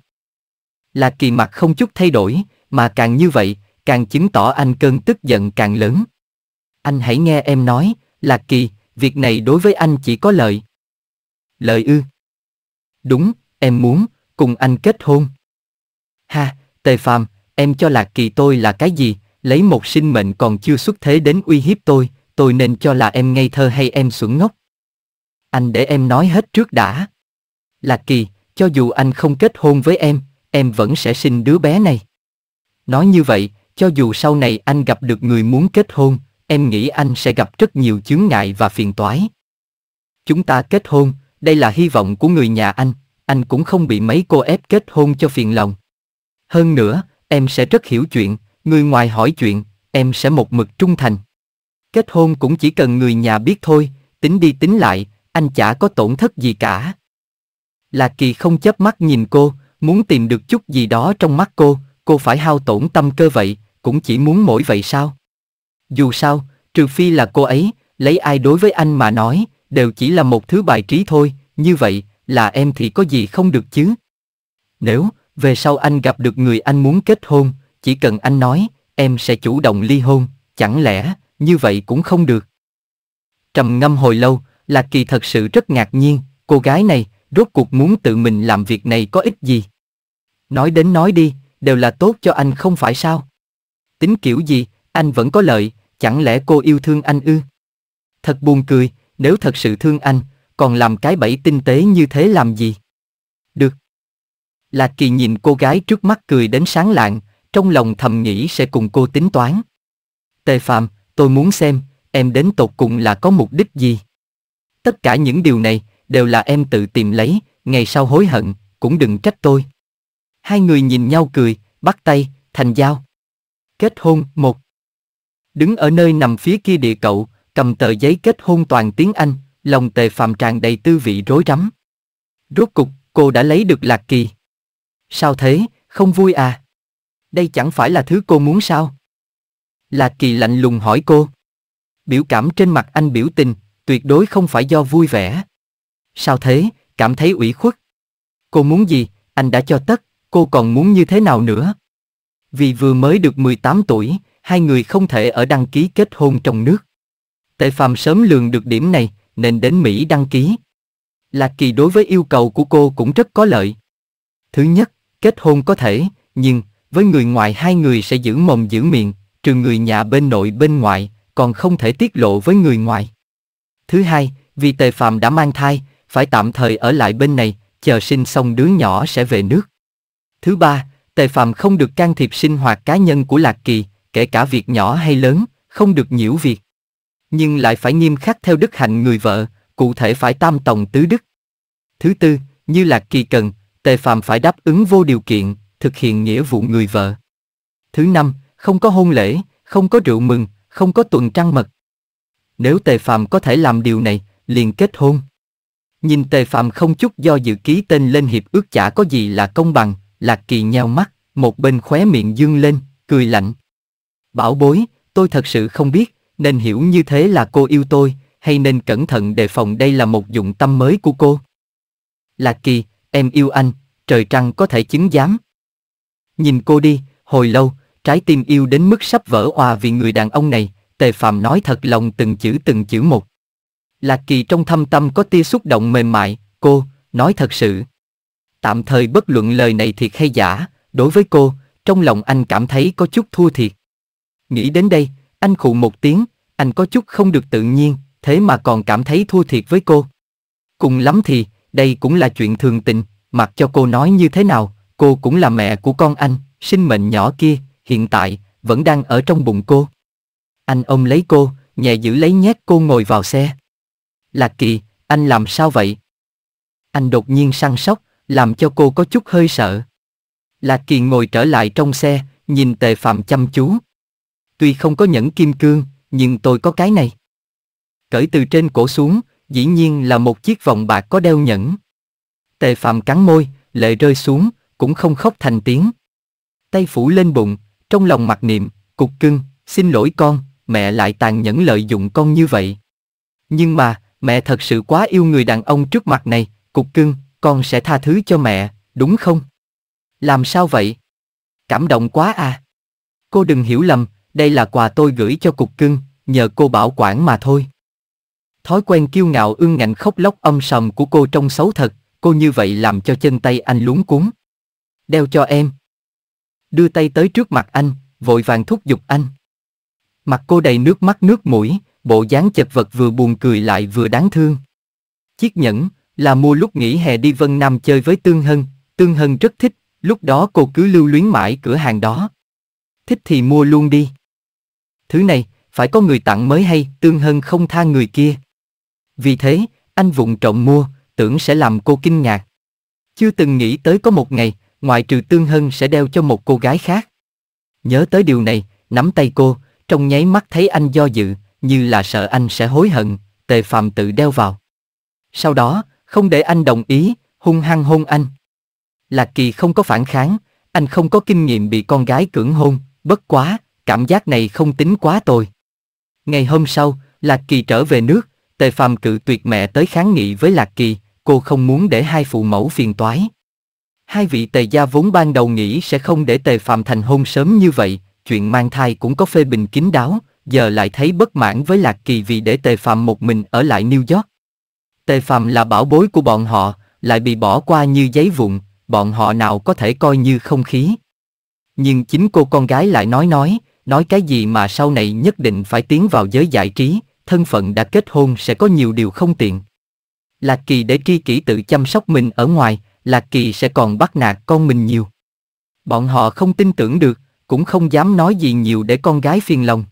là kỳ mặt không chút thay đổi, mà càng như vậy, càng chứng tỏ anh cơn tức giận càng lớn. Anh hãy nghe em nói, Lạc Kỳ, việc này đối với anh chỉ có lợi. Lợi ư? Đúng, em muốn, cùng anh kết hôn. Ha, Tề Phàm, em cho Lạc Kỳ tôi là cái gì, lấy một sinh mệnh còn chưa xuất thế đến uy hiếp tôi, tôi nên cho là em ngây thơ hay em xuẩn ngốc. Anh để em nói hết trước đã. Lạc Kỳ, cho dù anh không kết hôn với em, em vẫn sẽ sinh đứa bé này. Nói như vậy, cho dù sau này anh gặp được người muốn kết hôn, em nghĩ anh sẽ gặp rất nhiều chướng ngại và phiền toái. Chúng ta kết hôn, đây là hy vọng của người nhà anh, anh cũng không bị mấy cô ép kết hôn cho phiền lòng. Hơn nữa, em sẽ rất hiểu chuyện, người ngoài hỏi chuyện, em sẽ một mực trung thành. Kết hôn cũng chỉ cần người nhà biết thôi, tính đi tính lại, anh chả có tổn thất gì cả. Lạc kỳ không chớp mắt nhìn cô, Muốn tìm được chút gì đó trong mắt cô, cô phải hao tổn tâm cơ vậy, cũng chỉ muốn mỗi vậy sao? Dù sao, trừ phi là cô ấy, lấy ai đối với anh mà nói, đều chỉ là một thứ bài trí thôi, như vậy, là em thì có gì không được chứ? Nếu, về sau anh gặp được người anh muốn kết hôn, chỉ cần anh nói, em sẽ chủ động ly hôn, chẳng lẽ, như vậy cũng không được? Trầm ngâm hồi lâu, Lạc Kỳ thật sự rất ngạc nhiên, cô gái này, rốt cuộc muốn tự mình làm việc này có ích gì. Nói đến nói đi, đều là tốt cho anh không phải sao? Tính kiểu gì, anh vẫn có lợi, chẳng lẽ cô yêu thương anh ư? Thật buồn cười, nếu thật sự thương anh, còn làm cái bẫy tinh tế như thế làm gì? Được. Lạc Kỳ nhìn cô gái trước mắt cười đến sáng lạng, trong lòng thầm nghĩ sẽ cùng cô tính toán. Tề Phạm, tôi muốn xem, em đến tột cùng là có mục đích gì? Tất cả những điều này, đều là em tự tìm lấy, ngày sau hối hận, cũng đừng trách tôi. Hai người nhìn nhau cười, bắt tay, thành giao. Kết hôn, một. Đứng ở nơi nằm phía kia địa cậu, cầm tờ giấy kết hôn toàn tiếng Anh, lòng tề phàm tràn đầy tư vị rối rắm. Rốt cục, cô đã lấy được lạc kỳ. Sao thế, không vui à? Đây chẳng phải là thứ cô muốn sao? Lạc kỳ lạnh lùng hỏi cô. Biểu cảm trên mặt anh biểu tình, tuyệt đối không phải do vui vẻ. Sao thế, cảm thấy ủy khuất. Cô muốn gì, anh đã cho tất, cô còn muốn như thế nào nữa? Vì vừa mới được 18 tuổi, hai người không thể ở đăng ký kết hôn trong nước. Tề phàm sớm lường được điểm này, nên đến Mỹ đăng ký. Lạc Kỳ đối với yêu cầu của cô cũng rất có lợi. Thứ nhất, kết hôn có thể, nhưng với người ngoài hai người sẽ giữ mồm giữ miệng, trừ người nhà bên nội bên ngoại, còn không thể tiết lộ với người ngoài. Thứ hai, vì Tề phàm đã mang thai, phải tạm thời ở lại bên này, chờ sinh xong đứa nhỏ sẽ về nước. Thứ ba, Tề Phạm không được can thiệp sinh hoạt cá nhân của Lạc Kỳ, kể cả việc nhỏ hay lớn, không được nhiễu việc. Nhưng lại phải nghiêm khắc theo đức hạnh người vợ, cụ thể phải tam tòng tứ đức. Thứ tư, như Lạc Kỳ cần, Tề Phạm phải đáp ứng vô điều kiện, thực hiện nghĩa vụ người vợ. Thứ năm, không có hôn lễ, không có rượu mừng, không có tuần trăng mật. Nếu Tề Phạm có thể làm điều này, liền kết hôn. Nhìn Tề Phạm không chút do dự ký tên lên hiệp ước chả có gì là công bằng, Lạc Kỳ nheo mắt, một bên khóe miệng dương lên, cười lạnh. Bảo bối, tôi thật sự không biết, nên hiểu như thế là cô yêu tôi, hay nên cẩn thận đề phòng đây là một dụng tâm mới của cô. Lạc Kỳ, em yêu anh, trời trăng có thể chứng giám. Nhìn cô đi, hồi lâu, trái tim yêu đến mức sắp vỡ hòa vì người đàn ông này, Tề Phạm nói thật lòng từng chữ từng chữ một. Lạc Kỳ trong thâm tâm có tia xúc động mềm mại, cô, nói thật sự. Tạm thời bất luận lời này thiệt hay giả, đối với cô, trong lòng anh cảm thấy có chút thua thiệt. Nghĩ đến đây, anh khụ một tiếng, anh có chút không được tự nhiên, thế mà còn cảm thấy thua thiệt với cô. Cùng lắm thì, đây cũng là chuyện thường tình, mặc cho cô nói như thế nào, cô cũng là mẹ của con anh, sinh mệnh nhỏ kia, hiện tại, vẫn đang ở trong bụng cô. Anh ôm lấy cô, nhẹ giữ lấy nhét cô ngồi vào xe. Lạc Kỳ, anh làm sao vậy? Anh đột nhiên săn sóc, làm cho cô có chút hơi sợ. Lạc Kỳ ngồi trở lại trong xe, nhìn Tề Phạm chăm chú. Tuy không có nhẫn kim cương, nhưng tôi có cái này. Cởi từ trên cổ xuống, dĩ nhiên là một chiếc vòng bạc có đeo nhẫn. Tề Phạm cắn môi, lệ rơi xuống, cũng không khóc thành tiếng. Tay phủ lên bụng, trong lòng mặc niệm, cục cưng, xin lỗi con, mẹ lại tàn nhẫn lợi dụng con như vậy. Nhưng mà, mẹ thật sự quá yêu người đàn ông trước mặt này, cục cưng, con sẽ tha thứ cho mẹ, đúng không? Làm sao vậy? Cảm động quá à. Cô đừng hiểu lầm, đây là quà tôi gửi cho cục cưng, nhờ cô bảo quản mà thôi. Thói quen kiêu ngạo ương ngạnh khóc lóc âm sầm của cô trông xấu thật, cô như vậy làm cho chân tay anh luống cuống. Đeo cho em. Đưa tay tới trước mặt anh, vội vàng thúc giục anh. Mặt cô đầy nước mắt nước mũi, bộ dáng chật vật vừa buồn cười lại vừa đáng thương. Chiếc nhẫn là mua lúc nghỉ hè đi Vân Nam chơi với Tương Hân, Tương Hân rất thích, lúc đó cô cứ lưu luyến mãi cửa hàng đó. Thích thì mua luôn đi. Thứ này, phải có người tặng mới hay, Tương Hân không tha người kia. Vì thế, anh vụng trộm mua, tưởng sẽ làm cô kinh ngạc. Chưa từng nghĩ tới có một ngày, ngoại trừ Tương Hân sẽ đeo cho một cô gái khác. Nhớ tới điều này, nắm tay cô, trong nháy mắt thấy anh do dự, như là sợ anh sẽ hối hận, tề phàm tự đeo vào. Sau đó, không để anh đồng ý, hung hăng hôn anh. Lạc Kỳ không có phản kháng, anh không có kinh nghiệm bị con gái cưỡng hôn, bất quá, cảm giác này không tính quá tồi. Ngày hôm sau, Lạc Kỳ trở về nước, Tề Phàm cự tuyệt mẹ tới kháng nghị với Lạc Kỳ, cô không muốn để hai phụ mẫu phiền toái. Hai vị Tề gia vốn ban đầu nghĩ sẽ không để Tề Phàm thành hôn sớm như vậy, chuyện mang thai cũng có phê bình kín đáo, giờ lại thấy bất mãn với Lạc Kỳ vì để Tề phàm một mình ở lại New York. Tề phàm là bảo bối của bọn họ, lại bị bỏ qua như giấy vụn, bọn họ nào có thể coi như không khí. Nhưng chính cô con gái lại nói nói, nói cái gì mà sau này nhất định phải tiến vào giới giải trí, thân phận đã kết hôn sẽ có nhiều điều không tiện. Lạc Kỳ để tri kỷ tự chăm sóc mình ở ngoài, Lạc Kỳ sẽ còn bắt nạt con mình nhiều. Bọn họ không tin tưởng được, cũng không dám nói gì nhiều để con gái phiền lòng.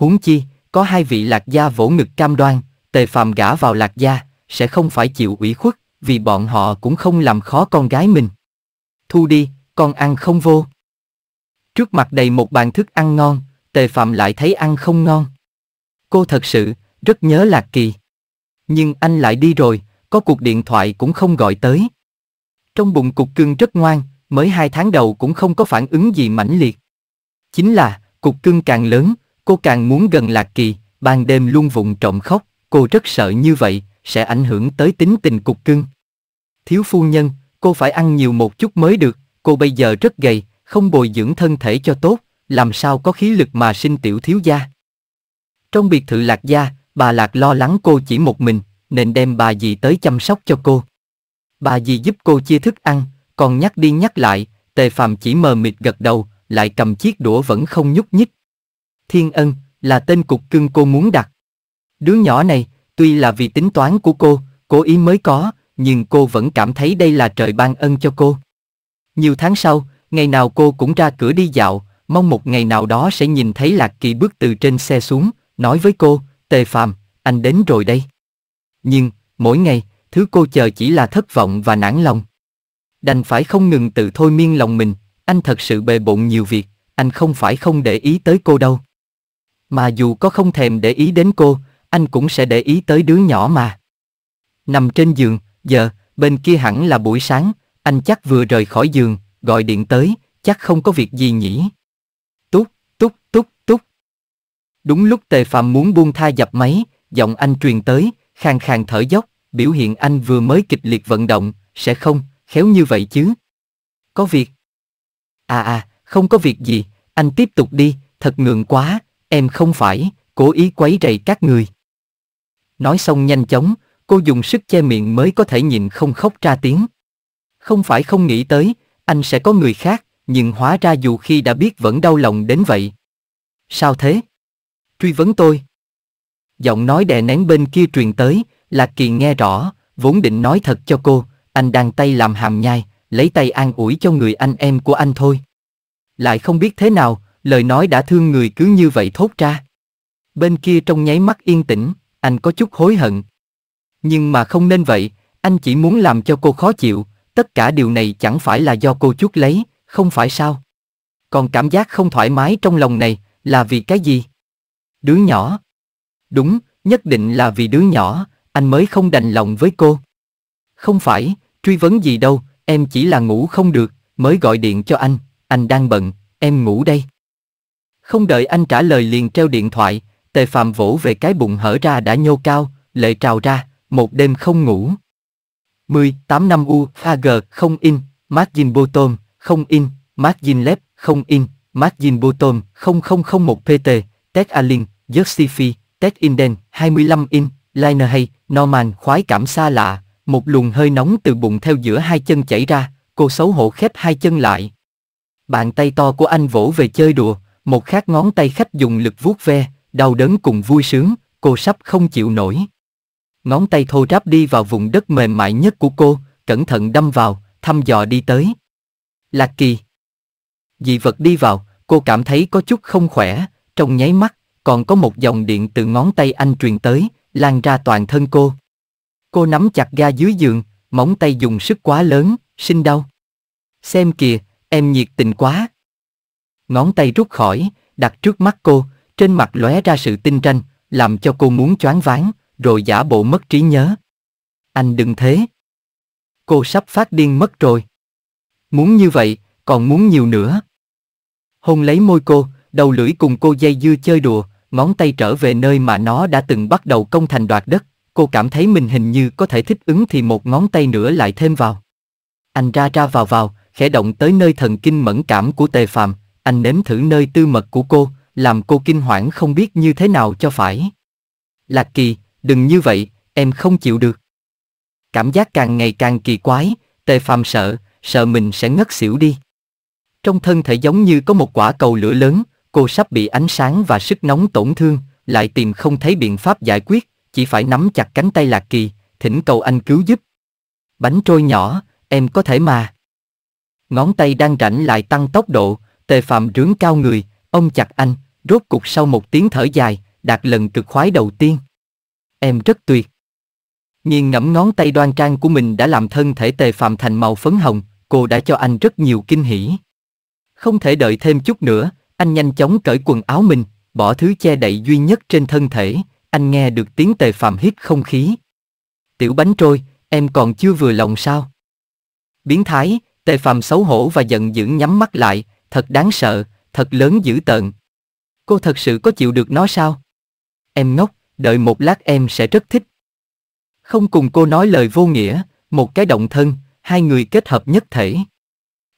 Huống chi, có hai vị lạc gia vỗ ngực cam đoan, tề phàm gả vào lạc gia, sẽ không phải chịu ủy khuất, vì bọn họ cũng không làm khó con gái mình. Thu đi, con ăn không vô. Trước mặt đầy một bàn thức ăn ngon, tề phạm lại thấy ăn không ngon. Cô thật sự, rất nhớ Lạc Kỳ. Nhưng anh lại đi rồi, có cuộc điện thoại cũng không gọi tới. Trong bụng cục cưng rất ngoan, mới hai tháng đầu cũng không có phản ứng gì mãnh liệt. Chính là, cục cưng càng lớn, Cô càng muốn gần Lạc Kỳ, ban đêm luôn vụng trộm khóc, cô rất sợ như vậy, sẽ ảnh hưởng tới tính tình cục cưng. Thiếu phu nhân, cô phải ăn nhiều một chút mới được, cô bây giờ rất gầy, không bồi dưỡng thân thể cho tốt, làm sao có khí lực mà sinh tiểu thiếu gia. Trong biệt thự Lạc Gia, bà Lạc lo lắng cô chỉ một mình, nên đem bà dì tới chăm sóc cho cô. Bà dì giúp cô chia thức ăn, còn nhắc đi nhắc lại, tề phàm chỉ mờ mịt gật đầu, lại cầm chiếc đũa vẫn không nhúc nhích. Thiên Ân, là tên cục cưng cô muốn đặt. Đứa nhỏ này, tuy là vì tính toán của cô, cố ý mới có, nhưng cô vẫn cảm thấy đây là trời ban ân cho cô. Nhiều tháng sau, ngày nào cô cũng ra cửa đi dạo, mong một ngày nào đó sẽ nhìn thấy Lạc Kỳ bước từ trên xe xuống, nói với cô, Tề Phạm, anh đến rồi đây. Nhưng, mỗi ngày, thứ cô chờ chỉ là thất vọng và nản lòng. Đành phải không ngừng tự thôi miên lòng mình, anh thật sự bề bộn nhiều việc, anh không phải không để ý tới cô đâu. Mà dù có không thèm để ý đến cô, anh cũng sẽ để ý tới đứa nhỏ mà. Nằm trên giường, giờ, bên kia hẳn là buổi sáng, anh chắc vừa rời khỏi giường, gọi điện tới, chắc không có việc gì nhỉ. Túc, túc, túc, túc. Đúng lúc Tề phàm muốn buông tha dập máy, giọng anh truyền tới, khàn khàn thở dốc, biểu hiện anh vừa mới kịch liệt vận động, sẽ không, khéo như vậy chứ. Có việc. À à, không có việc gì, anh tiếp tục đi, thật ngượng quá, Em không phải, cố ý quấy rầy các người. Nói xong nhanh chóng, cô dùng sức che miệng mới có thể nhìn không khóc ra tiếng. Không phải không nghĩ tới, anh sẽ có người khác, nhưng hóa ra dù khi đã biết vẫn đau lòng đến vậy. Sao thế? Truy vấn tôi. Giọng nói đè nén bên kia truyền tới, Lạc Kỳ nghe rõ, vốn định nói thật cho cô, anh đang tay làm hàm nhai, lấy tay an ủi cho người anh em của anh thôi. Lại không biết thế nào, lời nói đã thương người cứ như vậy thốt ra. Bên kia trong nháy mắt yên tĩnh, anh có chút hối hận. Nhưng mà không nên vậy, anh chỉ muốn làm cho cô khó chịu, tất cả điều này chẳng phải là do cô chuốc lấy, không phải sao? Còn cảm giác không thoải mái trong lòng này là vì cái gì? Đứa nhỏ. Đúng, nhất định là vì đứa nhỏ, anh mới không đành lòng với cô. Không phải, truy vấn gì đâu, em chỉ là ngủ không được, mới gọi điện cho anh, anh đang bận, em ngủ đây. Không đợi anh trả lời liền treo điện thoại, tề phạm vỗ về cái bụng hở ra đã nhô cao, lệ trào ra, một đêm không ngủ. 10, 8 năm U, AG, không in, Margin Bottom, không in, Margin left không in, Margin Bottom, 0001 PT, Tech Alin, Justifi, Tech Inden, 25 in, Liner hay, Norman khoái cảm xa lạ, một luồng hơi nóng từ bụng theo giữa hai chân chảy ra, cô xấu hổ khép hai chân lại. Bàn tay to của anh vỗ về chơi đùa, một khát ngón tay khách dùng lực vuốt ve, đau đớn cùng vui sướng, cô sắp không chịu nổi. Ngón tay thô ráp đi vào vùng đất mềm mại nhất của cô, cẩn thận đâm vào, thăm dò đi tới. Lạc kỳ. Dị vật đi vào, cô cảm thấy có chút không khỏe, trong nháy mắt, còn có một dòng điện từ ngón tay anh truyền tới, lan ra toàn thân cô. Cô nắm chặt ga dưới giường, móng tay dùng sức quá lớn, sinh đau. Xem kìa, em nhiệt tình quá ngón tay rút khỏi, đặt trước mắt cô, trên mặt lóe ra sự tinh tranh, làm cho cô muốn choáng váng, rồi giả bộ mất trí nhớ. Anh đừng thế. Cô sắp phát điên mất rồi. Muốn như vậy, còn muốn nhiều nữa. Hôn lấy môi cô, đầu lưỡi cùng cô dây dưa chơi đùa, ngón tay trở về nơi mà nó đã từng bắt đầu công thành đoạt đất. Cô cảm thấy mình hình như có thể thích ứng thì một ngón tay nữa lại thêm vào. Anh ra ra vào vào, khẽ động tới nơi thần kinh mẫn cảm của tề phàm, anh nếm thử nơi tư mật của cô, làm cô kinh hoảng không biết như thế nào cho phải. Lạc kỳ, đừng như vậy, em không chịu được. Cảm giác càng ngày càng kỳ quái, tề phàm sợ, sợ mình sẽ ngất xỉu đi. Trong thân thể giống như có một quả cầu lửa lớn, cô sắp bị ánh sáng và sức nóng tổn thương, lại tìm không thấy biện pháp giải quyết, chỉ phải nắm chặt cánh tay Lạc Kỳ, thỉnh cầu anh cứu giúp. Bánh trôi nhỏ, em có thể mà. Ngón tay đang rảnh lại tăng tốc độ, Tề Phạm rướng cao người, ông chặt anh, rốt cục sau một tiếng thở dài, đạt lần cực khoái đầu tiên. Em rất tuyệt. Nhiên ngẫm ngón tay đoan trang của mình đã làm thân thể Tề Phạm thành màu phấn hồng, cô đã cho anh rất nhiều kinh hỉ. Không thể đợi thêm chút nữa, anh nhanh chóng cởi quần áo mình, bỏ thứ che đậy duy nhất trên thân thể, anh nghe được tiếng Tề Phạm hít không khí. Tiểu bánh trôi, em còn chưa vừa lòng sao? Biến thái, Tề Phạm xấu hổ và giận dữ nhắm mắt lại, thật đáng sợ, thật lớn dữ tợn. Cô thật sự có chịu được nó sao? Em ngốc, đợi một lát em sẽ rất thích. Không cùng cô nói lời vô nghĩa, một cái động thân, hai người kết hợp nhất thể.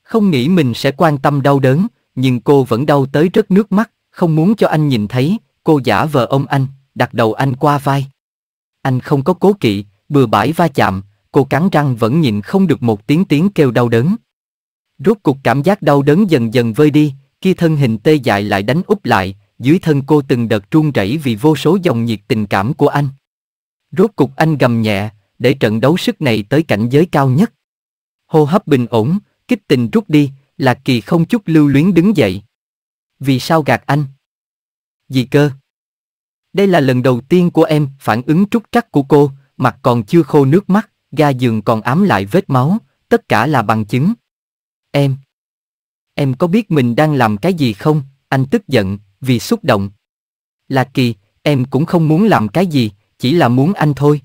Không nghĩ mình sẽ quan tâm đau đớn, nhưng cô vẫn đau tới rất nước mắt, không muốn cho anh nhìn thấy, cô giả vờ ôm anh, đặt đầu anh qua vai. Anh không có cố kỵ, bừa bãi va chạm, cô cắn răng vẫn nhịn không được một tiếng tiếng kêu đau đớn. Rốt cuộc cảm giác đau đớn dần dần vơi đi, kia thân hình tê dại lại đánh úp lại, dưới thân cô từng đợt trung rẩy vì vô số dòng nhiệt tình cảm của anh. Rốt cục anh gầm nhẹ, để trận đấu sức này tới cảnh giới cao nhất. Hô hấp bình ổn, kích tình rút đi, Lạc Kỳ không chút lưu luyến đứng dậy. Vì sao gạt anh? Gì cơ? Đây là lần đầu tiên của em phản ứng trúc trắc của cô, mặt còn chưa khô nước mắt, ga giường còn ám lại vết máu, tất cả là bằng chứng. Em. Em có biết mình đang làm cái gì không? Anh tức giận, vì xúc động. Lạc Kỳ, em cũng không muốn làm cái gì, chỉ là muốn anh thôi.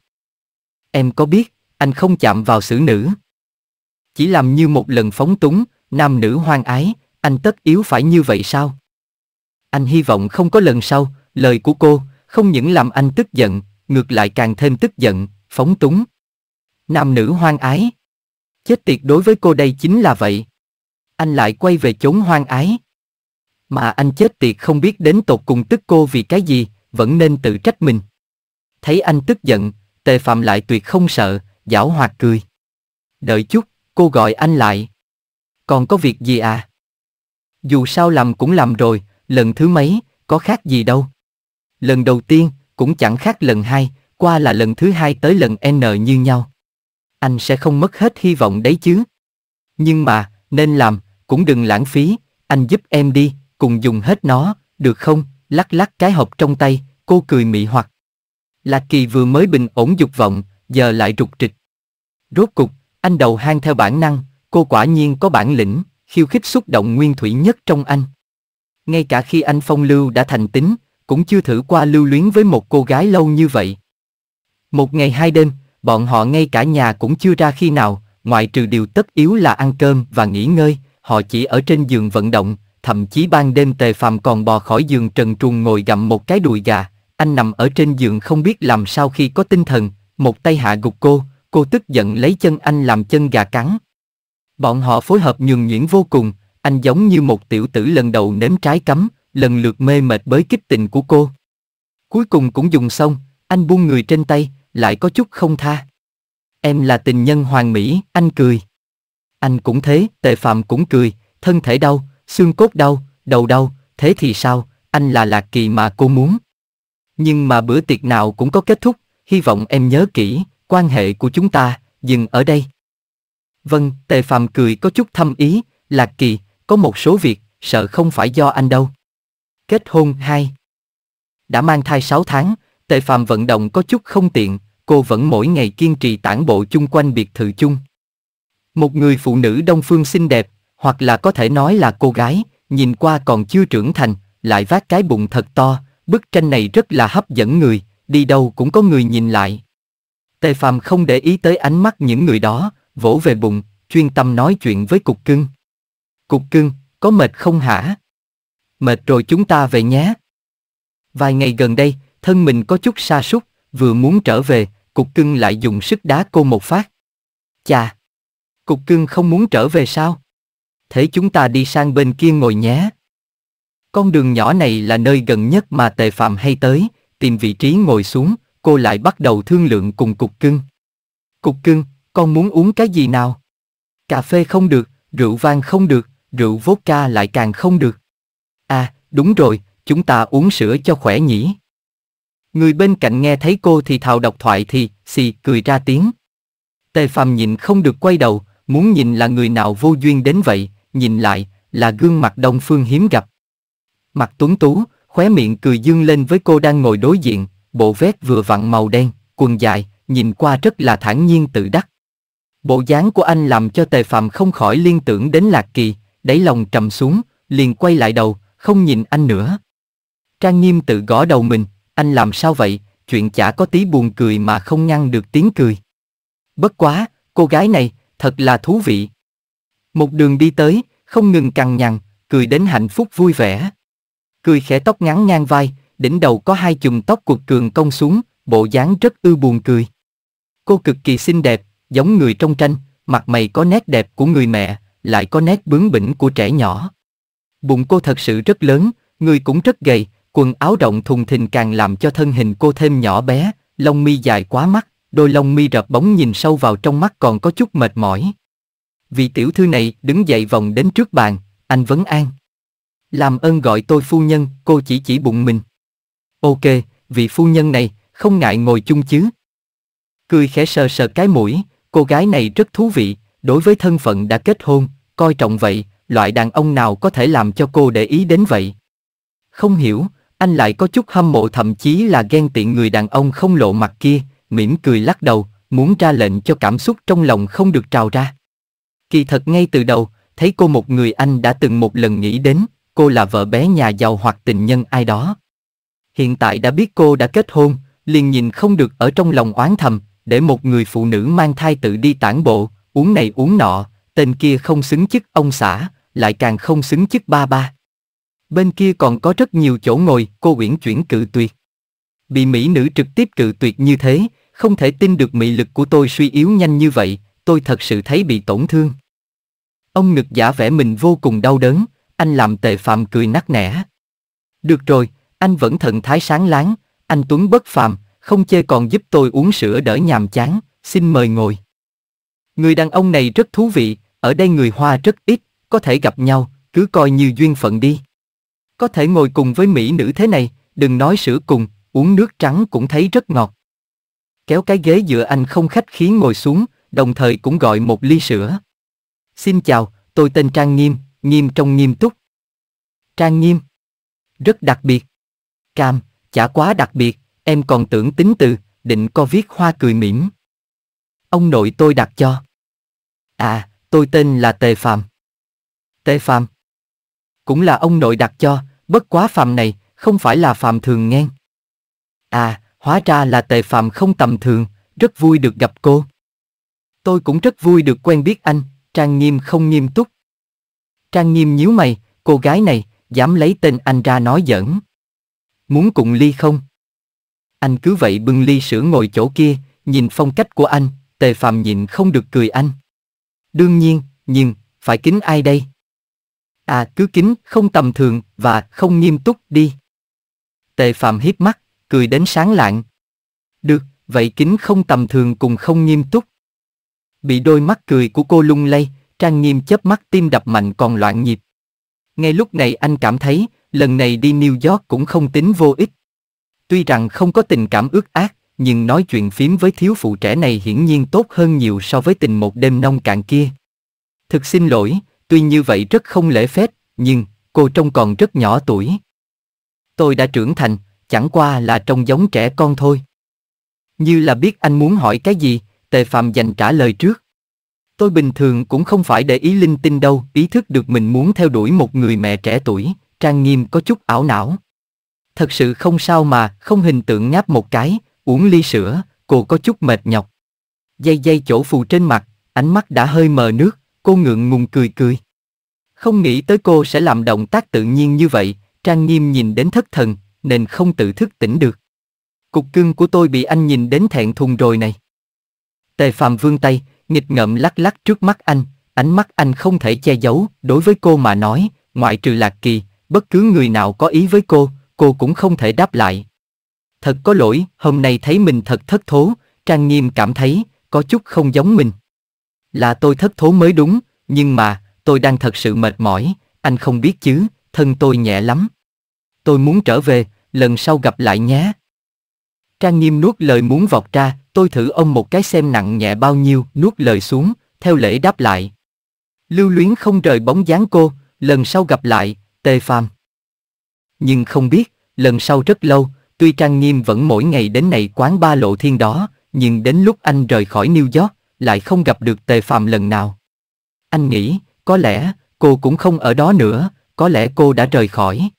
Em có biết, anh không chạm vào xử nữ. Chỉ làm như một lần phóng túng, nam nữ hoang ái, anh tất yếu phải như vậy sao? Anh hy vọng không có lần sau, lời của cô, không những làm anh tức giận, ngược lại càng thêm tức giận, phóng túng. Nam nữ hoang ái. Chết tiệt đối với cô đây chính là vậy anh lại quay về chốn hoang ái. Mà anh chết tiệt không biết đến tột cùng tức cô vì cái gì, vẫn nên tự trách mình. Thấy anh tức giận, tề phạm lại tuyệt không sợ, giảo hoạt cười. Đợi chút, cô gọi anh lại. Còn có việc gì à? Dù sao làm cũng làm rồi, lần thứ mấy, có khác gì đâu. Lần đầu tiên, cũng chẳng khác lần hai, qua là lần thứ hai tới lần N như nhau. Anh sẽ không mất hết hy vọng đấy chứ. Nhưng mà, nên làm, cũng đừng lãng phí, anh giúp em đi, cùng dùng hết nó, được không? Lắc lắc cái hộp trong tay, cô cười mị hoặc. Lạc Kỳ vừa mới bình ổn dục vọng, giờ lại rụt trịch. Rốt cục, anh đầu hang theo bản năng, cô quả nhiên có bản lĩnh, khiêu khích xúc động nguyên thủy nhất trong anh. Ngay cả khi anh phong lưu đã thành tính, cũng chưa thử qua lưu luyến với một cô gái lâu như vậy. Một ngày hai đêm, bọn họ ngay cả nhà cũng chưa ra khi nào, ngoại trừ điều tất yếu là ăn cơm và nghỉ ngơi, họ chỉ ở trên giường vận động, thậm chí ban đêm tề phàm còn bò khỏi giường trần truồng ngồi gặm một cái đùi gà, anh nằm ở trên giường không biết làm sao khi có tinh thần, một tay hạ gục cô, cô tức giận lấy chân anh làm chân gà cắn. Bọn họ phối hợp nhường nhuyễn vô cùng, anh giống như một tiểu tử lần đầu nếm trái cấm, lần lượt mê mệt bới kích tình của cô. Cuối cùng cũng dùng xong, anh buông người trên tay, lại có chút không tha. Em là tình nhân hoàn mỹ, anh cười. Anh cũng thế, Tề phạm cũng cười, thân thể đau, xương cốt đau, đầu đau, thế thì sao, anh là lạc kỳ mà cô muốn. Nhưng mà bữa tiệc nào cũng có kết thúc, hy vọng em nhớ kỹ, quan hệ của chúng ta, dừng ở đây. Vâng, tề Phạm cười có chút thâm ý, lạc kỳ, có một số việc, sợ không phải do anh đâu. Kết hôn 2 Đã mang thai 6 tháng, tề Phạm vận động có chút không tiện, cô vẫn mỗi ngày kiên trì tản bộ chung quanh biệt thự chung. Một người phụ nữ đông phương xinh đẹp, hoặc là có thể nói là cô gái, nhìn qua còn chưa trưởng thành, lại vác cái bụng thật to, bức tranh này rất là hấp dẫn người, đi đâu cũng có người nhìn lại. Tề Phàm không để ý tới ánh mắt những người đó, vỗ về bụng, chuyên tâm nói chuyện với Cục Cưng. Cục Cưng, có mệt không hả? Mệt rồi chúng ta về nhé. Vài ngày gần đây, thân mình có chút sa sút, vừa muốn trở về, Cục Cưng lại dùng sức đá cô một phát. Chà, Cục cưng không muốn trở về sao? Thế chúng ta đi sang bên kia ngồi nhé. Con đường nhỏ này là nơi gần nhất mà tề phạm hay tới, tìm vị trí ngồi xuống, cô lại bắt đầu thương lượng cùng cục cưng. Cục cưng, con muốn uống cái gì nào? Cà phê không được, rượu vang không được, rượu vodka lại càng không được. À, đúng rồi, chúng ta uống sữa cho khỏe nhỉ. Người bên cạnh nghe thấy cô thì thào độc thoại thì, xì, cười ra tiếng. Tề Phạm nhịn không được quay đầu, muốn nhìn là người nào vô duyên đến vậy, nhìn lại, là gương mặt đông phương hiếm gặp. Mặt tuấn tú, khóe miệng cười dương lên với cô đang ngồi đối diện, bộ vét vừa vặn màu đen, quần dài, nhìn qua rất là thản nhiên tự đắc. Bộ dáng của anh làm cho tề phạm không khỏi liên tưởng đến lạc kỳ, đẩy lòng trầm xuống, liền quay lại đầu, không nhìn anh nữa. Trang nghiêm tự gõ đầu mình, anh làm sao vậy, chuyện chả có tí buồn cười mà không ngăn được tiếng cười. Bất quá, cô gái này, thật là thú vị. Một đường đi tới, không ngừng cằn nhằn, cười đến hạnh phúc vui vẻ. Cười khẽ tóc ngắn ngang vai, đỉnh đầu có hai chùm tóc cuộc cường cong xuống, bộ dáng rất ư buồn cười. Cô cực kỳ xinh đẹp, giống người trong tranh, mặt mày có nét đẹp của người mẹ, lại có nét bướng bỉnh của trẻ nhỏ. Bụng cô thật sự rất lớn, người cũng rất gầy, quần áo rộng thùng thình càng làm cho thân hình cô thêm nhỏ bé, lông mi dài quá mắt đôi lông mi rập bóng nhìn sâu vào trong mắt còn có chút mệt mỏi. Vị tiểu thư này đứng dậy vòng đến trước bàn, anh vấn an. Làm ơn gọi tôi phu nhân, cô chỉ chỉ bụng mình. Ok, vị phu nhân này, không ngại ngồi chung chứ. Cười khẽ sờ sờ cái mũi, cô gái này rất thú vị, đối với thân phận đã kết hôn, coi trọng vậy, loại đàn ông nào có thể làm cho cô để ý đến vậy. Không hiểu, anh lại có chút hâm mộ thậm chí là ghen tiện người đàn ông không lộ mặt kia, mỉm cười lắc đầu, muốn ra lệnh cho cảm xúc trong lòng không được trào ra. Kỳ thật ngay từ đầu, thấy cô một người anh đã từng một lần nghĩ đến, cô là vợ bé nhà giàu hoặc tình nhân ai đó. Hiện tại đã biết cô đã kết hôn, liền nhìn không được ở trong lòng oán thầm, để một người phụ nữ mang thai tự đi tản bộ, uống này uống nọ, tên kia không xứng chức ông xã, lại càng không xứng chức ba ba. Bên kia còn có rất nhiều chỗ ngồi, cô uyển chuyển cự tuyệt bị mỹ nữ trực tiếp cự tuyệt như thế, không thể tin được mị lực của tôi suy yếu nhanh như vậy, tôi thật sự thấy bị tổn thương. Ông ngực giả vẻ mình vô cùng đau đớn, anh làm tệ phạm cười nát nẻ. Được rồi, anh vẫn thần thái sáng láng, anh Tuấn bất phàm, không chê còn giúp tôi uống sữa đỡ nhàm chán, xin mời ngồi. Người đàn ông này rất thú vị, ở đây người Hoa rất ít, có thể gặp nhau, cứ coi như duyên phận đi. Có thể ngồi cùng với mỹ nữ thế này, đừng nói sữa cùng, uống nước trắng cũng thấy rất ngọt. Kéo cái ghế dựa anh không khách khí ngồi xuống, đồng thời cũng gọi một ly sữa. Xin chào, tôi tên Trang Nghiêm, Nghiêm trong nghiêm túc. Trang Nghiêm. Rất đặc biệt. Cam, chả quá đặc biệt, em còn tưởng tính từ, định co viết hoa cười mỉm. Ông nội tôi đặt cho. À, tôi tên là Tề Phạm. Tề Phạm. Cũng là ông nội đặt cho, bất quá Phạm này, không phải là Phạm thường ngang. À, hóa ra là tề phạm không tầm thường, rất vui được gặp cô. Tôi cũng rất vui được quen biết anh, Trang Nghiêm không nghiêm túc. Trang Nghiêm nhíu mày, cô gái này, dám lấy tên anh ra nói giỡn. Muốn cùng ly không? Anh cứ vậy bưng ly sữa ngồi chỗ kia, nhìn phong cách của anh, tề phạm nhịn không được cười anh. Đương nhiên, nhưng, phải kính ai đây? À cứ kính, không tầm thường, và không nghiêm túc đi. Tề phạm hiếp mắt cười đến sáng lạng. Được, vậy kính không tầm thường cùng không nghiêm túc. Bị đôi mắt cười của cô lung lay, Trang Nghiêm chớp mắt tim đập mạnh còn loạn nhịp. Ngay lúc này anh cảm thấy, lần này đi New York cũng không tính vô ích. Tuy rằng không có tình cảm ước ác, nhưng nói chuyện phím với thiếu phụ trẻ này hiển nhiên tốt hơn nhiều so với tình một đêm nông cạn kia. Thực xin lỗi, tuy như vậy rất không lễ phép, nhưng cô trông còn rất nhỏ tuổi. Tôi đã trưởng thành, chẳng qua là trông giống trẻ con thôi. Như là biết anh muốn hỏi cái gì, Tề Phạm dành trả lời trước. Tôi bình thường cũng không phải để ý linh tinh đâu, ý thức được mình muốn theo đuổi một người mẹ trẻ tuổi, Trang Nghiêm có chút ảo não. Thật sự không sao mà, không hình tượng ngáp một cái, uống ly sữa, cô có chút mệt nhọc. Dây dây chỗ phù trên mặt, ánh mắt đã hơi mờ nước, cô ngượng ngùng cười cười. Không nghĩ tới cô sẽ làm động tác tự nhiên như vậy, Trang Nghiêm nhìn đến thất thần, nên không tự thức tỉnh được. Cục cưng của tôi bị anh nhìn đến thẹn thùng rồi này. Tề Phạm vương tay, nghịch ngợm lắc lắc trước mắt anh, ánh mắt anh không thể che giấu, đối với cô mà nói, ngoại trừ Lạc Kỳ, bất cứ người nào có ý với cô, cô cũng không thể đáp lại. Thật có lỗi, hôm nay thấy mình thật thất thố, Trang Nghiêm cảm thấy, có chút không giống mình. Là tôi thất thố mới đúng, nhưng mà, tôi đang thật sự mệt mỏi, anh không biết chứ, thân tôi nhẹ lắm tôi muốn trở về, lần sau gặp lại nhé. Trang nghiêm nuốt lời muốn vọt ra, tôi thử ông một cái xem nặng nhẹ bao nhiêu, nuốt lời xuống, theo lễ đáp lại. Lưu luyến không rời bóng dáng cô, lần sau gặp lại, tề phàm. Nhưng không biết, lần sau rất lâu, tuy Trang Nghiêm vẫn mỗi ngày đến này quán ba lộ thiên đó, nhưng đến lúc anh rời khỏi New York, lại không gặp được tề phàm lần nào. Anh nghĩ, có lẽ, cô cũng không ở đó nữa, có lẽ cô đã rời khỏi.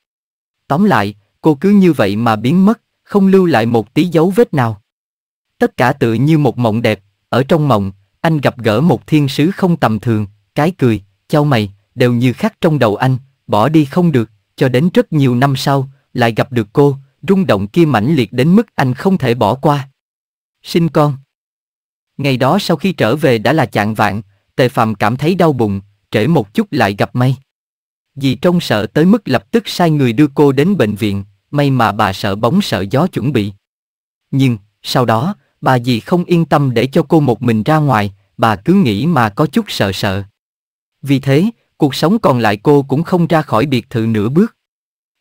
Tóm lại, cô cứ như vậy mà biến mất, không lưu lại một tí dấu vết nào. Tất cả tự như một mộng đẹp, ở trong mộng, anh gặp gỡ một thiên sứ không tầm thường, cái cười, chau mày, đều như khắc trong đầu anh, bỏ đi không được, cho đến rất nhiều năm sau, lại gặp được cô, rung động kia mãnh liệt đến mức anh không thể bỏ qua. Sinh con. Ngày đó sau khi trở về đã là chạng vạn, Tề Phàm cảm thấy đau bụng, trễ một chút lại gặp may. Dì trông sợ tới mức lập tức sai người đưa cô đến bệnh viện, may mà bà sợ bóng sợ gió chuẩn bị. Nhưng, sau đó, bà dì không yên tâm để cho cô một mình ra ngoài, bà cứ nghĩ mà có chút sợ sợ. Vì thế, cuộc sống còn lại cô cũng không ra khỏi biệt thự nửa bước.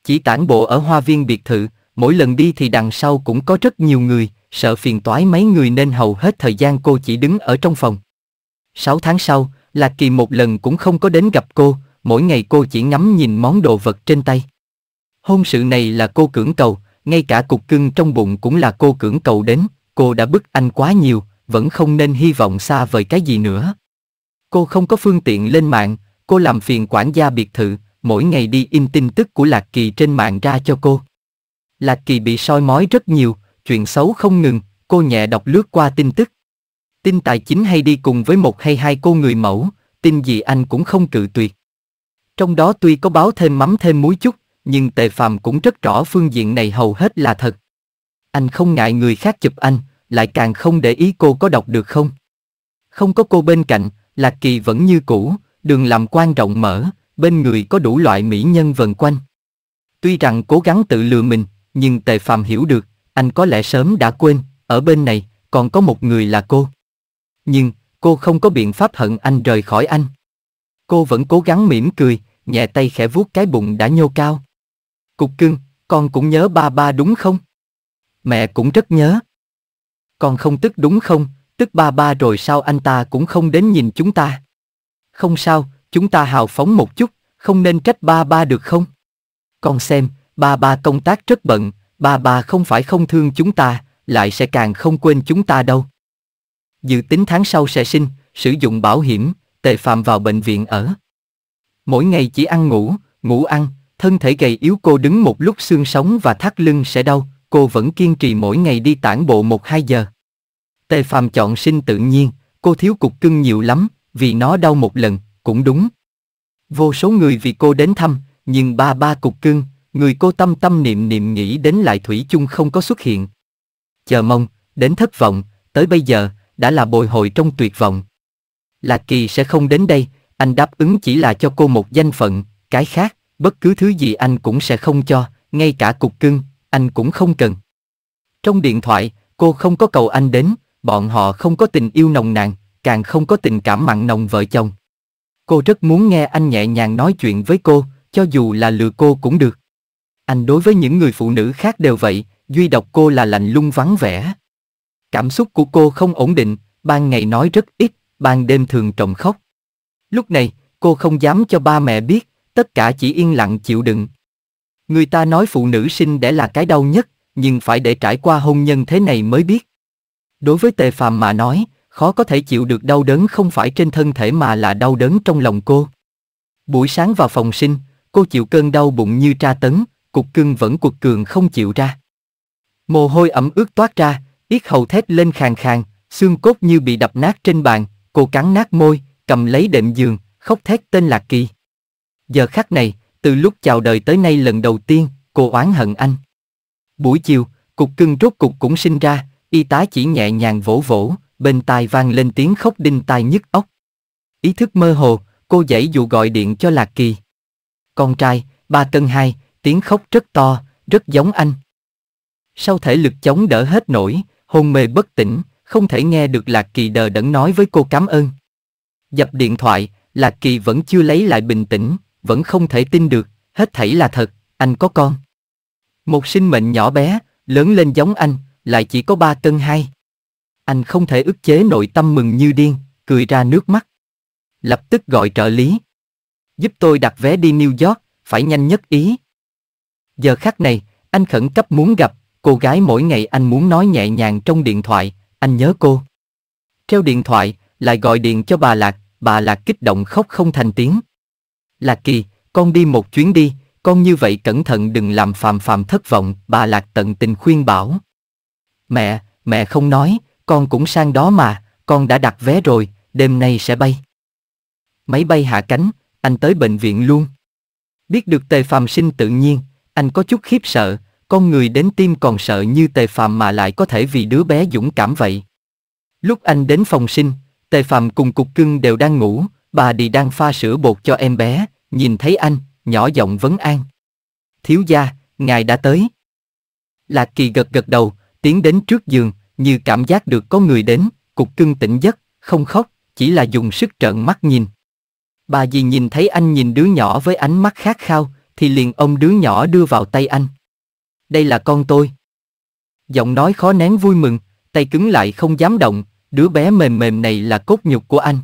Chỉ tản bộ ở hoa viên biệt thự, mỗi lần đi thì đằng sau cũng có rất nhiều người, sợ phiền toái mấy người nên hầu hết thời gian cô chỉ đứng ở trong phòng. 6 tháng sau, Lạc Kỳ một lần cũng không có đến gặp cô, mỗi ngày cô chỉ ngắm nhìn món đồ vật trên tay. Hôn sự này là cô cưỡng cầu, ngay cả cục cưng trong bụng cũng là cô cưỡng cầu đến, cô đã bức anh quá nhiều, vẫn không nên hy vọng xa vời cái gì nữa. Cô không có phương tiện lên mạng, cô làm phiền quản gia biệt thự, mỗi ngày đi in tin tức của Lạc Kỳ trên mạng ra cho cô. Lạc Kỳ bị soi mói rất nhiều, chuyện xấu không ngừng, cô nhẹ đọc lướt qua tin tức. Tin tài chính hay đi cùng với một hay hai cô người mẫu, tin gì anh cũng không cự tuyệt. Trong đó tuy có báo thêm mắm thêm muối chút, nhưng tề phàm cũng rất rõ phương diện này hầu hết là thật. Anh không ngại người khác chụp anh, lại càng không để ý cô có đọc được không. Không có cô bên cạnh, Lạc Kỳ vẫn như cũ, đường làm quan rộng mở, bên người có đủ loại mỹ nhân vần quanh. Tuy rằng cố gắng tự lừa mình, nhưng tề phàm hiểu được, anh có lẽ sớm đã quên, ở bên này, còn có một người là cô. Nhưng, cô không có biện pháp hận anh rời khỏi anh. Cô vẫn cố gắng mỉm cười, nhẹ tay khẽ vuốt cái bụng đã nhô cao. Cục cưng, con cũng nhớ ba ba đúng không? Mẹ cũng rất nhớ. Con không tức đúng không? Tức ba ba rồi sao anh ta cũng không đến nhìn chúng ta? Không sao, chúng ta hào phóng một chút, không nên trách ba ba được không? Con xem, ba ba công tác rất bận, ba ba không phải không thương chúng ta, lại sẽ càng không quên chúng ta đâu. Dự tính tháng sau sẽ sinh, sử dụng bảo hiểm, Tề Phạm vào bệnh viện ở. Mỗi ngày chỉ ăn ngủ, ngủ ăn, thân thể gầy yếu cô đứng một lúc xương sống và thắt lưng sẽ đau, cô vẫn kiên trì mỗi ngày đi tản bộ 1-2 giờ. Tề Phạm chọn sinh tự nhiên, cô thiếu cục cưng nhiều lắm, vì nó đau một lần, cũng đúng. Vô số người vì cô đến thăm, nhưng ba ba cục cưng, người cô tâm tâm niệm niệm nghĩ đến lại Thủy chung không có xuất hiện. Chờ mong, đến thất vọng, tới bây giờ, đã là bồi hồi trong tuyệt vọng. Lạc Kỳ sẽ không đến đây, anh đáp ứng chỉ là cho cô một danh phận, cái khác, bất cứ thứ gì anh cũng sẽ không cho, ngay cả cục cưng, anh cũng không cần. Trong điện thoại, cô không có cầu anh đến, bọn họ không có tình yêu nồng nàn, càng không có tình cảm mặn nồng vợ chồng. Cô rất muốn nghe anh nhẹ nhàng nói chuyện với cô, cho dù là lừa cô cũng được. Anh đối với những người phụ nữ khác đều vậy, duy độc cô là lạnh lung vắng vẻ. Cảm xúc của cô không ổn định, ban ngày nói rất ít, ban đêm thường trồng khóc. Lúc này, cô không dám cho ba mẹ biết, tất cả chỉ yên lặng chịu đựng. Người ta nói phụ nữ sinh đẻ là cái đau nhất, nhưng phải để trải qua hôn nhân thế này mới biết. Đối với Tề Phàm mà nói, khó có thể chịu được đau đớn không phải trên thân thể mà là đau đớn trong lòng cô. Buổi sáng vào phòng sinh, cô chịu cơn đau bụng như tra tấn, cục cưng vẫn cuột cường không chịu ra. Mồ hôi ẩm ướt toát ra, yết hầu thét lên khàn khàn, xương cốt như bị đập nát trên bàn, Cô cắn nát môi, cầm lấy đệm giường, khóc thét tên Lạc Kỳ. Giờ khắc này, từ lúc chào đời tới nay lần đầu tiên, cô oán hận anh. Buổi chiều, cục cưng rốt cục cũng sinh ra, y tá chỉ nhẹ nhàng vỗ vỗ, bên tai vang lên tiếng khóc đinh tai nhức óc. Ý thức mơ hồ, cô dãy dụ gọi điện cho Lạc Kỳ. Con trai, ba cân hai, tiếng khóc rất to, rất giống anh. Sau thể lực chống đỡ hết nổi, hôn mê bất tỉnh, không thể nghe được Lạc Kỳ đờ đẫn nói với cô cảm ơn. Dập điện thoại, Lạc Kỳ vẫn chưa lấy lại bình tĩnh, vẫn không thể tin được, hết thảy là thật, anh có con. Một sinh mệnh nhỏ bé, lớn lên giống anh, lại chỉ có ba cân hai. Anh không thể ức chế nội tâm mừng như điên, cười ra nước mắt. Lập tức gọi trợ lý. Giúp tôi đặt vé đi New York, phải nhanh nhất ý. Giờ khắc này, anh khẩn cấp muốn gặp, cô gái mỗi ngày anh muốn nói nhẹ nhàng trong điện thoại, anh nhớ cô. Treo điện thoại, lại gọi điện cho bà Lạc, bà Lạc kích động khóc không thành tiếng. Lạc kỳ, con đi một chuyến đi, con như vậy cẩn thận đừng làm phàm phàm thất vọng, bà Lạc tận tình khuyên bảo. Mẹ, mẹ không nói, con cũng sang đó mà, con đã đặt vé rồi, đêm nay sẽ bay. Máy bay hạ cánh, anh tới bệnh viện luôn. Biết được tề phàm sinh tự nhiên, anh có chút khiếp sợ, con người đến tim còn sợ như tề phàm mà lại có thể vì đứa bé dũng cảm vậy. Lúc anh đến phòng sinh, tề phàm cùng cục cưng đều đang ngủ, bà đi đang pha sữa bột cho em bé, nhìn thấy anh, nhỏ giọng vấn an. Thiếu gia, ngài đã tới. Lạc kỳ gật gật đầu, tiến đến trước giường, như cảm giác được có người đến, cục cưng tỉnh giấc, không khóc, chỉ là dùng sức trợn mắt nhìn. Bà dì nhìn thấy anh nhìn đứa nhỏ với ánh mắt khát khao, thì liền ôm đứa nhỏ đưa vào tay anh đây là con tôi. Giọng nói khó nén vui mừng, tay cứng lại không dám động, đứa bé mềm mềm này là cốt nhục của anh.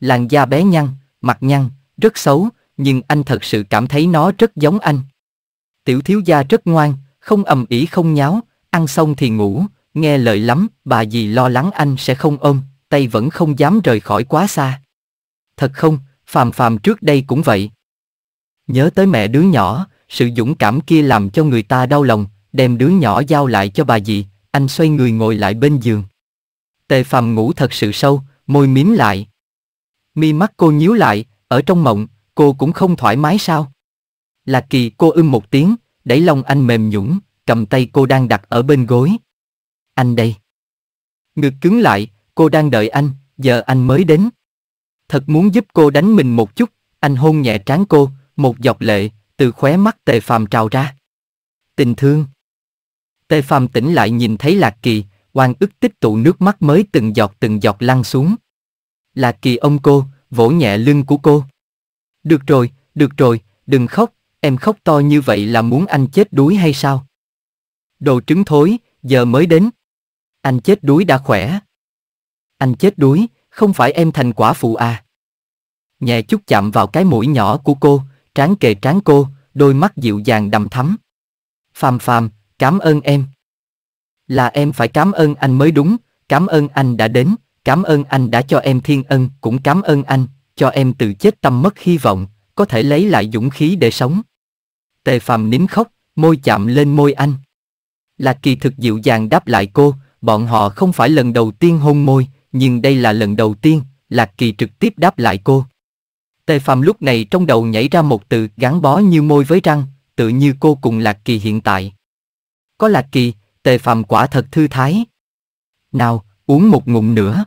Làn da bé nhăn, mặt nhăn, rất xấu, nhưng anh thật sự cảm thấy nó rất giống anh. Tiểu thiếu gia rất ngoan, không ầm ĩ không nháo, ăn xong thì ngủ, nghe lời lắm, bà dì lo lắng anh sẽ không ôm, tay vẫn không dám rời khỏi quá xa. Thật không, phàm phàm trước đây cũng vậy. Nhớ tới mẹ đứa nhỏ, sự dũng cảm kia làm cho người ta đau lòng, đem đứa nhỏ giao lại cho bà dì, anh xoay người ngồi lại bên giường. Tề phàm ngủ thật sự sâu, môi mím lại. Mi mắt cô nhíu lại, ở trong mộng, cô cũng không thoải mái sao? Lạc kỳ cô ưm một tiếng, đẩy lòng anh mềm nhũn, cầm tay cô đang đặt ở bên gối. Anh đây. Ngực cứng lại, cô đang đợi anh, giờ anh mới đến. Thật muốn giúp cô đánh mình một chút, anh hôn nhẹ trán cô, một giọt lệ, từ khóe mắt tề phàm trào ra. Tình thương. Tề phàm tỉnh lại nhìn thấy lạc kỳ, oan ức tích tụ nước mắt mới từng giọt từng giọt lăn xuống. Lạc kỳ ông cô, vỗ nhẹ lưng của cô. Được rồi, được rồi, đừng khóc, em khóc to như vậy là muốn anh chết đuối hay sao? Đồ trứng thối, giờ mới đến. Anh chết đuối đã khỏe. Anh chết đuối, không phải em thành quả phụ à. Nhẹ chút chạm vào cái mũi nhỏ của cô, tráng kề tráng cô, đôi mắt dịu dàng đầm thắm. Phàm phàm, cảm ơn em. Là em phải cảm ơn anh mới đúng, cảm ơn anh đã đến, cảm ơn anh đã cho em thiên ân, cũng cảm ơn anh, cho em từ chết tâm mất hy vọng, có thể lấy lại dũng khí để sống. Tề phàm nín khóc, môi chạm lên môi anh. Lạc kỳ thực dịu dàng đáp lại cô, bọn họ không phải lần đầu tiên hôn môi, nhưng đây là lần đầu tiên, Lạc kỳ trực tiếp đáp lại cô. Tề Phạm lúc này trong đầu nhảy ra một từ gắn bó như môi với răng, tự như cô cùng Lạc Kỳ hiện tại. Có Lạc Kỳ, Tề Phạm quả thật thư thái. Nào, uống một ngụm nữa.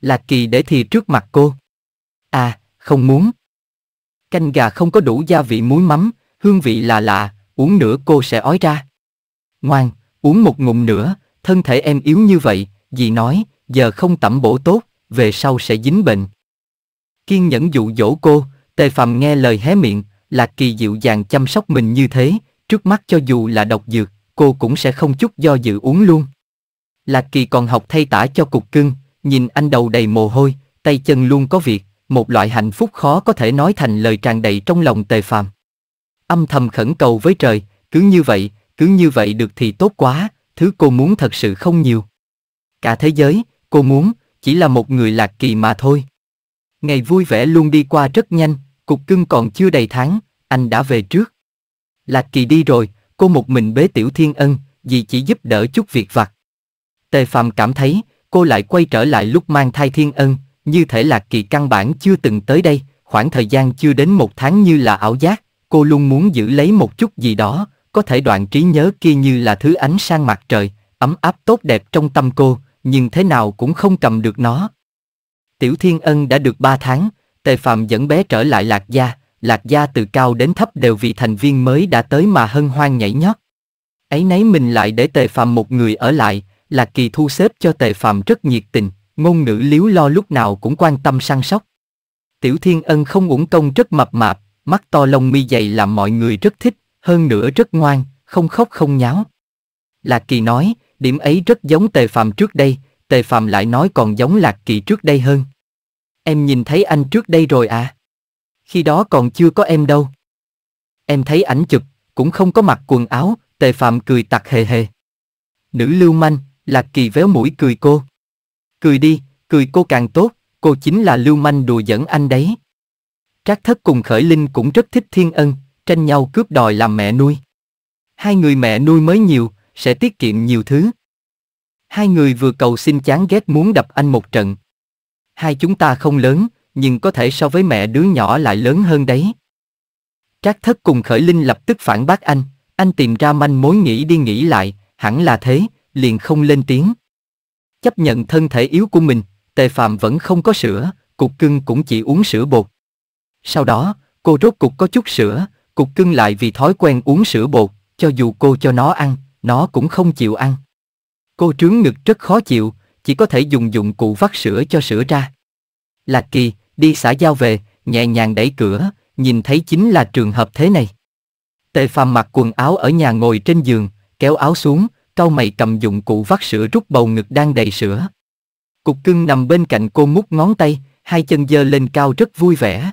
Lạc Kỳ để thì trước mặt cô. À, không muốn. Canh gà không có đủ gia vị muối mắm, hương vị là lạ, uống nữa cô sẽ ói ra. Ngoan, uống một ngụm nữa, thân thể em yếu như vậy, dì nói, giờ không tẩm bổ tốt, về sau sẽ dính bệnh kiên nhẫn dụ dỗ cô, tề phàm nghe lời hé miệng, lạc kỳ dịu dàng chăm sóc mình như thế, trước mắt cho dù là độc dược, cô cũng sẽ không chút do dự uống luôn. Lạc kỳ còn học thay tả cho cục cưng, nhìn anh đầu đầy mồ hôi, tay chân luôn có việc, một loại hạnh phúc khó có thể nói thành lời tràn đầy trong lòng tề phàm. Âm thầm khẩn cầu với trời, cứ như vậy, cứ như vậy được thì tốt quá, thứ cô muốn thật sự không nhiều. Cả thế giới, cô muốn, chỉ là một người lạc kỳ mà thôi. Ngày vui vẻ luôn đi qua rất nhanh, cục cưng còn chưa đầy tháng, anh đã về trước. Lạc Kỳ đi rồi, cô một mình bế Tiểu Thiên Ân, dì chỉ giúp đỡ chút việc vặt. Tề Phạm cảm thấy, cô lại quay trở lại lúc mang thai Thiên Ân, như thể Lạc Kỳ căn bản chưa từng tới đây, khoảng thời gian chưa đến một tháng như là ảo giác, cô luôn muốn giữ lấy một chút gì đó, có thể đoạn trí nhớ kia như là thứ ánh sang mặt trời, ấm áp tốt đẹp trong tâm cô, nhưng thế nào cũng không cầm được nó, Tiểu Thiên Ân đã được 3 tháng, Tề Phạm dẫn bé trở lại Lạc Gia, Lạc Gia từ cao đến thấp đều vì thành viên mới đã tới mà hân hoan nhảy nhót. Ấy nấy mình lại để Tề Phạm một người ở lại, Lạc Kỳ thu xếp cho Tề Phạm rất nhiệt tình, ngôn ngữ liếu lo lúc nào cũng quan tâm săn sóc. Tiểu Thiên Ân không uổng công rất mập mạp, mắt to lông mi dày làm mọi người rất thích, hơn nữa rất ngoan, không khóc không nháo. Lạc Kỳ nói, điểm ấy rất giống Tề Phạm trước đây, Tề Phạm lại nói còn giống Lạc Kỳ trước đây hơn. Em nhìn thấy anh trước đây rồi à? Khi đó còn chưa có em đâu. Em thấy ảnh chụp, cũng không có mặc quần áo, Tề Phạm cười tặc hề hề. Nữ lưu manh, Lạc Kỳ véo mũi cười cô. Cười đi, cười cô càng tốt, cô chính là lưu manh đùa giỡn anh đấy. Trác thất cùng Khởi Linh cũng rất thích Thiên Ân, tranh nhau cướp đòi làm mẹ nuôi. Hai người mẹ nuôi mới nhiều, sẽ tiết kiệm nhiều thứ. Hai người vừa cầu xin chán ghét muốn đập anh một trận. Hai chúng ta không lớn, nhưng có thể so với mẹ đứa nhỏ lại lớn hơn đấy. Trác thất cùng khởi linh lập tức phản bác anh, anh tìm ra manh mối nghĩ đi nghĩ lại, hẳn là thế, liền không lên tiếng. Chấp nhận thân thể yếu của mình, tề phạm vẫn không có sữa, cục cưng cũng chỉ uống sữa bột. Sau đó, cô rốt cục có chút sữa, cục cưng lại vì thói quen uống sữa bột, cho dù cô cho nó ăn, nó cũng không chịu ăn. Cô trướng ngực rất khó chịu, chỉ có thể dùng dụng cụ vắt sữa cho sữa ra. Lạc Kỳ, đi xã giao về, nhẹ nhàng đẩy cửa, nhìn thấy chính là trường hợp thế này. Tề Phàm mặc quần áo ở nhà ngồi trên giường, kéo áo xuống, cau mày cầm dụng cụ vắt sữa rút bầu ngực đang đầy sữa. Cục cưng nằm bên cạnh cô mút ngón tay, hai chân giơ lên cao rất vui vẻ.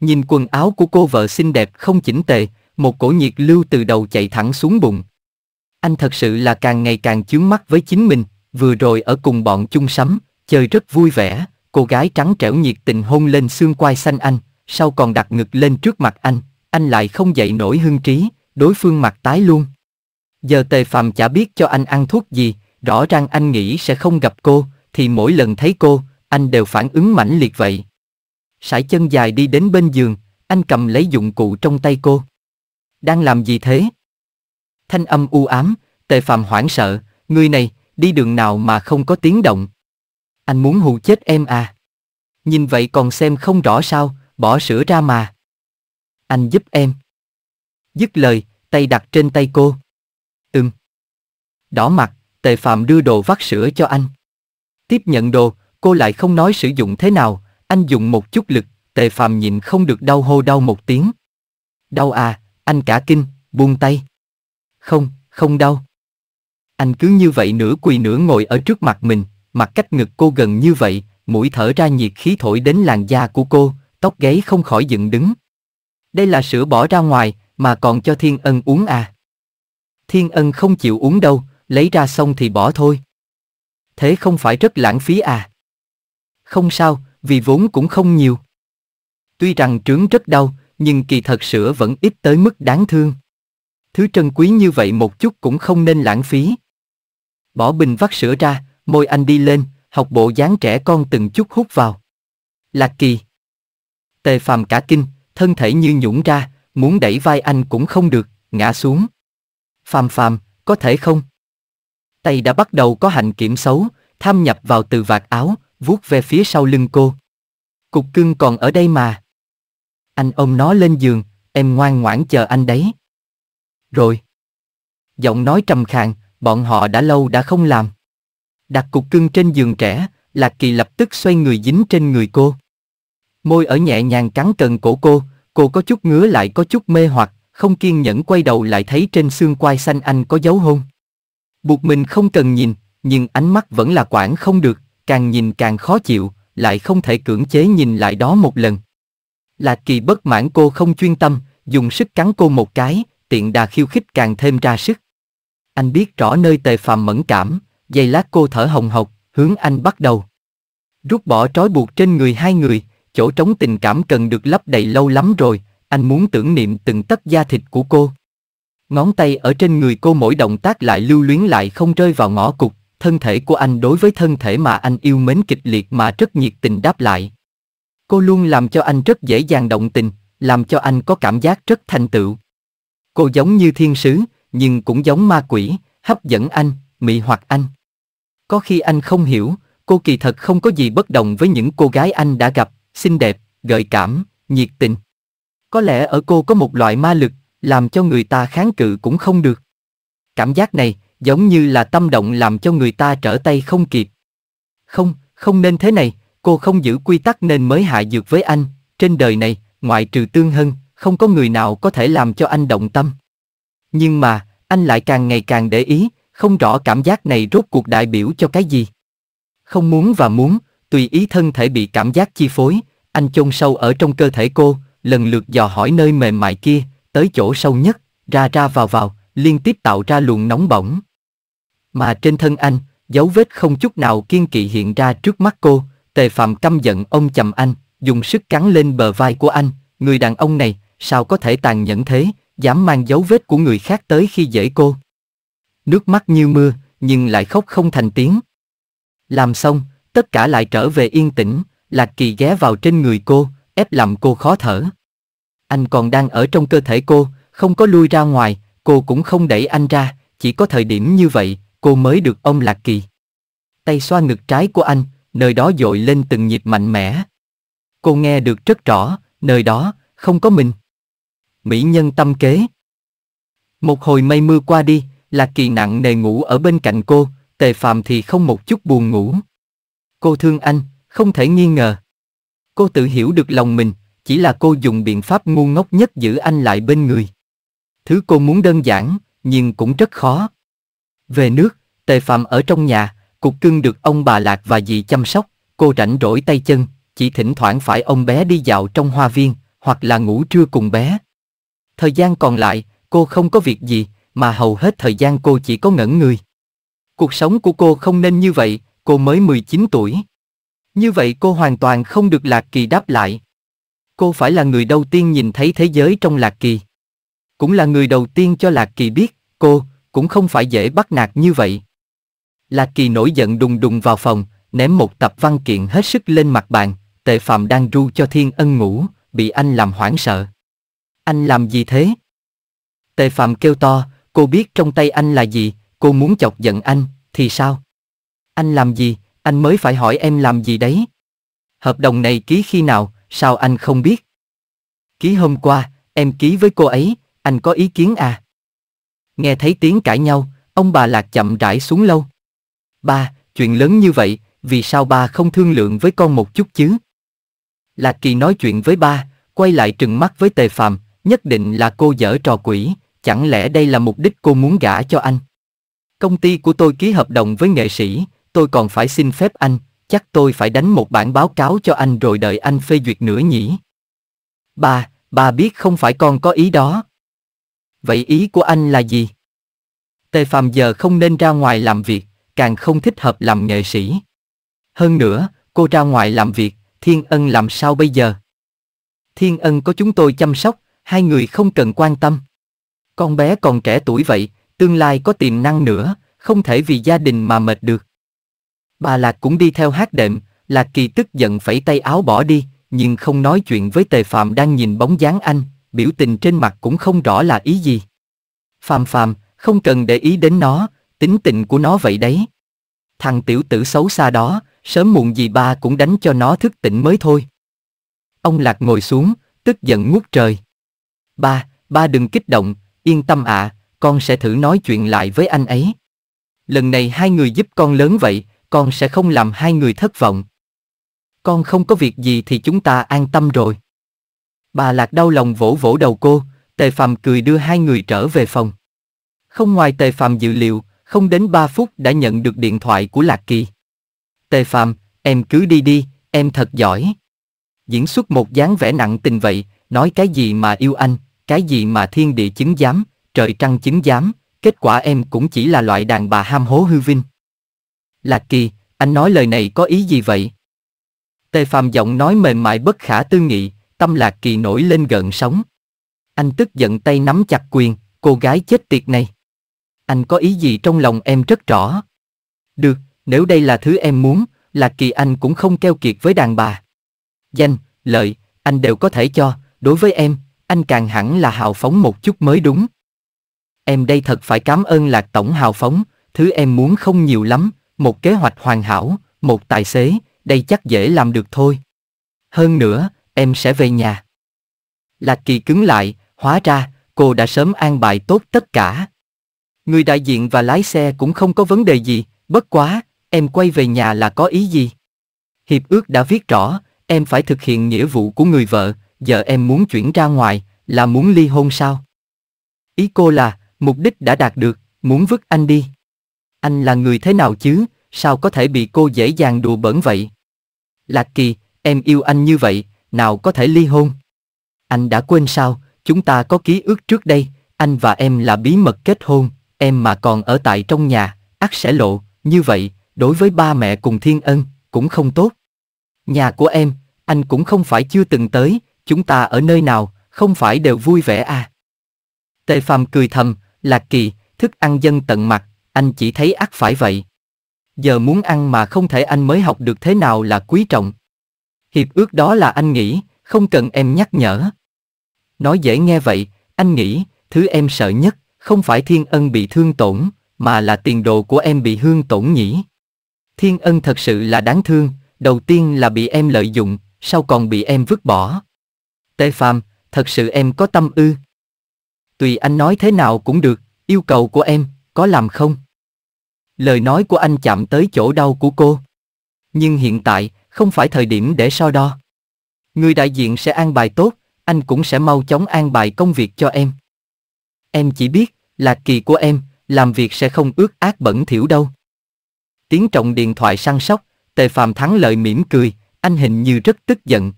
Nhìn quần áo của cô vợ xinh đẹp không chỉnh tề, một cổ nhiệt lưu từ đầu chạy thẳng xuống bụng, anh thật sự là càng ngày càng chướng mắt với chính mình, vừa rồi ở cùng bọn chung sắm, chơi rất vui vẻ, cô gái trắng trẻo nhiệt tình hôn lên xương quai xanh anh, sau còn đặt ngực lên trước mặt anh, anh lại không dậy nổi hưng trí, đối phương mặt tái luôn. Giờ tề phàm chả biết cho anh ăn thuốc gì, rõ ràng anh nghĩ sẽ không gặp cô, thì mỗi lần thấy cô, anh đều phản ứng mãnh liệt vậy. Sải chân dài đi đến bên giường, anh cầm lấy dụng cụ trong tay cô. Đang làm gì thế? thanh âm u ám, tề phàm hoảng sợ, ngươi này, đi đường nào mà không có tiếng động. Anh muốn hù chết em à. Nhìn vậy còn xem không rõ sao, bỏ sữa ra mà. Anh giúp em. Dứt lời, tay đặt trên tay cô. Ừm. Đỏ mặt, tề phàm đưa đồ vắt sữa cho anh. Tiếp nhận đồ, cô lại không nói sử dụng thế nào, anh dùng một chút lực, tề phàm nhịn không được đau hô đau một tiếng. Đau à, anh cả kinh, buông tay. Không, không đau. Anh cứ như vậy nửa quỳ nửa ngồi ở trước mặt mình, mặt cách ngực cô gần như vậy, mũi thở ra nhiệt khí thổi đến làn da của cô, tóc gáy không khỏi dựng đứng. Đây là sữa bỏ ra ngoài, mà còn cho Thiên Ân uống à. Thiên Ân không chịu uống đâu, lấy ra xong thì bỏ thôi. Thế không phải rất lãng phí à? Không sao, vì vốn cũng không nhiều. Tuy rằng trướng rất đau, nhưng kỳ thật sữa vẫn ít tới mức đáng thương thứ trân quý như vậy một chút cũng không nên lãng phí. Bỏ bình vắt sữa ra, môi anh đi lên, học bộ dáng trẻ con từng chút hút vào. Lạc kỳ. Tề phàm cả kinh, thân thể như nhũng ra, muốn đẩy vai anh cũng không được, ngã xuống. Phàm phàm, có thể không? Tay đã bắt đầu có hành kiểm xấu, tham nhập vào từ vạt áo, vuốt về phía sau lưng cô. Cục cưng còn ở đây mà. Anh ôm nó lên giường, em ngoan ngoãn chờ anh đấy. Rồi. Giọng nói trầm khàn, bọn họ đã lâu đã không làm. Đặt cục cưng trên giường trẻ, Lạc Kỳ lập tức xoay người dính trên người cô. Môi ở nhẹ nhàng cắn cần cổ cô, cô có chút ngứa lại có chút mê hoặc, không kiên nhẫn quay đầu lại thấy trên xương quai xanh anh có dấu hôn. Buộc mình không cần nhìn, nhưng ánh mắt vẫn là quản không được, càng nhìn càng khó chịu, lại không thể cưỡng chế nhìn lại đó một lần. Lạc Kỳ bất mãn cô không chuyên tâm, dùng sức cắn cô một cái, tiện đà khiêu khích càng thêm ra sức. Anh biết rõ nơi tề phàm mẫn cảm, giây lát cô thở hồng hộc, hướng anh bắt đầu. Rút bỏ trói buộc trên người hai người, chỗ trống tình cảm cần được lấp đầy lâu lắm rồi, anh muốn tưởng niệm từng tấc da thịt của cô. Ngón tay ở trên người cô mỗi động tác lại lưu luyến lại không rơi vào ngõ cục, thân thể của anh đối với thân thể mà anh yêu mến kịch liệt mà rất nhiệt tình đáp lại. Cô luôn làm cho anh rất dễ dàng động tình, làm cho anh có cảm giác rất thành tựu. Cô giống như thiên sứ, nhưng cũng giống ma quỷ, hấp dẫn anh, mị hoặc anh. Có khi anh không hiểu, cô kỳ thật không có gì bất đồng với những cô gái anh đã gặp, xinh đẹp, gợi cảm, nhiệt tình. Có lẽ ở cô có một loại ma lực, làm cho người ta kháng cự cũng không được. Cảm giác này giống như là tâm động làm cho người ta trở tay không kịp. Không, không nên thế này, cô không giữ quy tắc nên mới hạ dược với anh, trên đời này, ngoại trừ tương hân, không có người nào có thể làm cho anh động tâm. Nhưng mà, anh lại càng ngày càng để ý, không rõ cảm giác này rốt cuộc đại biểu cho cái gì. Không muốn và muốn, tùy ý thân thể bị cảm giác chi phối, anh chôn sâu ở trong cơ thể cô, lần lượt dò hỏi nơi mềm mại kia, tới chỗ sâu nhất, ra ra vào vào, liên tiếp tạo ra luồng nóng bỏng. Mà trên thân anh, dấu vết không chút nào kiên kỵ hiện ra trước mắt cô, tề phạm căm giận ông chầm anh, dùng sức cắn lên bờ vai của anh, người đàn ông này, sao có thể tàn nhẫn thế, dám mang dấu vết của người khác tới khi dễ cô. Nước mắt như mưa, nhưng lại khóc không thành tiếng. Làm xong, tất cả lại trở về yên tĩnh, Lạc Kỳ ghé vào trên người cô, ép làm cô khó thở. Anh còn đang ở trong cơ thể cô, không có lui ra ngoài, cô cũng không đẩy anh ra, chỉ có thời điểm như vậy, cô mới được ôm Lạc Kỳ. Tay xoa ngực trái của anh, nơi đó dội lên từng nhịp mạnh mẽ. Cô nghe được rất rõ, nơi đó, không có mình mỹ nhân tâm kế. Một hồi mây mưa qua đi, Lạc Kỳ nặng nề ngủ ở bên cạnh cô, Tề Phạm thì không một chút buồn ngủ. Cô thương anh, không thể nghi ngờ. Cô tự hiểu được lòng mình, chỉ là cô dùng biện pháp ngu ngốc nhất giữ anh lại bên người. Thứ cô muốn đơn giản, nhưng cũng rất khó. Về nước, Tề Phạm ở trong nhà, cục cưng được ông bà Lạc và dì chăm sóc, cô rảnh rỗi tay chân, chỉ thỉnh thoảng phải ông bé đi dạo trong hoa viên, hoặc là ngủ trưa cùng bé. Thời gian còn lại, cô không có việc gì, mà hầu hết thời gian cô chỉ có ngẩn người. Cuộc sống của cô không nên như vậy, cô mới 19 tuổi. Như vậy cô hoàn toàn không được Lạc Kỳ đáp lại. Cô phải là người đầu tiên nhìn thấy thế giới trong Lạc Kỳ. Cũng là người đầu tiên cho Lạc Kỳ biết, cô, cũng không phải dễ bắt nạt như vậy. Lạc Kỳ nổi giận đùng đùng vào phòng, ném một tập văn kiện hết sức lên mặt bàn, tệ phạm đang ru cho thiên ân ngủ, bị anh làm hoảng sợ. Anh làm gì thế? Tề Phạm kêu to, cô biết trong tay anh là gì, cô muốn chọc giận anh, thì sao? Anh làm gì, anh mới phải hỏi em làm gì đấy? Hợp đồng này ký khi nào, sao anh không biết? Ký hôm qua, em ký với cô ấy, anh có ý kiến à? Nghe thấy tiếng cãi nhau, ông bà lạc chậm rãi xuống lâu. Ba, chuyện lớn như vậy, vì sao ba không thương lượng với con một chút chứ? Lạc Kỳ nói chuyện với ba, quay lại trừng mắt với Tề Phạm, nhất định là cô dở trò quỷ, chẳng lẽ đây là mục đích cô muốn gả cho anh? Công ty của tôi ký hợp đồng với nghệ sĩ, tôi còn phải xin phép anh, chắc tôi phải đánh một bản báo cáo cho anh rồi đợi anh phê duyệt nữa nhỉ? Bà, bà biết không phải con có ý đó. Vậy ý của anh là gì? Tề Phạm giờ không nên ra ngoài làm việc, càng không thích hợp làm nghệ sĩ. Hơn nữa, cô ra ngoài làm việc, Thiên Ân làm sao bây giờ? Thiên Ân có chúng tôi chăm sóc, hai người không cần quan tâm. Con bé còn trẻ tuổi vậy, tương lai có tiềm năng nữa, không thể vì gia đình mà mệt được. Bà Lạc cũng đi theo hát đệm, Lạc Kỳ tức giận phẩy tay áo bỏ đi, nhưng không nói chuyện với Tề Phạm đang nhìn bóng dáng anh, biểu tình trên mặt cũng không rõ là ý gì. Phạm Phạm, không cần để ý đến nó, tính tình của nó vậy đấy. Thằng tiểu tử xấu xa đó, sớm muộn gì ba cũng đánh cho nó thức tỉnh mới thôi. Ông Lạc ngồi xuống, tức giận ngút trời. Ba, ba đừng kích động, yên tâm ạ, con sẽ thử nói chuyện lại với anh ấy. Lần này hai người giúp con lớn vậy, con sẽ không làm hai người thất vọng. Con không có việc gì thì chúng ta an tâm rồi. Bà Lạc đau lòng vỗ vỗ đầu cô, Tề Phạm cười đưa hai người trở về phòng. Không ngoài Tề Phạm dự liệu, không đến 3 phút đã nhận được điện thoại của Lạc Kỳ. Tề Phạm, em cứ đi đi, em thật giỏi. Diễn xuất một dáng vẻ nặng tình vậy, nói cái gì mà yêu anh, cái gì mà thiên địa chứng giám, trời trăng chứng giám, kết quả em cũng chỉ là loại đàn bà ham hố hư vinh. Lạc kỳ, anh nói lời này có ý gì vậy? Tề phàm giọng nói mềm mại bất khả tư nghị, tâm lạc kỳ nổi lên gợn sóng. Anh tức giận tay nắm chặt quyền, cô gái chết tiệt này. Anh có ý gì trong lòng em rất rõ. Được, nếu đây là thứ em muốn, Lạc Kỳ anh cũng không keo kiệt với đàn bà. Danh, lợi, anh đều có thể cho, đối với em, anh càng hẳn là hào phóng một chút mới đúng. Em đây thật phải cảm ơn lạc tổng hào phóng, thứ em muốn không nhiều lắm, một kế hoạch hoàn hảo, một tài xế, đây chắc dễ làm được thôi. Hơn nữa, em sẽ về nhà. Lạc kỳ cứng lại, hóa ra, cô đã sớm an bài tốt tất cả. Người đại diện và lái xe cũng không có vấn đề gì, bất quá, em quay về nhà là có ý gì? Hiệp ước đã viết rõ, em phải thực hiện nghĩa vụ của người vợ, giờ em muốn chuyển ra ngoài, là muốn ly hôn sao? Ý cô là, mục đích đã đạt được, muốn vứt anh đi. Anh là người thế nào chứ, sao có thể bị cô dễ dàng đùa bẩn vậy? Lạc Kỳ, em yêu anh như vậy, nào có thể ly hôn? Anh đã quên sao, chúng ta có ký ước trước đây, anh và em là bí mật kết hôn, em mà còn ở tại trong nhà, ắt sẽ lộ, như vậy, đối với ba mẹ cùng thiên ân, cũng không tốt. Nhà của em, anh cũng không phải chưa từng tới, chúng ta ở nơi nào, không phải đều vui vẻ à. Tề Phàm cười thầm, lạc kỳ, thức ăn dân tận mặt, anh chỉ thấy ác phải vậy. Giờ muốn ăn mà không thể anh mới học được thế nào là quý trọng. Hiệp ước đó là anh nghĩ, không cần em nhắc nhở. Nói dễ nghe vậy, anh nghĩ, thứ em sợ nhất, không phải thiên ân bị thương tổn, mà là tiền đồ của em bị hương tổn nhỉ. Thiên ân thật sự là đáng thương, đầu tiên là bị em lợi dụng, sau còn bị em vứt bỏ. Tê Phạm, thật sự em có tâm ư. Tùy anh nói thế nào cũng được, yêu cầu của em, có làm không? Lời nói của anh chạm tới chỗ đau của cô. Nhưng hiện tại, không phải thời điểm để so đo. Người đại diện sẽ an bài tốt, anh cũng sẽ mau chóng an bài công việc cho em. Em chỉ biết, là kỳ của em, làm việc sẽ không ước ác bẩn thỉu đâu. Tiếng trọng điện thoại săn sóc, Tề Phạm thắng lợi mỉm cười, anh hình như rất tức giận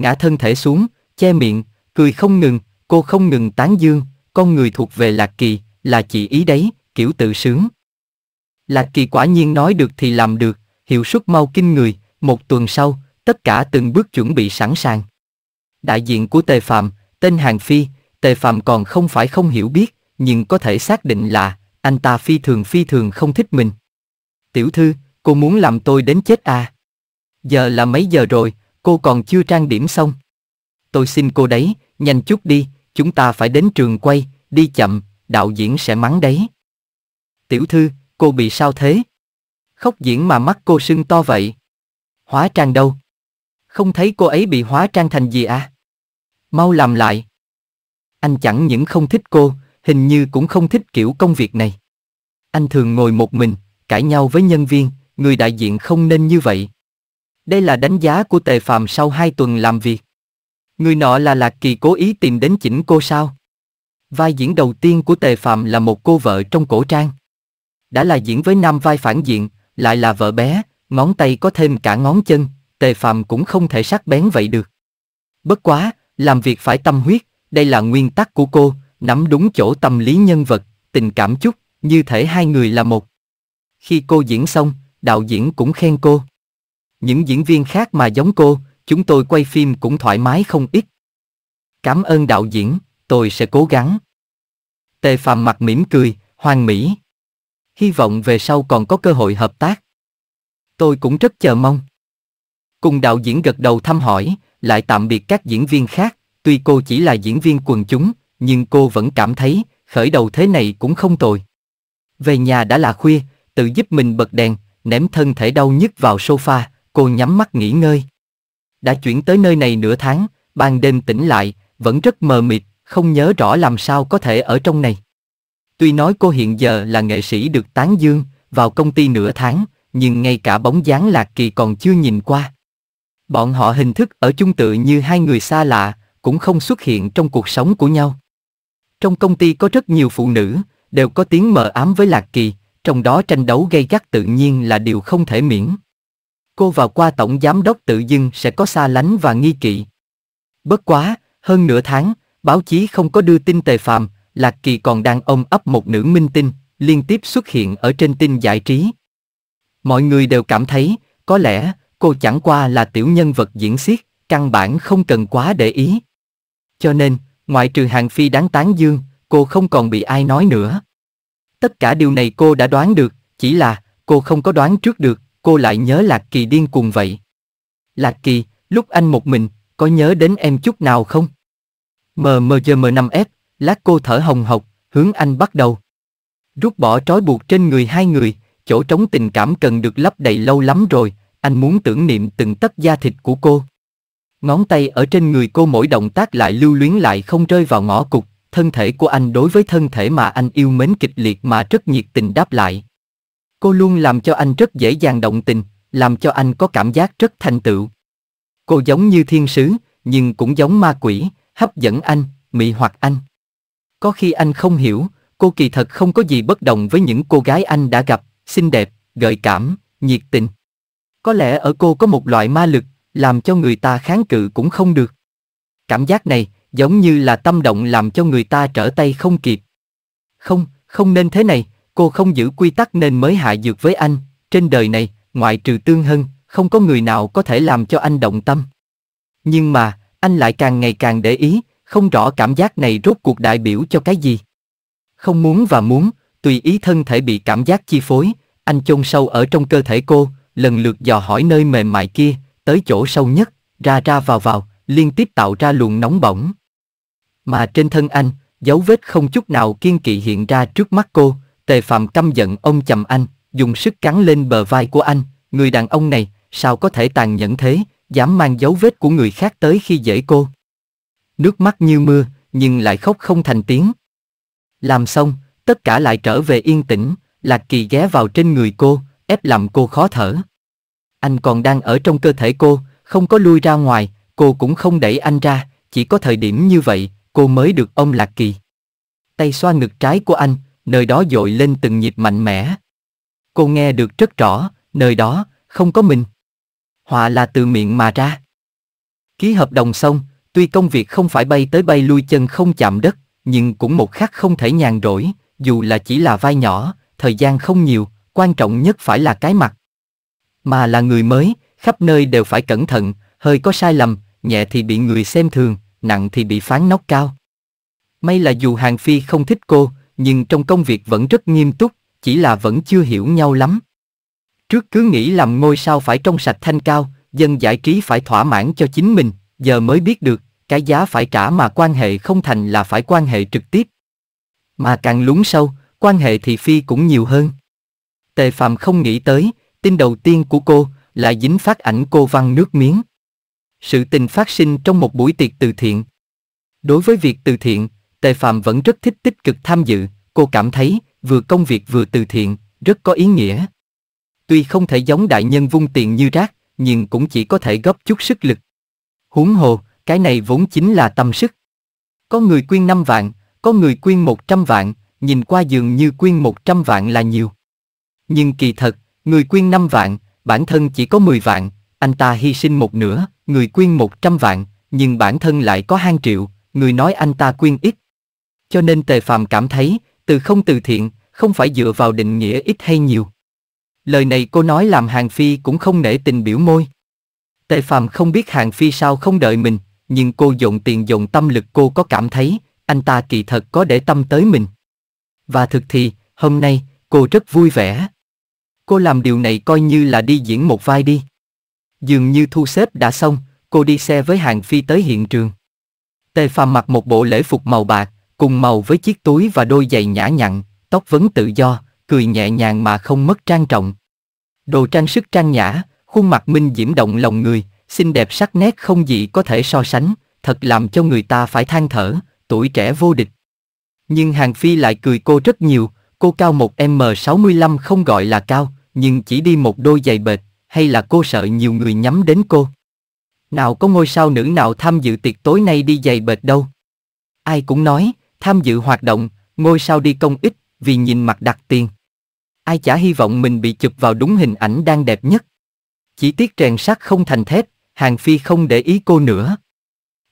ngã thân thể xuống, che miệng, cười không ngừng, cô không ngừng tán dương, con người thuộc về Lạc Kỳ, là chị ý đấy, kiểu tự sướng. Lạc Kỳ quả nhiên nói được thì làm được, hiệu suất mau kinh người, một tuần sau, tất cả từng bước chuẩn bị sẵn sàng. Đại diện của Tề Phạm, tên Hàn Phi, Tề Phạm còn không phải không hiểu biết, nhưng có thể xác định là anh ta phi thường phi thường không thích mình. Tiểu thư, cô muốn làm tôi đến chết à? Giờ là mấy giờ rồi, cô còn chưa trang điểm xong. Tôi xin cô đấy, nhanh chút đi, chúng ta phải đến trường quay, đi chậm, đạo diễn sẽ mắng đấy. Tiểu thư, cô bị sao thế? Khóc diễn mà mắt cô sưng to vậy. Hóa trang đâu? Không thấy cô ấy bị hóa trang thành gì à? Mau làm lại. Anh chẳng những không thích cô, hình như cũng không thích kiểu công việc này. Anh thường ngồi một mình, cãi nhau với nhân viên, người đại diện không nên như vậy. Đây là đánh giá của tề phạm sau hai tuần làm việc. Người nọ là Lạc Kỳ cố ý tìm đến chỉnh cô sao? Vai diễn đầu tiên của tề phạm là một cô vợ trong cổ trang. Đã là diễn với nam vai phản diện, lại là vợ bé, ngón tay có thêm cả ngón chân, tề phạm cũng không thể sắc bén vậy được. Bất quá, làm việc phải tâm huyết, đây là nguyên tắc của cô, nắm đúng chỗ tâm lý nhân vật, tình cảm chút, như thể hai người là một. Khi cô diễn xong, đạo diễn cũng khen cô. Những diễn viên khác mà giống cô, chúng tôi quay phim cũng thoải mái không ít. Cảm ơn đạo diễn, tôi sẽ cố gắng. Tề Phạm mặt mỉm cười, hoang mỹ. Hy vọng về sau còn có cơ hội hợp tác. Tôi cũng rất chờ mong. Cùng đạo diễn gật đầu thăm hỏi, lại tạm biệt các diễn viên khác, tuy cô chỉ là diễn viên quần chúng, nhưng cô vẫn cảm thấy, khởi đầu thế này cũng không tồi. Về nhà đã là khuya, tự giúp mình bật đèn, ném thân thể đau nhức vào sofa, cô nhắm mắt nghỉ ngơi. Đã chuyển tới nơi này nửa tháng, ban đêm tỉnh lại, vẫn rất mờ mịt, không nhớ rõ làm sao có thể ở trong này. Tuy nói cô hiện giờ là nghệ sĩ được tán dương, vào công ty nửa tháng, nhưng ngay cả bóng dáng Lạc Kỳ còn chưa nhìn qua. Bọn họ hình thức ở chung tự như hai người xa lạ, cũng không xuất hiện trong cuộc sống của nhau. Trong công ty có rất nhiều phụ nữ, đều có tiếng mờ ám với Lạc Kỳ, trong đó tranh đấu gây gắt tự nhiên là điều không thể miễn cô vào qua tổng giám đốc tự dưng sẽ có xa lánh và nghi kỵ. Bất quá, hơn nửa tháng, báo chí không có đưa tin tề phàm, Lạc Kỳ còn đang ôm ấp một nữ minh tinh, liên tiếp xuất hiện ở trên tin giải trí. Mọi người đều cảm thấy, có lẽ, cô chẳng qua là tiểu nhân vật diễn xiết, căn bản không cần quá để ý. Cho nên, ngoại trừ hàng phi đáng tán dương, cô không còn bị ai nói nữa. Tất cả điều này cô đã đoán được, chỉ là cô không có đoán trước được, cô lại nhớ Lạc Kỳ điên cuồng vậy. Lạc Kỳ, lúc anh một mình, có nhớ đến em chút nào không? Mờ mờ giờ mờ năm ép, lát cô thở hồng hộc, hướng anh bắt đầu. Rút bỏ trói buộc trên người hai người, chỗ trống tình cảm cần được lấp đầy lâu lắm rồi, anh muốn tưởng niệm từng tất da thịt của cô. Ngón tay ở trên người cô mỗi động tác lại lưu luyến lại không rơi vào ngõ cục, thân thể của anh đối với thân thể mà anh yêu mến kịch liệt mà rất nhiệt tình đáp lại. Cô luôn làm cho anh rất dễ dàng động tình, làm cho anh có cảm giác rất thành tựu. Cô giống như thiên sứ, nhưng cũng giống ma quỷ, hấp dẫn anh, mị hoặc anh. Có khi anh không hiểu, cô kỳ thật không có gì bất đồng với những cô gái anh đã gặp, xinh đẹp, gợi cảm, nhiệt tình. Có lẽ ở cô có một loại ma lực, làm cho người ta kháng cự cũng không được. Cảm giác này, giống như là tâm động làm cho người ta trở tay không kịp. Không, không nên thế này, cô không giữ quy tắc nên mới hạ dược với anh, trên đời này, ngoại trừ tương hân, không có người nào có thể làm cho anh động tâm. Nhưng mà, anh lại càng ngày càng để ý, không rõ cảm giác này rốt cuộc đại biểu cho cái gì. Không muốn và muốn, tùy ý thân thể bị cảm giác chi phối, anh chôn sâu ở trong cơ thể cô, lần lượt dò hỏi nơi mềm mại kia, tới chỗ sâu nhất, ra ra vào vào, liên tiếp tạo ra luồng nóng bỏng. Mà trên thân anh, dấu vết không chút nào kiên kỵ hiện ra trước mắt cô, Tề Phạm căm giận ông chầm anh, dùng sức cắn lên bờ vai của anh, người đàn ông này, sao có thể tàn nhẫn thế, dám mang dấu vết của người khác tới khi dễ cô. Nước mắt như mưa, nhưng lại khóc không thành tiếng. Làm xong, tất cả lại trở về yên tĩnh, Lạc Kỳ ghé vào trên người cô, ép làm cô khó thở. Anh còn đang ở trong cơ thể cô, không có lui ra ngoài, cô cũng không đẩy anh ra, chỉ có thời điểm như vậy, cô mới được ông Lạc Kỳ. Tay xoa ngực trái của anh, nơi đó dội lên từng nhịp mạnh mẽ. Cô nghe được rất rõ, nơi đó, không có mình. Họa là từ miệng mà ra. Ký hợp đồng xong, tuy công việc không phải bay tới bay lui chân không chạm đất, nhưng cũng một khắc không thể nhàn rỗi, dù là chỉ là vai nhỏ, thời gian không nhiều, quan trọng nhất phải là cái mặt. Mà là người mới, khắp nơi đều phải cẩn thận, hơi có sai lầm, nhẹ thì bị người xem thường, nặng thì bị phán nóc cao. May là dù Hàng Phi không thích cô, nhưng trong công việc vẫn rất nghiêm túc, chỉ là vẫn chưa hiểu nhau lắm. Trước cứ nghĩ làm ngôi sao phải trong sạch thanh cao, dân giải trí phải thỏa mãn cho chính mình, giờ mới biết được, cái giá phải trả mà quan hệ không thành là phải quan hệ trực tiếp. Mà càng lún sâu, quan hệ thì phi cũng nhiều hơn. Tề Phạm không nghĩ tới, tin đầu tiên của cô là dính phát ảnh cô văn nước miếng. Sự tình phát sinh trong một buổi tiệc từ thiện. Đối với việc từ thiện, Tề Phạm vẫn rất thích tích cực tham dự, cô cảm thấy, vừa công việc vừa từ thiện, rất có ý nghĩa. Tuy không thể giống đại nhân vung tiền như rác, nhưng cũng chỉ có thể góp chút sức lực. húng hồ, cái này vốn chính là tâm sức. Có người quyên 5 vạn, có người quyên 100 vạn, nhìn qua dường như quyên 100 vạn là nhiều. Nhưng kỳ thật, người quyên 5 vạn, bản thân chỉ có 10 vạn, anh ta hy sinh một nửa, người quyên 100 vạn, nhưng bản thân lại có 2 triệu, người nói anh ta quyên ít, cho nên Tề Phàm cảm thấy, từ không từ thiện, không phải dựa vào định nghĩa ít hay nhiều. Lời này cô nói làm Hàng Phi cũng không nể tình biểu môi. Tề Phàm không biết Hàng Phi sao không đợi mình, nhưng cô dồn tiền dồn tâm lực cô có cảm thấy, anh ta kỳ thật có để tâm tới mình. Và thực thì, hôm nay, cô rất vui vẻ. Cô làm điều này coi như là đi diễn một vai đi. Dường như thu xếp đã xong, cô đi xe với Hàng Phi tới hiện trường. Tề Phàm mặc một bộ lễ phục màu bạc, cùng màu với chiếc túi và đôi giày nhã nhặn, tóc vấn tự do, cười nhẹ nhàng mà không mất trang trọng. Đồ trang sức trang nhã, khuôn mặt minh diễm động lòng người, xinh đẹp sắc nét không gì có thể so sánh, thật làm cho người ta phải than thở, tuổi trẻ vô địch. Nhưng Hàng Phi lại cười cô rất nhiều, cô cao 1m65 không gọi là cao, nhưng chỉ đi một đôi giày bệt, hay là cô sợ nhiều người nhắm đến cô. Nào có ngôi sao nữ nào tham dự tiệc tối nay đi giày bệt đâu. Ai cũng nói, Tham dự hoạt động, ngôi sao đi công ích, vì nhìn mặt đặt tiền. Ai chả hy vọng mình bị chụp vào đúng hình ảnh đang đẹp nhất. Chỉ tiếc rèn sắt không thành thép, Hàng Phi không để ý cô nữa.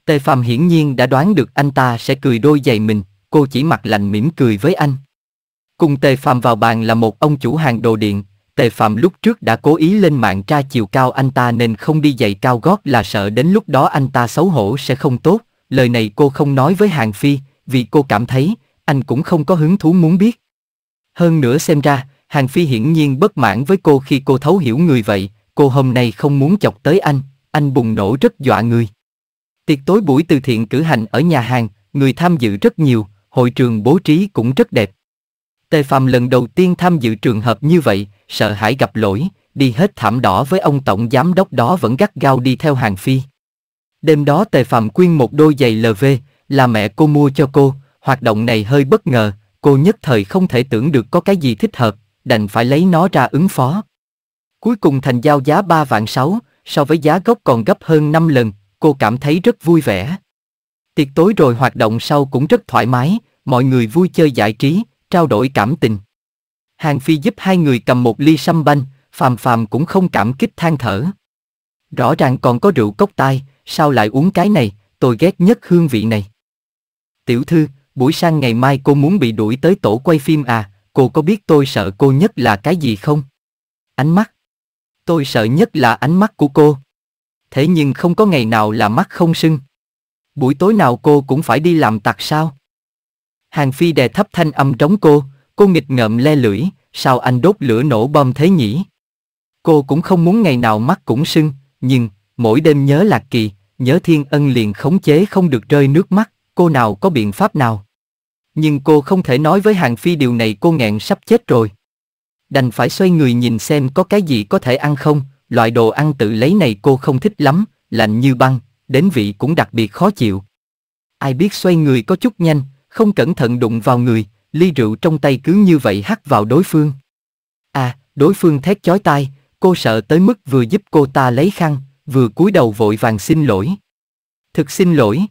Tề Phạm hiển nhiên đã đoán được anh ta sẽ cười đôi giày mình, cô chỉ mặt lạnh mỉm cười với anh. Cùng Tề Phạm vào bàn là một ông chủ hàng đồ điện, Tề Phạm lúc trước đã cố ý lên mạng tra chiều cao anh ta nên không đi giày cao gót là sợ đến lúc đó anh ta xấu hổ sẽ không tốt, lời này cô không nói với Hàng Phi, vì cô cảm thấy anh cũng không có hứng thú muốn biết. Hơn nữa xem ra, Hàng Phi hiển nhiên bất mãn với cô khi cô thấu hiểu người vậy, cô hôm nay không muốn chọc tới anh, anh bùng nổ rất dọa người. Tiệc tối buổi từ thiện cử hành ở nhà hàng, người tham dự rất nhiều, hội trường bố trí cũng rất đẹp. Tề Phạm lần đầu tiên tham dự trường hợp như vậy, sợ hãi gặp lỗi, đi hết thảm đỏ với ông tổng giám đốc đó vẫn gắt gao đi theo hàng phi. Đêm đó Tề Phạm quyên một đôi giày LV, là mẹ cô mua cho cô, hoạt động này hơi bất ngờ, cô nhất thời không thể tưởng được có cái gì thích hợp, đành phải lấy nó ra ứng phó. Cuối cùng thành giao giá 3 vạn 6, so với giá gốc còn gấp hơn 5 lần, cô cảm thấy rất vui vẻ. Tiệc tối rồi hoạt động sau cũng rất thoải mái, mọi người vui chơi giải trí, trao đổi cảm tình. Hàng Phi giúp hai người cầm một ly sâm banh, Phàm Phàm cũng không cảm kích than thở. Rõ ràng còn có rượu cốc tai, sao lại uống cái này, tôi ghét nhất hương vị này tiểu thư, buổi sáng ngày mai cô muốn bị đuổi tới tổ quay phim à, cô có biết tôi sợ cô nhất là cái gì không? Ánh mắt. Tôi sợ nhất là ánh mắt của cô. Thế nhưng không có ngày nào là mắt không sưng. Buổi tối nào cô cũng phải đi làm tặc sao? Hàng Phi đè thấp thanh âm trống cô, cô nghịch ngợm le lưỡi, sao anh đốt lửa nổ bom thế nhỉ? Cô cũng không muốn ngày nào mắt cũng sưng, nhưng, mỗi đêm nhớ Lạc Kỳ, nhớ Thiên Ân liền khống chế không được rơi nước mắt cô nào có biện pháp nào. Nhưng cô không thể nói với Hàng Phi điều này cô nghẹn sắp chết rồi. Đành phải xoay người nhìn xem có cái gì có thể ăn không, loại đồ ăn tự lấy này cô không thích lắm, lạnh như băng, đến vị cũng đặc biệt khó chịu. Ai biết xoay người có chút nhanh, không cẩn thận đụng vào người, ly rượu trong tay cứ như vậy hắt vào đối phương. À, đối phương thét chói tai, cô sợ tới mức vừa giúp cô ta lấy khăn, vừa cúi đầu vội vàng xin lỗi. Thực xin lỗi.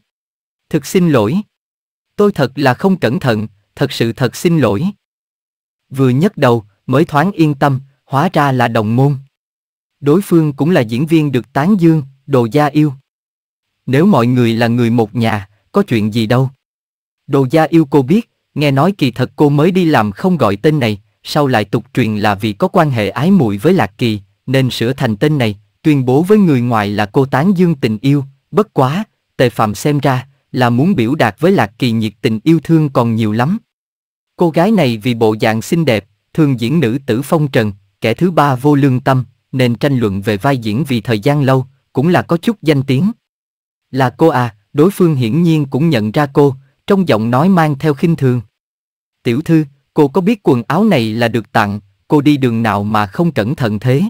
Thực xin lỗi. Tôi thật là không cẩn thận, thật sự thật xin lỗi. Vừa nhấc đầu, mới thoáng yên tâm, hóa ra là đồng môn. Đối phương cũng là diễn viên được tán dương, đồ gia yêu. Nếu mọi người là người một nhà, có chuyện gì đâu. Đồ gia yêu cô biết, nghe nói kỳ thật cô mới đi làm không gọi tên này, sau lại tục truyền là vì có quan hệ ái muội với Lạc Kỳ, nên sửa thành tên này, tuyên bố với người ngoài là cô tán dương tình yêu, bất quá, tề phạm xem ra, là muốn biểu đạt với Lạc Kỳ nhiệt tình yêu thương còn nhiều lắm. Cô gái này vì bộ dạng xinh đẹp, thường diễn nữ tử phong trần, kẻ thứ ba vô lương tâm, nên tranh luận về vai diễn vì thời gian lâu, cũng là có chút danh tiếng. Là cô à, đối phương hiển nhiên cũng nhận ra cô, trong giọng nói mang theo khinh thường. Tiểu thư, cô có biết quần áo này là được tặng, cô đi đường nào mà không cẩn thận thế?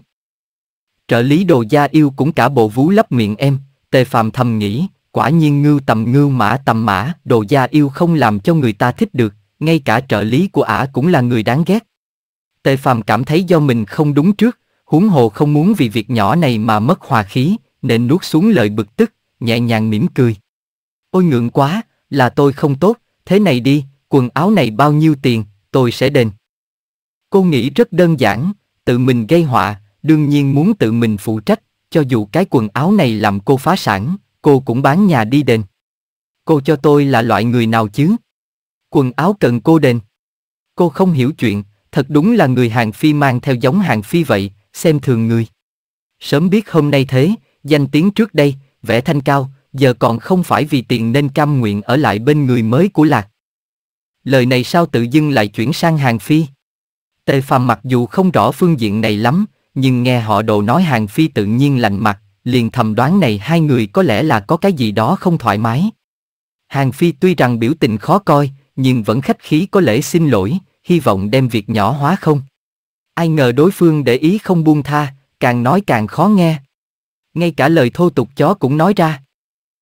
Trợ lý đồ gia yêu cũng cả bộ vú lấp miệng em, tề phàm thầm nghĩ, Quả nhiên ngưu tầm ngưu mã tầm mã, đồ gia yêu không làm cho người ta thích được, ngay cả trợ lý của ả cũng là người đáng ghét. Tề Phàm cảm thấy do mình không đúng trước, huống hồ không muốn vì việc nhỏ này mà mất hòa khí, nên nuốt xuống lời bực tức, nhẹ nhàng mỉm cười. Ôi ngượng quá, là tôi không tốt, thế này đi, quần áo này bao nhiêu tiền, tôi sẽ đền. Cô nghĩ rất đơn giản, tự mình gây họa, đương nhiên muốn tự mình phụ trách, cho dù cái quần áo này làm cô phá sản, Cô cũng bán nhà đi đền. Cô cho tôi là loại người nào chứ? Quần áo cần cô đền. Cô không hiểu chuyện, thật đúng là người hàng phi mang theo giống hàng phi vậy, xem thường người. Sớm biết hôm nay thế, danh tiếng trước đây, vẽ thanh cao, giờ còn không phải vì tiền nên cam nguyện ở lại bên người mới của Lạc. Lời này sao tự dưng lại chuyển sang hàng phi? Tề Phàm mặc dù không rõ phương diện này lắm, nhưng nghe họ đồ nói hàng phi tự nhiên lạnh mặt, liền thầm đoán này hai người có lẽ là có cái gì đó không thoải mái. Hàng Phi tuy rằng biểu tình khó coi, nhưng vẫn khách khí có lễ xin lỗi, hy vọng đem việc nhỏ hóa không. Ai ngờ đối phương để ý không buông tha, càng nói càng khó nghe. Ngay cả lời thô tục chó cũng nói ra.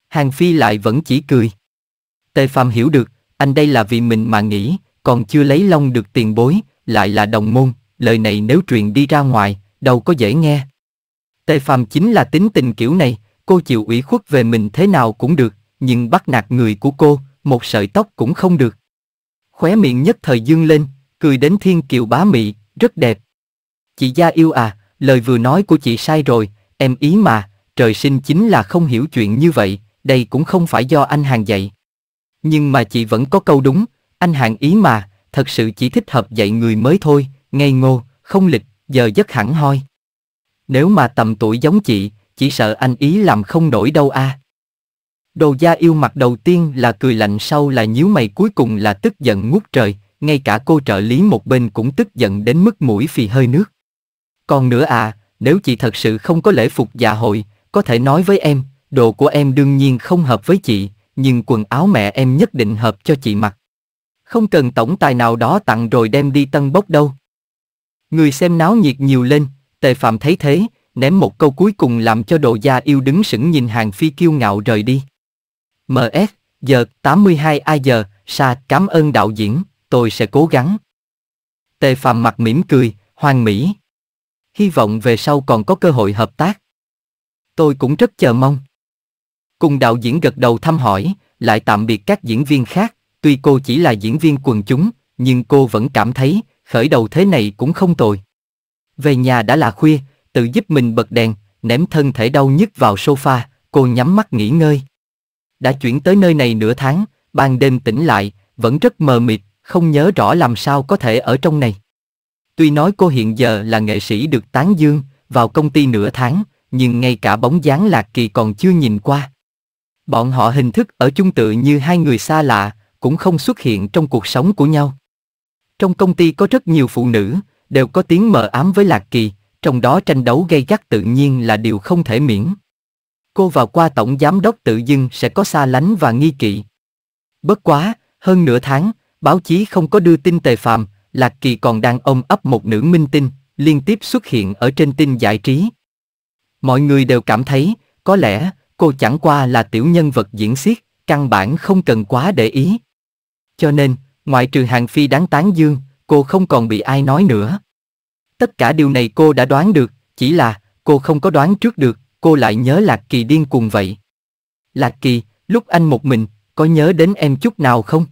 Hàng Phi lại vẫn chỉ cười. Tề Phạm hiểu được, anh đây là vì mình mà nghĩ, còn chưa lấy long được tiền bối, lại là đồng môn, lời này nếu truyền đi ra ngoài, đâu có dễ nghe. Tề Phàm chính là tính tình kiểu này, cô chịu ủy khuất về mình thế nào cũng được, nhưng bắt nạt người của cô, một sợi tóc cũng không được. Khóe miệng nhất thời dương lên, cười đến thiên kiều bá mị, rất đẹp. Chị gia yêu à, lời vừa nói của chị sai rồi, em ý mà, trời sinh chính là không hiểu chuyện như vậy, đây cũng không phải do anh hàng dạy. Nhưng mà chị vẫn có câu đúng, anh hàng ý mà, thật sự chỉ thích hợp dạy người mới thôi, ngây ngô, không lịch, giờ giấc hẳn hoi. Nếu mà tầm tuổi giống chị, chỉ sợ anh ý làm không nổi đâu a. À. Đồ gia yêu mặt đầu tiên là cười lạnh sau là nhíu mày cuối cùng là tức giận ngút trời, ngay cả cô trợ lý một bên cũng tức giận đến mức mũi phì hơi nước. Còn nữa à, nếu chị thật sự không có lễ phục dạ hội, có thể nói với em, đồ của em đương nhiên không hợp với chị, nhưng quần áo mẹ em nhất định hợp cho chị mặc. Không cần tổng tài nào đó tặng rồi đem đi tân bốc đâu. Người xem náo nhiệt nhiều lên, Tề Phạm thấy thế, ném một câu cuối cùng làm cho đồ gia yêu đứng sững nhìn hàng phi kiêu ngạo rời đi. MS, giờ 82 ai giờ, Sa, cảm ơn đạo diễn, tôi sẽ cố gắng. Tề Phạm mặt mỉm cười, hoàn mỹ. Hy vọng về sau còn có cơ hội hợp tác. Tôi cũng rất chờ mong. Cùng đạo diễn gật đầu thăm hỏi, lại tạm biệt các diễn viên khác, tuy cô chỉ là diễn viên quần chúng, nhưng cô vẫn cảm thấy khởi đầu thế này cũng không tồi. Về nhà đã là khuya, tự giúp mình bật đèn, ném thân thể đau nhức vào sofa, cô nhắm mắt nghỉ ngơi. Đã chuyển tới nơi này nửa tháng, ban đêm tỉnh lại, vẫn rất mờ mịt, không nhớ rõ làm sao có thể ở trong này. Tuy nói cô hiện giờ là nghệ sĩ được tán dương, vào công ty nửa tháng, nhưng ngay cả bóng dáng Lạc Kỳ còn chưa nhìn qua. Bọn họ hình thức ở chung tự như hai người xa lạ, cũng không xuất hiện trong cuộc sống của nhau. Trong công ty có rất nhiều phụ nữ, đều có tiếng mờ ám với Lạc Kỳ, trong đó tranh đấu gây gắt tự nhiên là điều không thể miễn. Cô vào qua tổng giám đốc tự dưng sẽ có xa lánh và nghi kỵ. Bất quá, hơn nửa tháng, báo chí không có đưa tin tề phàm Lạc Kỳ còn đang ôm ấp một nữ minh tinh, liên tiếp xuất hiện ở trên tin giải trí. Mọi người đều cảm thấy, có lẽ, cô chẳng qua là tiểu nhân vật diễn xiết, căn bản không cần quá để ý. Cho nên, ngoại trừ hàng phi đáng tán dương, cô không còn bị ai nói nữa. Tất cả điều này cô đã đoán được, chỉ là cô không có đoán trước được, cô lại nhớ Lạc Kỳ điên cuồng vậy. Lạc Kỳ, lúc anh một mình, có nhớ đến em chút nào không?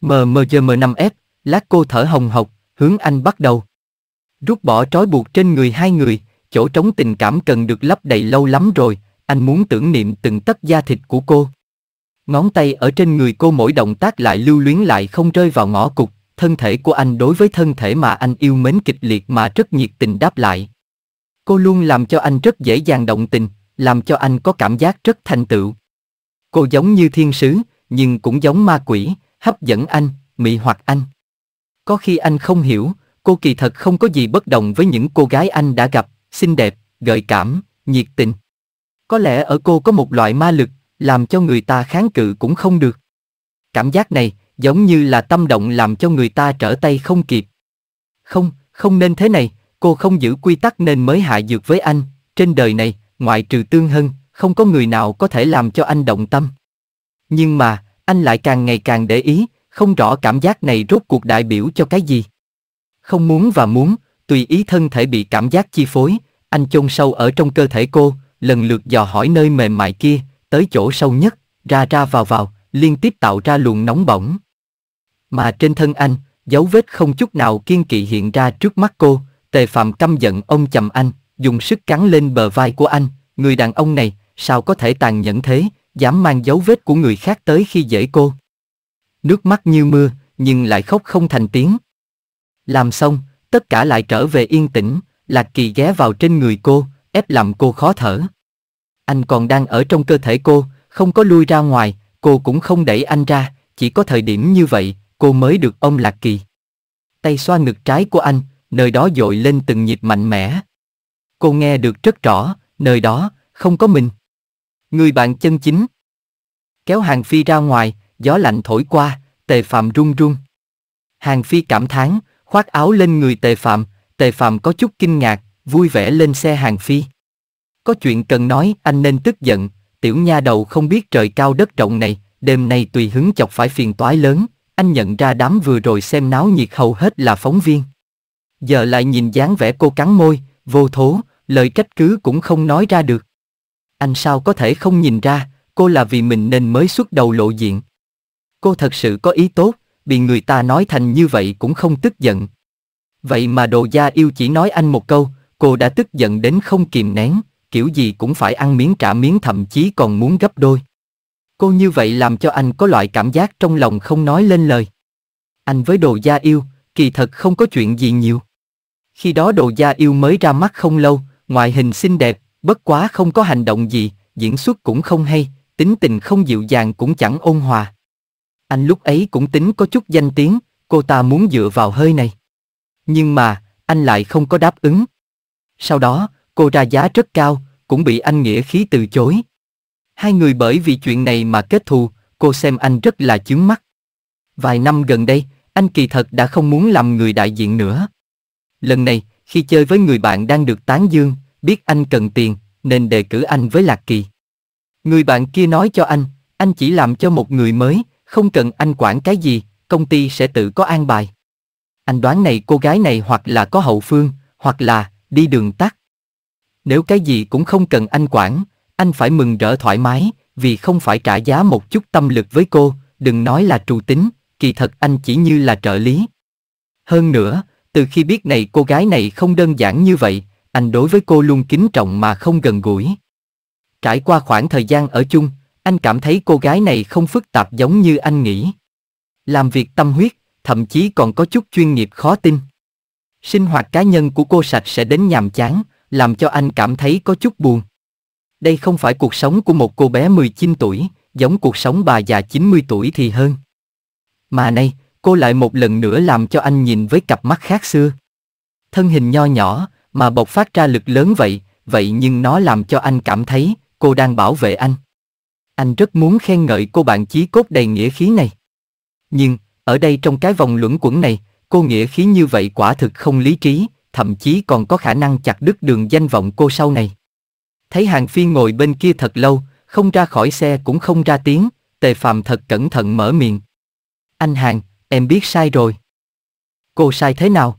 Mờ mờ giờ mờ năm ép, lát cô thở hồng hộc, hướng anh bắt đầu. Rút bỏ trói buộc trên người hai người, chỗ trống tình cảm cần được lấp đầy lâu lắm rồi, anh muốn tưởng niệm từng tấc da thịt của cô. Ngón tay ở trên người cô mỗi động tác lại lưu luyến lại không rơi vào ngõ cụt thân thể của anh đối với thân thể mà anh yêu mến kịch liệt mà rất nhiệt tình đáp lại. Cô luôn làm cho anh rất dễ dàng động tình, làm cho anh có cảm giác rất thành tựu. Cô giống như thiên sứ, nhưng cũng giống ma quỷ, hấp dẫn anh, mị hoặc anh. Có khi anh không hiểu, cô kỳ thật không có gì bất đồng với những cô gái anh đã gặp, xinh đẹp, gợi cảm, nhiệt tình. Có lẽ ở cô có một loại ma lực, làm cho người ta kháng cự cũng không được. Cảm giác này, giống như là tâm động làm cho người ta trở tay không kịp. Không, không nên thế này, cô không giữ quy tắc nên mới hạ dược với anh, trên đời này, ngoại trừ tương hân, không có người nào có thể làm cho anh động tâm. Nhưng mà, anh lại càng ngày càng để ý, không rõ cảm giác này rốt cuộc đại biểu cho cái gì. Không muốn và muốn, tùy ý thân thể bị cảm giác chi phối, anh chôn sâu ở trong cơ thể cô, lần lượt dò hỏi nơi mềm mại kia, tới chỗ sâu nhất, ra ra vào vào, liên tiếp tạo ra luồng nóng bỏng mà trên thân anh, dấu vết không chút nào kiên kỵ hiện ra trước mắt cô, tề phạm căm giận ông chầm anh, dùng sức cắn lên bờ vai của anh, người đàn ông này, sao có thể tàn nhẫn thế, dám mang dấu vết của người khác tới khi dễ cô. Nước mắt như mưa, nhưng lại khóc không thành tiếng. Làm xong, tất cả lại trở về yên tĩnh, Lạc Kỳ ghé vào trên người cô, ép làm cô khó thở. Anh còn đang ở trong cơ thể cô, không có lui ra ngoài, cô cũng không đẩy anh ra, chỉ có thời điểm như vậy, cô mới được ông Lạc Kỳ. Tay xoa ngực trái của anh, nơi đó dội lên từng nhịp mạnh mẽ. Cô nghe được rất rõ, nơi đó, không có mình. Người bạn chân chính. Kéo Hàng Phi ra ngoài, gió lạnh thổi qua, tề phạm run run. Hàng Phi cảm thán, khoác áo lên người tề phạm, tề phạm có chút kinh ngạc, vui vẻ lên xe Hàng Phi. Có chuyện cần nói, anh nên tức giận, tiểu nha đầu không biết trời cao đất rộng này, đêm nay tùy hứng chọc phải phiền toái lớn, anh nhận ra đám vừa rồi xem náo nhiệt hầu hết là phóng viên. Giờ lại nhìn dáng vẻ cô cắn môi, vô thố, lời trách cứ cũng không nói ra được. Anh sao có thể không nhìn ra, cô là vì mình nên mới xuất đầu lộ diện. Cô thật sự có ý tốt, bị người ta nói thành như vậy cũng không tức giận. Vậy mà đồ gia yêu chỉ nói anh một câu, cô đã tức giận đến không kìm nén, kiểu gì cũng phải ăn miếng trả miếng thậm chí còn muốn gấp đôi. Cô như vậy làm cho anh có loại cảm giác trong lòng không nói lên lời. Anh với đồ gia yêu, kỳ thật không có chuyện gì nhiều. Khi đó đồ gia yêu mới ra mắt không lâu, ngoại hình xinh đẹp, bất quá không có hành động gì, diễn xuất cũng không hay, tính tình không dịu dàng cũng chẳng ôn hòa. Anh lúc ấy cũng tính có chút danh tiếng, cô ta muốn dựa vào hơi này. Nhưng mà, anh lại không có đáp ứng. Sau đó, cô ra giá rất cao, cũng bị anh nghĩa khí từ chối. Hai người bởi vì chuyện này mà kết thù, cô xem anh rất là chướng mắt. Vài năm gần đây, anh kỳ thật đã không muốn làm người đại diện nữa. Lần này, khi chơi với người bạn đang được tán dương, biết anh cần tiền, nên đề cử anh với Lạc Kỳ. Người bạn kia nói cho anh, anh chỉ làm cho một người mới, không cần anh quản cái gì, công ty sẽ tự có an bài. Anh đoán này cô gái này hoặc là có hậu phương, hoặc là đi đường tắt. Nếu cái gì cũng không cần anh quản, anh phải mừng rỡ thoải mái, vì không phải trả giá một chút tâm lực với cô, đừng nói là trù tính, kỳ thật anh chỉ như là trợ lý. Hơn nữa, từ khi biết này cô gái này không đơn giản như vậy, anh đối với cô luôn kính trọng mà không gần gũi. Trải qua khoảng thời gian ở chung, anh cảm thấy cô gái này không phức tạp giống như anh nghĩ. Làm việc tâm huyết, thậm chí còn có chút chuyên nghiệp khó tin. Sinh hoạt cá nhân của cô sạch sẽ đến nhàm chán, làm cho anh cảm thấy có chút buồn. Đây không phải cuộc sống của một cô bé 19 tuổi, giống cuộc sống bà già 90 tuổi thì hơn. Mà nay, cô lại một lần nữa làm cho anh nhìn với cặp mắt khác xưa. Thân hình nho nhỏ, mà bộc phát ra lực lớn vậy, vậy nhưng nó làm cho anh cảm thấy cô đang bảo vệ anh. Anh rất muốn khen ngợi cô bạn chí cốt đầy nghĩa khí này. Nhưng, ở đây trong cái vòng luẩn quẩn này, cô nghĩa khí như vậy quả thực không lý trí, thậm chí còn có khả năng chặt đứt đường danh vọng cô sau này. Thấy hàng phi ngồi bên kia thật lâu, không ra khỏi xe cũng không ra tiếng, tề Phạm thật cẩn thận mở miệng. Anh hàng, em biết sai rồi. Cô sai thế nào?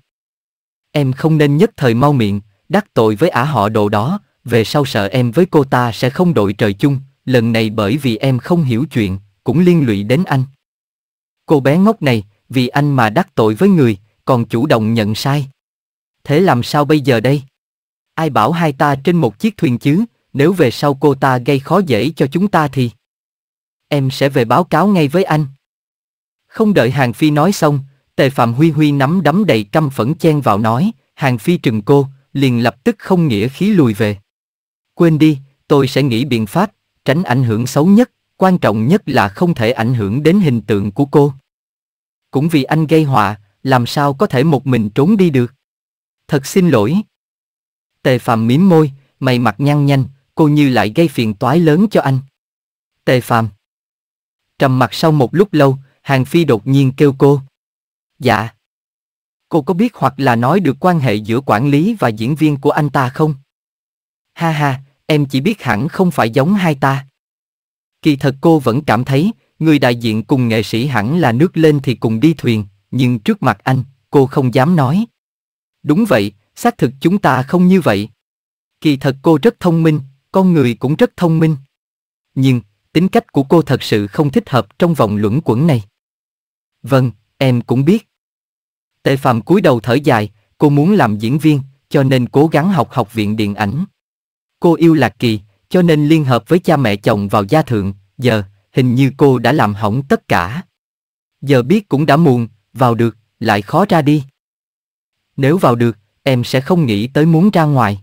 Em không nên nhất thời mau miệng, đắc tội với ả họ đồ đó, về sau sợ em với cô ta sẽ không đội trời chung, lần này bởi vì em không hiểu chuyện, cũng liên lụy đến anh. Cô bé ngốc này, vì anh mà đắc tội với người, còn chủ động nhận sai. Thế làm sao bây giờ đây? ai bảo hai ta trên một chiếc thuyền chứ, nếu về sau cô ta gây khó dễ cho chúng ta thì... Em sẽ về báo cáo ngay với anh. Không đợi Hàng Phi nói xong, Tề Phạm Huy Huy nắm đấm đầy căm phẫn chen vào nói, Hàng Phi trừng cô, liền lập tức không nghĩa khí lùi về. Quên đi, tôi sẽ nghĩ biện pháp, tránh ảnh hưởng xấu nhất, quan trọng nhất là không thể ảnh hưởng đến hình tượng của cô. Cũng vì anh gây họa, làm sao có thể một mình trốn đi được. Thật xin lỗi. Tề Phạm mím môi, mày mặt nhăn nhanh, cô như lại gây phiền toái lớn cho anh. Tề Phạm. Trầm mặt sau một lúc lâu, Hàng Phi đột nhiên kêu cô. Dạ. Cô có biết hoặc là nói được quan hệ giữa quản lý và diễn viên của anh ta không? Ha ha, em chỉ biết hẳn không phải giống hai ta. Kỳ thật cô vẫn cảm thấy, người đại diện cùng nghệ sĩ hẳn là nước lên thì cùng đi thuyền, nhưng trước mặt anh, cô không dám nói. Đúng vậy, xác thực chúng ta không như vậy. Kỳ thật cô rất thông minh, con người cũng rất thông minh. Nhưng, tính cách của cô thật sự không thích hợp trong vòng luẩn quẩn này. Vâng, em cũng biết. Tề Phạm cúi đầu thở dài, cô muốn làm diễn viên, cho nên cố gắng học học viện điện ảnh. Cô yêu Lạc Kỳ, cho nên liên hợp với cha mẹ chồng vào gia thượng, giờ, hình như cô đã làm hỏng tất cả. Giờ biết cũng đã muộn, vào được, lại khó ra đi. Nếu vào được, em sẽ không nghĩ tới muốn ra ngoài.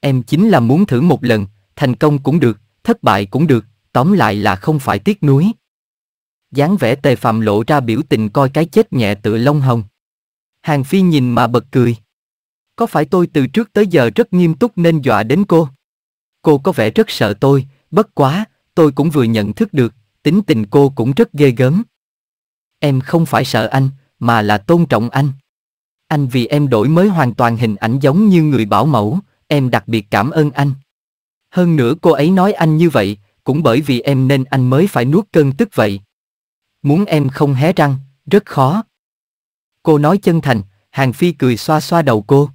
Em chính là muốn thử một lần, thành công cũng được, thất bại cũng được, tóm lại là không phải tiếc nuối. dáng vẻ tề phạm lộ ra biểu tình coi cái chết nhẹ tựa lông hồng. Hàng Phi nhìn mà bật cười. Có phải tôi từ trước tới giờ rất nghiêm túc nên dọa đến cô? Cô có vẻ rất sợ tôi, bất quá, tôi cũng vừa nhận thức được, tính tình cô cũng rất ghê gớm. Em không phải sợ anh, mà là tôn trọng anh. Anh vì em đổi mới hoàn toàn hình ảnh giống như người bảo mẫu, em đặc biệt cảm ơn anh. Hơn nữa cô ấy nói anh như vậy, cũng bởi vì em nên anh mới phải nuốt cơn tức vậy. Muốn em không hé răng, rất khó. Cô nói chân thành, Hàng Phi cười xoa xoa đầu cô.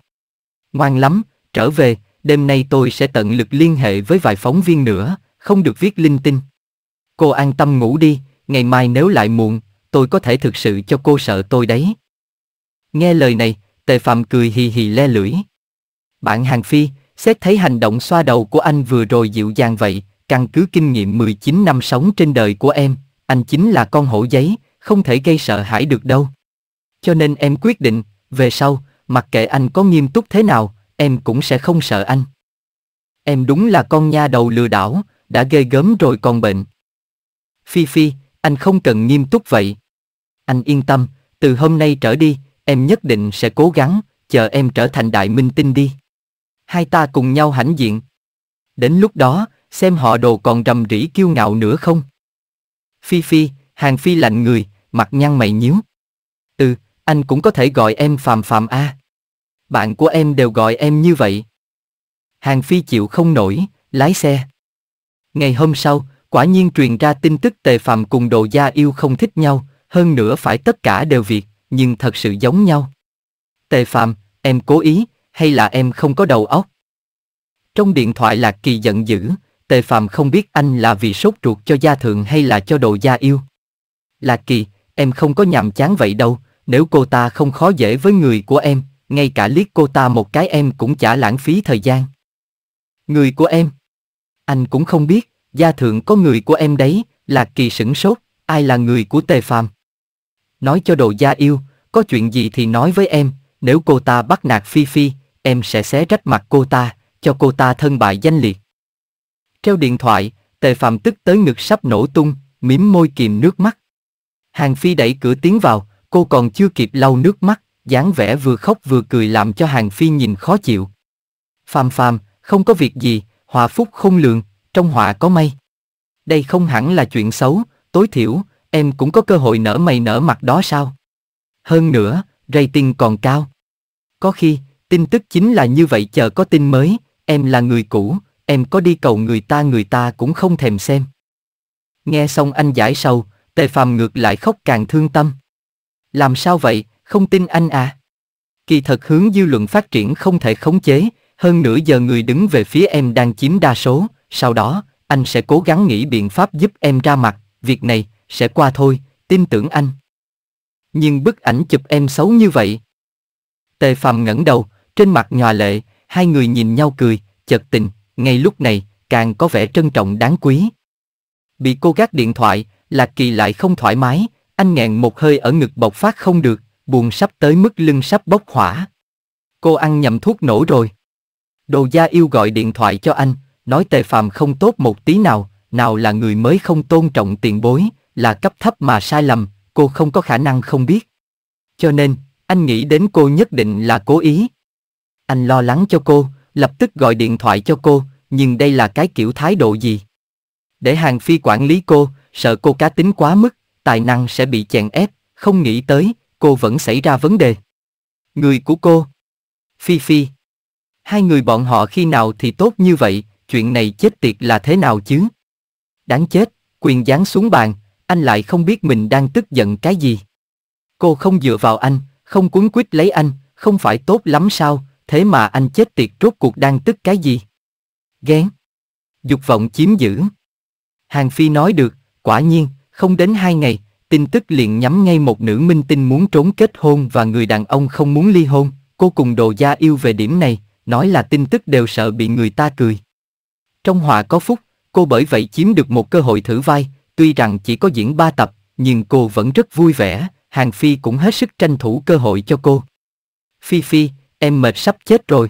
Ngoan lắm, trở về, đêm nay tôi sẽ tận lực liên hệ với vài phóng viên nữa, không được viết linh tinh. Cô an tâm ngủ đi, ngày mai nếu lại muộn, tôi có thể thực sự cho cô sợ tôi đấy. Nghe lời này, Tề Phạm cười hì hì le lưỡi. Bạn Hàng Phi, xét thấy hành động xoa đầu của anh vừa rồi dịu dàng vậy, căn cứ kinh nghiệm 19 năm sống trên đời của em, anh chính là con hổ giấy, không thể gây sợ hãi được đâu. Cho nên em quyết định, về sau, mặc kệ anh có nghiêm túc thế nào, em cũng sẽ không sợ anh. Em đúng là con nha đầu lừa đảo, đã gây gớm rồi còn bệnh. Phi Phi, anh không cần nghiêm túc vậy. Anh yên tâm, từ hôm nay trở đi, em nhất định sẽ cố gắng, chờ em trở thành đại minh tinh đi. Hai ta cùng nhau hãnh diện. Đến lúc đó, xem họ đồ còn rầm rỉ kiêu ngạo nữa không. Phi Phi, hàng Phi lạnh người, mặt nhăn mày nhíu. Ừ, anh cũng có thể gọi em Phạm Phạm A. Bạn của em đều gọi em như vậy. Hàng Phi chịu không nổi, lái xe. Ngày hôm sau, quả nhiên truyền ra tin tức Tề Phạm cùng Đồ Gia Yêu không thích nhau, hơn nữa phải tất cả đều việc nhưng thật sự giống nhau. Tề Phạm, em cố ý, hay là em không có đầu óc? Trong điện thoại Lạc Kỳ giận dữ, Tề Phạm không biết anh là vì sốt ruột cho gia thượng hay là cho đồ gia yêu. Lạc Kỳ, em không có nhàm chán vậy đâu, nếu cô ta không khó dễ với người của em, ngay cả liếc cô ta một cái em cũng chả lãng phí thời gian. Người của em? Anh cũng không biết, gia thượng có người của em đấy, Lạc Kỳ sửng sốt, ai là người của Tề Phạm? nói cho đồ gia yêu, có chuyện gì thì nói với em, nếu cô ta bắt nạt Phi Phi, em sẽ xé rách mặt cô ta, cho cô ta thân bại danh liệt. Treo điện thoại, tề Phạm tức tới ngực sắp nổ tung, mím môi kìm nước mắt. Hàng Phi đẩy cửa tiến vào, cô còn chưa kịp lau nước mắt, dáng vẻ vừa khóc vừa cười làm cho Hàng Phi nhìn khó chịu. Phàm phàm, không có việc gì, hòa phúc không lường, trong họa có may. Đây không hẳn là chuyện xấu, tối thiểu, em cũng có cơ hội nở mày nở mặt đó sao? Hơn nữa, rating còn cao. Có khi, tin tức chính là như vậy chờ có tin mới, em là người cũ, em có đi cầu người ta người ta cũng không thèm xem. Nghe xong anh giải sầu, tề phàm ngược lại khóc càng thương tâm. Làm sao vậy, không tin anh à? Kỳ thật hướng dư luận phát triển không thể khống chế, hơn nữa giờ người đứng về phía em đang chiếm đa số, sau đó, anh sẽ cố gắng nghĩ biện pháp giúp em ra mặt, việc này, sẽ qua thôi, tin tưởng anh. Nhưng bức ảnh chụp em xấu như vậy. Tề Phàm ngẩng đầu, trên mặt nhòa lệ, hai người nhìn nhau cười, chợt tình, ngay lúc này, càng có vẻ trân trọng đáng quý. Bị cô gác điện thoại, Lạc Kỳ lại không thoải mái, anh nghẹn một hơi ở ngực bộc phát không được, buồn sắp tới mức lưng sắp bốc hỏa. Cô ăn nhầm thuốc nổ rồi. Đồ gia yêu gọi điện thoại cho anh, nói tề phàm không tốt một tí nào, nào là người mới không tôn trọng tiền bối, là cấp thấp mà sai lầm, cô không có khả năng không biết. Cho nên, anh nghĩ đến cô nhất định là cố ý. Anh lo lắng cho cô, lập tức gọi điện thoại cho cô, nhưng đây là cái kiểu thái độ gì? Để Hàng Phi quản lý cô, sợ cô cá tính quá mức, tài năng sẽ bị chèn ép, không nghĩ tới, cô vẫn xảy ra vấn đề. Người của cô Phi Phi Hai người bọn họ khi nào thì tốt như vậy, chuyện này chết tiệt là thế nào chứ? Đáng chết, quyền giáng xuống bàn, anh lại không biết mình đang tức giận cái gì. Cô không dựa vào anh, không cuốn quýt lấy anh, không phải tốt lắm sao, thế mà anh chết tiệt rốt cuộc đang tức cái gì? Ghen. Dục vọng chiếm giữ. Hàng Phi nói được, quả nhiên, không đến hai ngày, tin tức liền nhắm ngay một nữ minh tinh muốn trốn kết hôn và người đàn ông không muốn ly hôn, cô cùng đồ gia yêu về điểm này, nói là tin tức đều sợ bị người ta cười. Trong họa có phúc, cô bởi vậy chiếm được một cơ hội thử vai, Tuy rằng chỉ có diễn 3 tập, nhưng cô vẫn rất vui vẻ, Hàng Phi cũng hết sức tranh thủ cơ hội cho cô. Phi Phi, em mệt sắp chết rồi.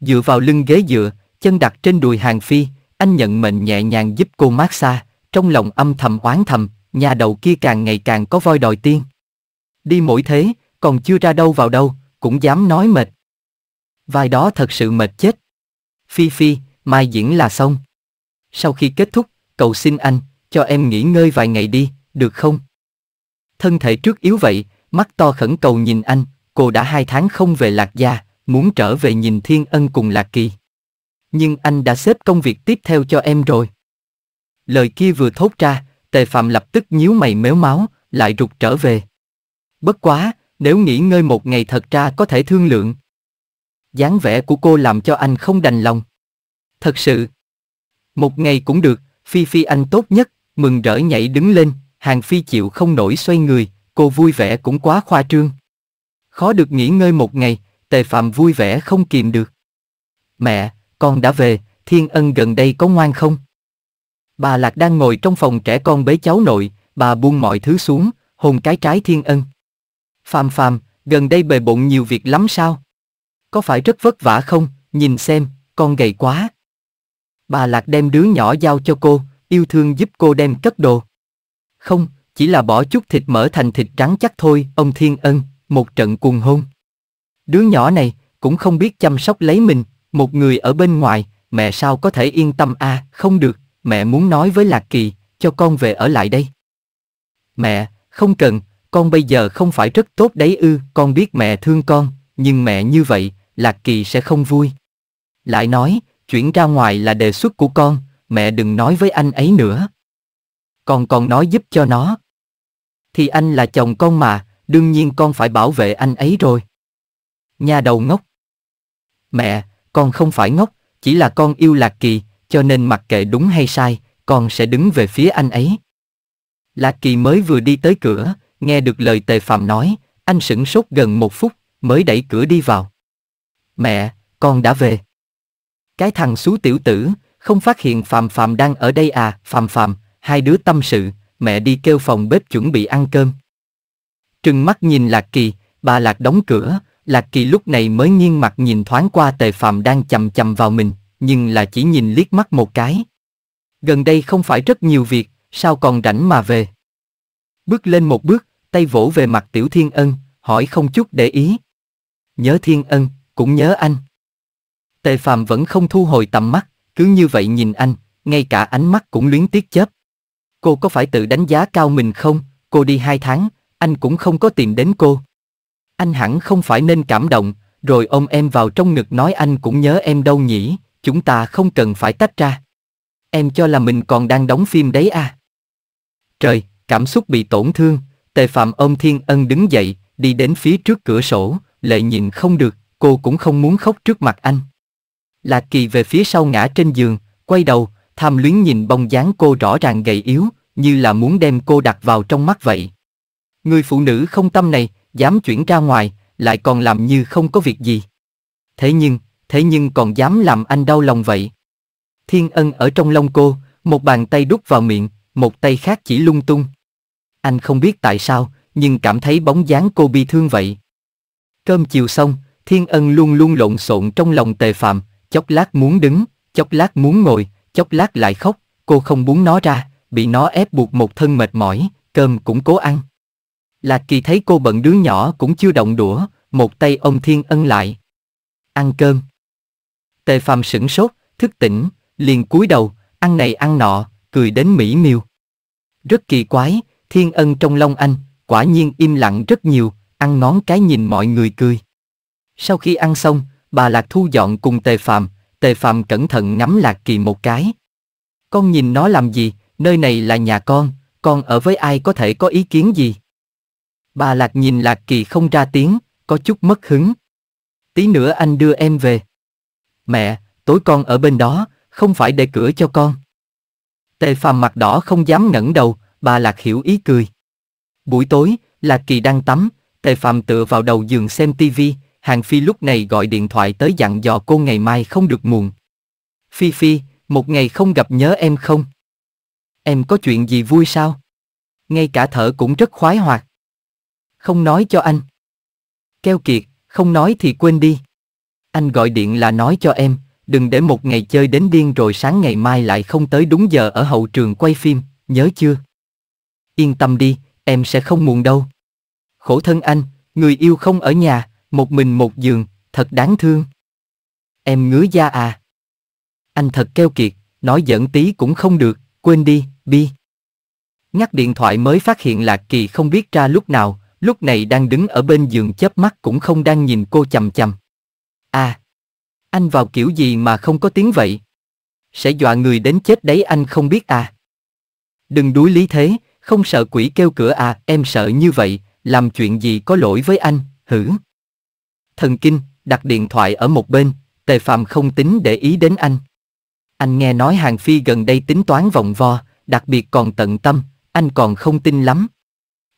Dựa vào lưng ghế dựa, chân đặt trên đùi Hàng Phi, anh nhận mệnh nhẹ nhàng giúp cô mát xa, trong lòng âm thầm oán thầm, nhà đầu kia càng ngày càng có voi đòi tiên. Đi mỗi thế, còn chưa ra đâu vào đâu, cũng dám nói mệt. Vai đó thật sự mệt chết. Phi Phi, mai diễn là xong. Sau khi kết thúc, cầu xin anh, cho em nghỉ ngơi vài ngày đi, được không? Thân thể trước yếu vậy, mắt to khẩn cầu nhìn anh, cô đã hai tháng không về Lạc Gia, muốn trở về nhìn Thiên Ân cùng Lạc Kỳ. Nhưng anh đã xếp công việc tiếp theo cho em rồi. Lời kia vừa thốt ra, Tề Phạm lập tức nhíu mày méo máu, lại rụt trở về. Bất quá, nếu nghỉ ngơi một ngày thật ra có thể thương lượng. dáng vẻ của cô làm cho anh không đành lòng. Thật sự, một ngày cũng được, Phi Phi anh tốt nhất, mừng rỡ nhảy đứng lên, Hàng Phi chịu không nổi xoay người, cô vui vẻ cũng quá khoa trương. Khó được nghỉ ngơi một ngày, Tề Phạm vui vẻ không kìm được. Mẹ, con đã về, Thiên Ân gần đây có ngoan không? Bà Lạc đang ngồi trong phòng trẻ con bế cháu nội, bà buông mọi thứ xuống, hồn cái trái Thiên Ân. Phạm Phạm, gần đây bề bộn nhiều việc lắm sao? Có phải rất vất vả không? Nhìn xem, con gầy quá. Bà Lạc đem đứa nhỏ giao cho cô, yêu thương giúp cô đem cất đồ. Không, chỉ là bỏ chút thịt mỡ thành thịt trắng chắc thôi, ông Thiên Ân, một trận cuồng hôn. Đứa nhỏ này, cũng không biết chăm sóc lấy mình, một người ở bên ngoài, mẹ sao có thể yên tâm a à, không được, mẹ muốn nói với Lạc Kỳ, cho con về ở lại đây. Mẹ, không cần, con bây giờ không phải rất tốt đấy ư, con biết mẹ thương con, nhưng mẹ như vậy, Lạc Kỳ sẽ không vui. Lại nói, chuyển ra ngoài là đề xuất của con, mẹ đừng nói với anh ấy nữa. Con còn nói giúp cho nó. Thì anh là chồng con mà, đương nhiên con phải bảo vệ anh ấy rồi. Nhà đầu ngốc. Mẹ, con không phải ngốc, chỉ là con yêu Lạc Kỳ, cho nên mặc kệ đúng hay sai, con sẽ đứng về phía anh ấy. Lạc Kỳ mới vừa đi tới cửa, nghe được lời Tề Phạm nói, anh sững sốt gần một phút, mới đẩy cửa đi vào. Mẹ, con đã về. Cái thằng xú tiểu tử, không phát hiện Phạm Phạm đang ở đây à, Phạm Phạm, hai đứa tâm sự, mẹ đi kêu phòng bếp chuẩn bị ăn cơm. Trừng mắt nhìn Lạc Kỳ, bà Lạc đóng cửa, Lạc Kỳ lúc này mới nghiêng mặt nhìn thoáng qua Tề Phạm đang chầm chầm vào mình, nhưng là chỉ nhìn liếc mắt một cái. Gần đây không phải rất nhiều việc, sao còn rảnh mà về. Bước lên một bước, tay vỗ về mặt Tiểu Thiên Ân, hỏi không chút để ý. Nhớ Thiên Ân, cũng nhớ anh. Tề Phạm vẫn không thu hồi tầm mắt, cứ như vậy nhìn anh, ngay cả ánh mắt cũng luyến tiếc chớp. Cô có phải tự đánh giá cao mình không? Cô đi hai tháng, anh cũng không có tìm đến cô. Anh hẳn không phải nên cảm động, rồi ôm em vào trong ngực nói anh cũng nhớ em đâu nhỉ, chúng ta không cần phải tách ra. Em cho là mình còn đang đóng phim đấy à. Trời, cảm xúc bị tổn thương, tề phạm ôm thiên ân đứng dậy, đi đến phía trước cửa sổ, lệ nhìn không được, cô cũng không muốn khóc trước mặt anh. Lạc Kỳ về phía sau ngã trên giường, quay đầu, tham luyến nhìn bông dáng cô rõ ràng gầy yếu, như là muốn đem cô đặt vào trong mắt vậy. Người phụ nữ không tâm này, dám chuyển ra ngoài, lại còn làm như không có việc gì. Thế nhưng, thế nhưng còn dám làm anh đau lòng vậy. Thiên ân ở trong lông cô, một bàn tay đút vào miệng, một tay khác chỉ lung tung. Anh không biết tại sao, nhưng cảm thấy bóng dáng cô bi thương vậy. Cơm chiều xong, Thiên ân luôn luôn lộn xộn trong lòng tề phạm, chốc lát muốn đứng, chốc lát muốn ngồi, chốc lát lại khóc, cô không muốn nó ra, bị nó ép buộc một thân mệt mỏi, cơm cũng cố ăn. Lạc Kỳ thấy cô bận đứa nhỏ cũng chưa động đũa, một tay ông Thiên Ân lại. Ăn cơm. Tề Phàm sững sốt, thức tỉnh, liền cúi đầu, ăn này ăn nọ, cười đến mỹ miêu. Rất kỳ quái, Thiên Ân trong lòng anh, quả nhiên im lặng rất nhiều, ăn ngón cái nhìn mọi người cười. Sau khi ăn xong, bà Lạc thu dọn cùng Tề Phạm, Tề Phạm cẩn thận ngắm Lạc Kỳ một cái. Con nhìn nó làm gì, nơi này là nhà con, con ở với ai có thể có ý kiến gì? Bà Lạc nhìn Lạc Kỳ không ra tiếng, có chút mất hứng. Tí nữa anh đưa em về. Mẹ, tối con ở bên đó, không phải để cửa cho con. Tề Phàm mặt đỏ không dám ngẩng đầu, bà Lạc hiểu ý cười. Buổi tối, Lạc Kỳ đang tắm, Tề Phàm tựa vào đầu giường xem tivi, Hàng Phi lúc này gọi điện thoại tới dặn dò cô ngày mai không được muộn. Phi Phi, một ngày không gặp nhớ em không? Em có chuyện gì vui sao? Ngay cả thở cũng rất khoái hoạt. Không nói cho anh. Keo kiệt, không nói thì quên đi. Anh gọi điện là nói cho em, đừng để một ngày chơi đến điên rồi sáng ngày mai lại không tới đúng giờ ở hậu trường quay phim, nhớ chưa? Yên tâm đi, em sẽ không muộn đâu. Khổ thân anh, người yêu không ở nhà, một mình một giường, thật đáng thương. Em ngứa da à. Anh thật keo kiệt, nói giỡn tí cũng không được, quên đi, Bi. Ngắt điện thoại mới phát hiện Lạc Kỳ không biết ra lúc nào, lúc này đang đứng ở bên giường chớp mắt cũng không đang nhìn cô chầm chầm. À, anh vào kiểu gì mà không có tiếng vậy? Sẽ dọa người đến chết đấy anh không biết à? Đừng đuối lý thế, không sợ quỷ kêu cửa à, em sợ như vậy, làm chuyện gì có lỗi với anh, hử? thần kinh, đặt điện thoại ở một bên, Tề Phạm không tính để ý đến anh. Anh nghe nói Hàng Phi gần đây tính toán vòng vo, đặc biệt còn tận tâm, anh còn không tin lắm.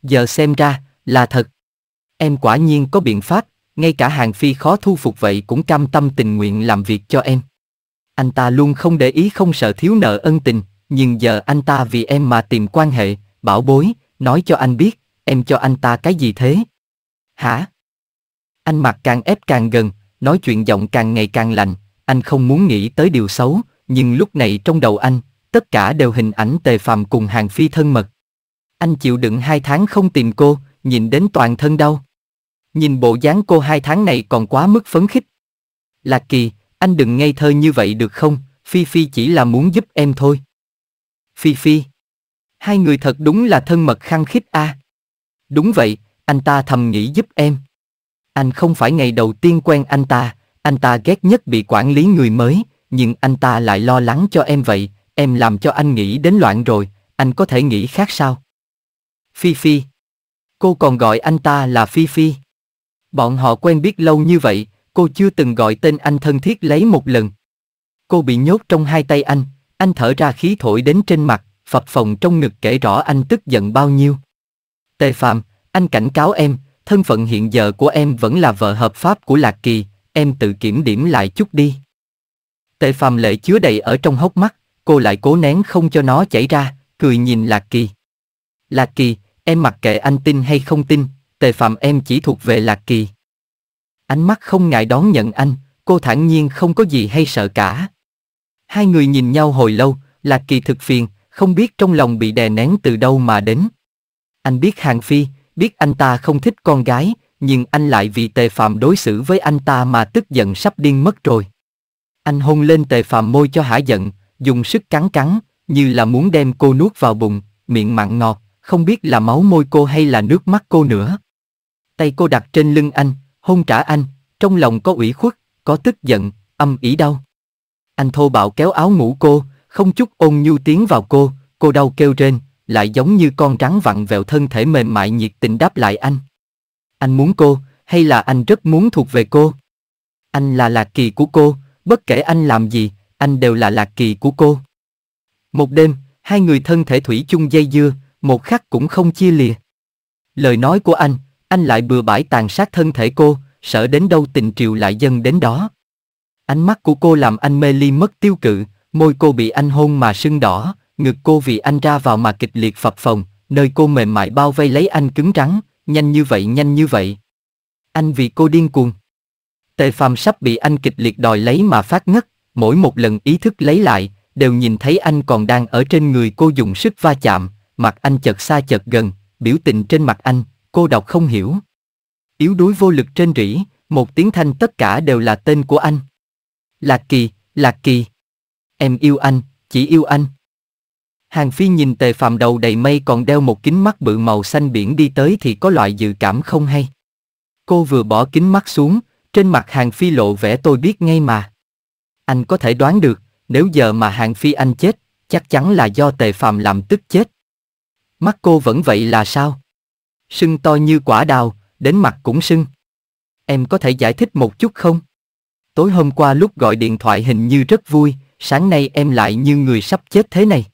Giờ xem ra, là thật. Em quả nhiên có biện pháp, ngay cả Hàng Phi khó thu phục vậy cũng cam tâm tình nguyện làm việc cho em. Anh ta luôn không để ý không sợ thiếu nợ ân tình, nhưng giờ anh ta vì em mà tìm quan hệ, bảo bối, nói cho anh biết, em cho anh ta cái gì thế? Hả? Anh mặt càng ép càng gần, nói chuyện giọng càng ngày càng lạnh, anh không muốn nghĩ tới điều xấu, nhưng lúc này trong đầu anh, tất cả đều hình ảnh tề phàm cùng hàng phi thân mật. Anh chịu đựng hai tháng không tìm cô, nhìn đến toàn thân đau. Nhìn bộ dáng cô hai tháng này còn quá mức phấn khích. Lạc kỳ, anh đừng ngây thơ như vậy được không, Phi Phi chỉ là muốn giúp em thôi. Phi Phi. Hai người thật đúng là thân mật khăng khít a. Đúng vậy, anh ta thầm nghĩ giúp em. Anh không phải ngày đầu tiên quen anh ta, anh ta ghét nhất bị quản lý người mới, nhưng anh ta lại lo lắng cho em vậy, em làm cho anh nghĩ đến loạn rồi, anh có thể nghĩ khác sao? Phi Phi Cô còn gọi anh ta là Phi Phi. Bọn họ quen biết lâu như vậy, cô chưa từng gọi tên anh thân thiết lấy một lần. Cô bị nhốt trong hai tay anh, anh thở ra khí thổi đến trên mặt, phập phồng trong ngực kể rõ anh tức giận bao nhiêu. Tề Phạm, anh cảnh cáo em, thân phận hiện giờ của em vẫn là vợ hợp pháp của Lạc Kỳ, em tự kiểm điểm lại chút đi. Tề phàm lệ chứa đầy ở trong hốc mắt, cô lại cố nén không cho nó chảy ra, cười nhìn Lạc Kỳ. Lạc Kỳ, em mặc kệ anh tin hay không tin, tề phàm em chỉ thuộc về Lạc Kỳ. Ánh mắt không ngại đón nhận anh, cô thản nhiên không có gì hay sợ cả. Hai người nhìn nhau hồi lâu, Lạc Kỳ thực phiền, không biết trong lòng bị đè nén từ đâu mà đến. Anh biết Hàng Phi, biết anh ta không thích con gái, nhưng anh lại vì tề phạm đối xử với anh ta mà tức giận sắp điên mất rồi. Anh hôn lên tề phạm môi cho hả giận, dùng sức cắn cắn, như là muốn đem cô nuốt vào bụng, miệng mặn ngọt, không biết là máu môi cô hay là nước mắt cô nữa. Tay cô đặt trên lưng anh, hôn trả anh, trong lòng có ủy khuất, có tức giận, âm ỉ đau. Anh thô bạo kéo áo ngủ cô, không chút ôn nhu tiến vào cô, cô đau kêu trên, lại giống như con rắn vặn vẹo thân thể mềm mại nhiệt tình đáp lại anh. Anh muốn cô, hay là anh rất muốn thuộc về cô? Anh là lạc kỳ của cô, bất kể anh làm gì, anh đều là lạc kỳ của cô. Một đêm, hai người thân thể thủy chung dây dưa, một khắc cũng không chia lìa. Lời nói của anh, anh lại bừa bãi tàn sát thân thể cô, sợ đến đâu tình triều lại dâng đến đó. Ánh mắt của cô làm anh mê ly mất tiêu cự, môi cô bị anh hôn mà sưng đỏ, Ngực cô vì anh ra vào mà kịch liệt phập phồng, nơi cô mềm mại bao vây lấy anh cứng rắn, nhanh như vậy nhanh như vậy. Anh vì cô điên cuồng. Tề phàm sắp bị anh kịch liệt đòi lấy mà phát ngất, mỗi một lần ý thức lấy lại, đều nhìn thấy anh còn đang ở trên người cô dùng sức va chạm, mặt anh chợt xa chợt gần, biểu tình trên mặt anh, cô đọc không hiểu. Yếu đuối vô lực trên rỉ, một tiếng thanh tất cả đều là tên của anh. Lạc kỳ, lạc kỳ. Em yêu anh, chỉ yêu anh. Hàng Phi nhìn Tề Phạm đầu đầy mây còn đeo một kính mắt bự màu xanh biển đi tới thì có loại dự cảm không hay. Cô vừa bỏ kính mắt xuống, trên mặt Hàng Phi lộ vẻ tôi biết ngay mà. Anh có thể đoán được, nếu giờ mà Hàng Phi anh chết, chắc chắn là do Tề Phạm làm tức chết. Mắt cô vẫn vậy là sao? Sưng to như quả đào, đến mặt cũng sưng. Em có thể giải thích một chút không? Tối hôm qua lúc gọi điện thoại hình như rất vui, sáng nay em lại như người sắp chết thế này.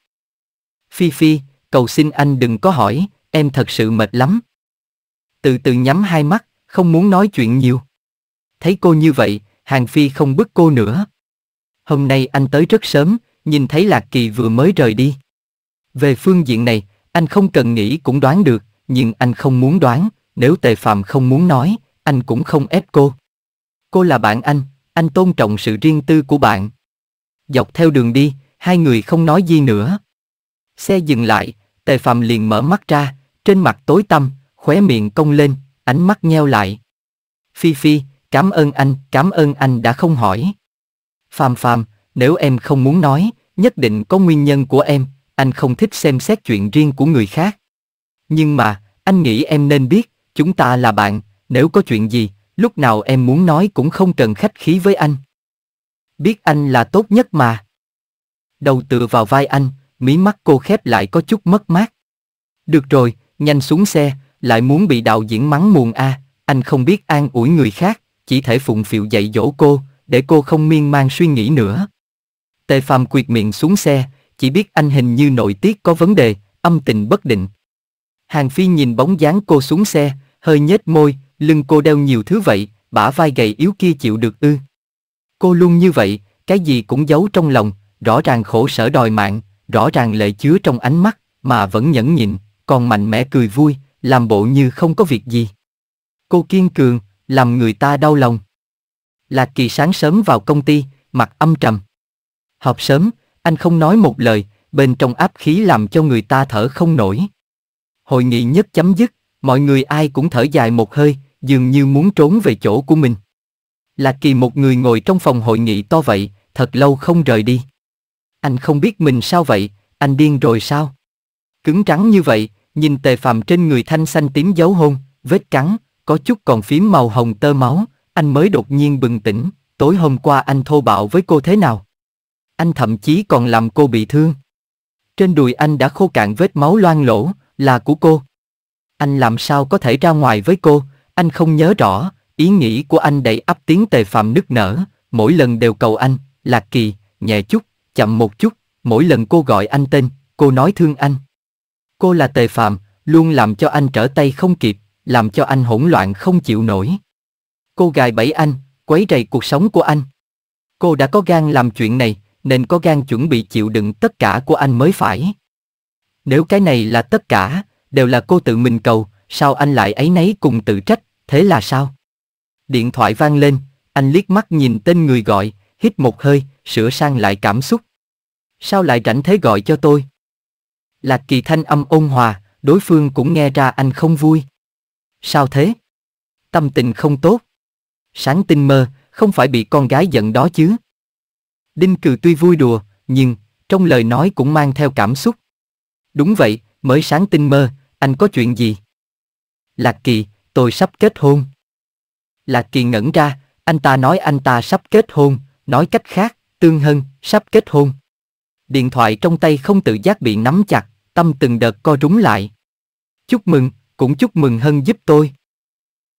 Phi Phi, cầu xin anh đừng có hỏi, em thật sự mệt lắm. Từ từ nhắm hai mắt, không muốn nói chuyện nhiều. Thấy cô như vậy, Hàng Phi không bức cô nữa. Hôm nay anh tới rất sớm, nhìn thấy Lạc Kỳ vừa mới rời đi. Về phương diện này, anh không cần nghĩ cũng đoán được, nhưng anh không muốn đoán, nếu Tề Phạm không muốn nói, anh cũng không ép cô. Cô là bạn anh, anh tôn trọng sự riêng tư của bạn. Dọc theo đường đi, hai người không nói gì nữa. Xe dừng lại, Tề Phạm liền mở mắt ra, trên mặt tối tăm, khóe miệng cong lên, ánh mắt nheo lại. Phi Phi, cảm ơn anh, cảm ơn anh đã không hỏi. phàm phàm, nếu em không muốn nói, nhất định có nguyên nhân của em, anh không thích xem xét chuyện riêng của người khác. Nhưng mà, anh nghĩ em nên biết, chúng ta là bạn, nếu có chuyện gì, lúc nào em muốn nói cũng không cần khách khí với anh. Biết anh là tốt nhất mà. Đầu tựa vào vai anh, mí mắt cô khép lại có chút mất mát. Được rồi, nhanh xuống xe, lại muốn bị đạo diễn mắng muộn a, anh không biết an ủi người khác, chỉ thể phụng phịu dạy dỗ cô, để cô không miên man suy nghĩ nữa. Tề Phàm quyệt miệng xuống xe, chỉ biết anh hình như nội tiết có vấn đề, âm tình bất định. Hàng Phi nhìn bóng dáng cô xuống xe, hơi nhếch môi, lưng cô đeo nhiều thứ vậy, bả vai gầy yếu kia chịu được ư. Cô luôn như vậy, cái gì cũng giấu trong lòng, rõ ràng khổ sở đòi mạng, rõ ràng lệ chứa trong ánh mắt, mà vẫn nhẫn nhịn, còn mạnh mẽ cười vui, làm bộ như không có việc gì. Cô kiên cường, làm người ta đau lòng. Lạc Kỳ sáng sớm vào công ty, mặt âm trầm. Họp sớm, anh không nói một lời, bên trong áp khí làm cho người ta thở không nổi. Hội nghị nhất chấm dứt, mọi người ai cũng thở dài một hơi, dường như muốn trốn về chỗ của mình. Lạc Kỳ một người ngồi trong phòng hội nghị to vậy, thật lâu không rời đi. Anh không biết mình sao vậy, anh điên rồi sao? Cứng trắng như vậy, nhìn tề phàm trên người thanh xanh tím dấu hôn, vết cắn, có chút còn phím màu hồng tơ máu, anh mới đột nhiên bừng tỉnh, tối hôm qua anh thô bạo với cô thế nào? Anh thậm chí còn làm cô bị thương. Trên đùi anh đã khô cạn vết máu loang lỗ, là của cô. Anh làm sao có thể ra ngoài với cô, anh không nhớ rõ, ý nghĩ của anh đầy ấp tiếng tề phạm nức nở, mỗi lần đều cầu anh, lạc kỳ, nhẹ chút, chậm một chút, mỗi lần cô gọi anh tên, cô nói thương anh. Cô là tề phàm, luôn làm cho anh trở tay không kịp, làm cho anh hỗn loạn không chịu nổi. Cô gài bẫy anh, quấy rầy cuộc sống của anh. Cô đã có gan làm chuyện này, nên có gan chuẩn bị chịu đựng tất cả của anh mới phải. Nếu cái này là tất cả, đều là cô tự mình cầu, sao anh lại ấy nấy cùng tự trách, thế là sao? Điện thoại vang lên, anh liếc mắt nhìn tên người gọi, hít một hơi, sửa sang lại cảm xúc, Sao lại rảnh thế gọi cho tôi? Lạc kỳ thanh âm ôn hòa, đối phương cũng nghe ra anh không vui. Sao thế? Tâm tình không tốt. Sáng tinh mơ, không phải bị con gái giận đó chứ. Đinh cừ tuy vui đùa, nhưng, trong lời nói cũng mang theo cảm xúc. Đúng vậy, mới sáng tinh mơ, anh có chuyện gì? Lạc kỳ, tôi sắp kết hôn. Lạc kỳ ngẩn ra, anh ta nói anh ta sắp kết hôn, nói cách khác, tương hân, sắp kết hôn điện thoại trong tay không tự giác bị nắm chặt, tâm từng đợt co rúm lại. Chúc mừng, cũng chúc mừng hơn giúp tôi.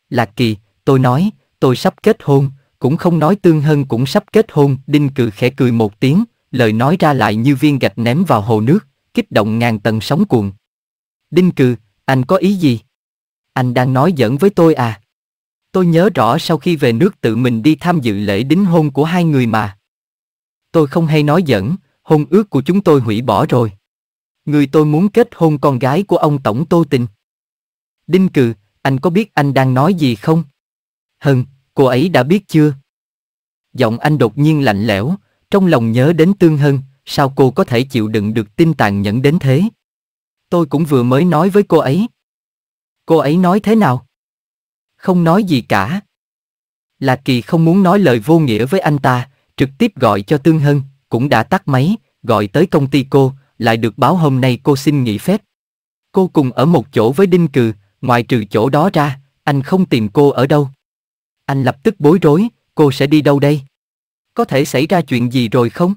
Lạc Kỳ, tôi nói, tôi sắp kết hôn, cũng không nói Tương hơn cũng sắp kết hôn, Đinh Cự khẽ cười một tiếng, lời nói ra lại như viên gạch ném vào hồ nước, kích động ngàn tầng sóng cuộn. Đinh Cự, anh có ý gì? Anh đang nói giỡn với tôi à? Tôi nhớ rõ sau khi về nước tự mình đi tham dự lễ đính hôn của hai người mà. Tôi không hay nói giỡn, hôn ước của chúng tôi hủy bỏ rồi. Người tôi muốn kết hôn con gái của ông Tổng Tô Tình. Đinh Cừ, anh có biết anh đang nói gì không? Hừm, cô ấy đã biết chưa? Giọng anh đột nhiên lạnh lẽo, trong lòng nhớ đến Tương Hân, sao cô có thể chịu đựng được tin tàn nhẫn đến thế? Tôi cũng vừa mới nói với cô ấy. Cô ấy nói thế nào? Không nói gì cả. Là Kỳ không muốn nói lời vô nghĩa với anh ta, trực tiếp gọi cho Tương Hân, cũng đã tắt máy, gọi tới công ty cô, lại được báo hôm nay cô xin nghỉ phép. Cô cùng ở một chỗ với Đinh Cừ, ngoài trừ chỗ đó ra, anh không tìm cô ở đâu. Anh lập tức bối rối, cô sẽ đi đâu đây? Có thể xảy ra chuyện gì rồi không?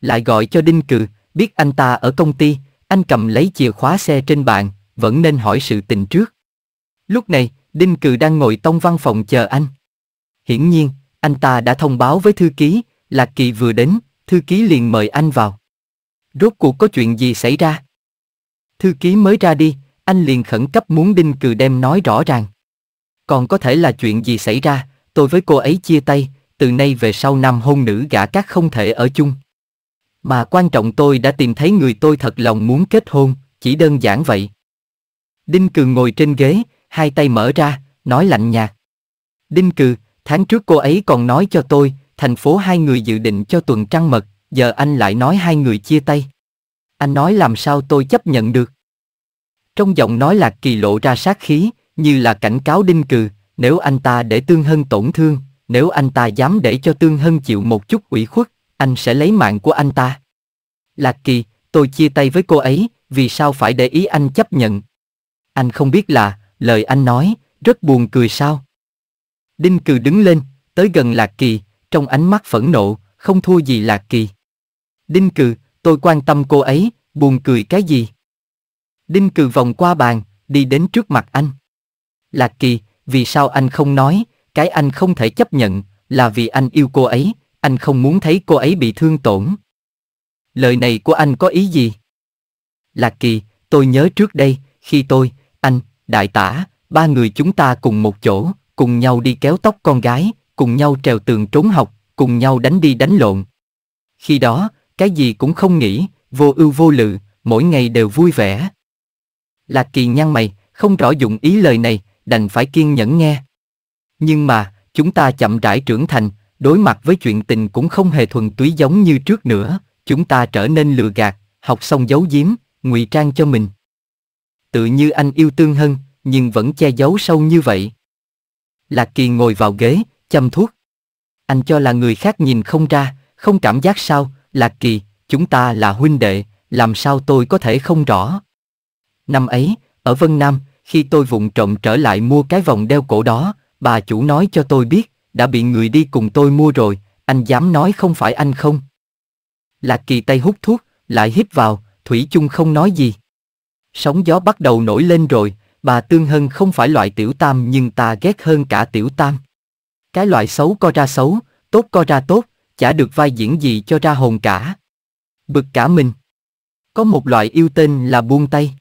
Lại gọi cho Đinh Cừ, biết anh ta ở công ty, anh cầm lấy chìa khóa xe trên bàn, vẫn nên hỏi sự tình trước. Lúc này, Đinh Cừ đang ngồi trong văn phòng chờ anh. Hiển nhiên, anh ta đã thông báo với thư ký, Lạc Kỳ vừa đến, thư ký liền mời anh vào. Rốt cuộc có chuyện gì xảy ra? Thư ký mới ra đi, anh liền khẩn cấp muốn Đinh Cừ đem nói rõ ràng. Còn có thể là chuyện gì xảy ra, tôi với cô ấy chia tay, từ nay về sau nam hôn nữ gả các không thể ở chung. Mà quan trọng tôi đã tìm thấy người tôi thật lòng muốn kết hôn, chỉ đơn giản vậy. Đinh Cừ ngồi trên ghế, hai tay mở ra, nói lạnh nhạt. Đinh Cừ, tháng trước cô ấy còn nói cho tôi, thành phố hai người dự định cho tuần trăng mật, giờ anh lại nói hai người chia tay. Anh nói làm sao tôi chấp nhận được. Trong giọng nói Lạc Kỳ lộ ra sát khí, như là cảnh cáo đinh cừ, nếu anh ta để Tương Hân tổn thương, nếu anh ta dám để cho Tương Hân chịu một chút ủy khuất, anh sẽ lấy mạng của anh ta. Lạc Kỳ, tôi chia tay với cô ấy, vì sao phải để ý anh chấp nhận? Anh không biết là, lời anh nói, rất buồn cười sao? Đinh Cừ đứng lên, tới gần Lạc Kỳ, trong ánh mắt phẫn nộ, không thua gì Lạc Kỳ. Đinh Cừ, tôi quan tâm cô ấy, buồn cười cái gì? Đinh Cừ vòng qua bàn, đi đến trước mặt anh. Lạc Kỳ, vì sao anh không nói, cái anh không thể chấp nhận, là vì anh yêu cô ấy, anh không muốn thấy cô ấy bị thương tổn. Lời này của anh có ý gì? Lạc Kỳ, tôi nhớ trước đây, khi tôi, anh, đại tả, ba người chúng ta cùng một chỗ, cùng nhau đi kéo tóc con gái, cùng nhau trèo tường trốn học, cùng nhau đánh đi đánh lộn. Khi đó, cái gì cũng không nghĩ, vô ưu vô lự, mỗi ngày đều vui vẻ. Lạc Kỳ nhăn mày, không rõ dụng ý lời này, đành phải kiên nhẫn nghe. Nhưng mà, chúng ta chậm rãi trưởng thành, đối mặt với chuyện tình cũng không hề thuần túy giống như trước nữa, chúng ta trở nên lừa gạt, học xong giấu giếm, ngụy trang cho mình. Tự như anh yêu tương hơn, nhưng vẫn che giấu sâu như vậy. Lạc Kỳ ngồi vào ghế, châm thuốc. Anh cho là người khác nhìn không ra, không cảm giác sao, Lạc Kỳ, chúng ta là huynh đệ, làm sao tôi có thể không rõ. Năm ấy, ở Vân Nam, khi tôi vụng trộm trở lại mua cái vòng đeo cổ đó, bà chủ nói cho tôi biết, đã bị người đi cùng tôi mua rồi, anh dám nói không phải anh không? Lạc Kỳ tay hút thuốc, lại hít vào, Thủy chung không nói gì. Sóng gió bắt đầu nổi lên rồi, bà Tương Hân không phải loại tiểu tam nhưng ta ghét hơn cả tiểu tam. Cái loại xấu co ra xấu, tốt co ra tốt, chả được vai diễn gì cho ra hồn cả. Bực cả mình. Có một loại yêu tên là buông tay.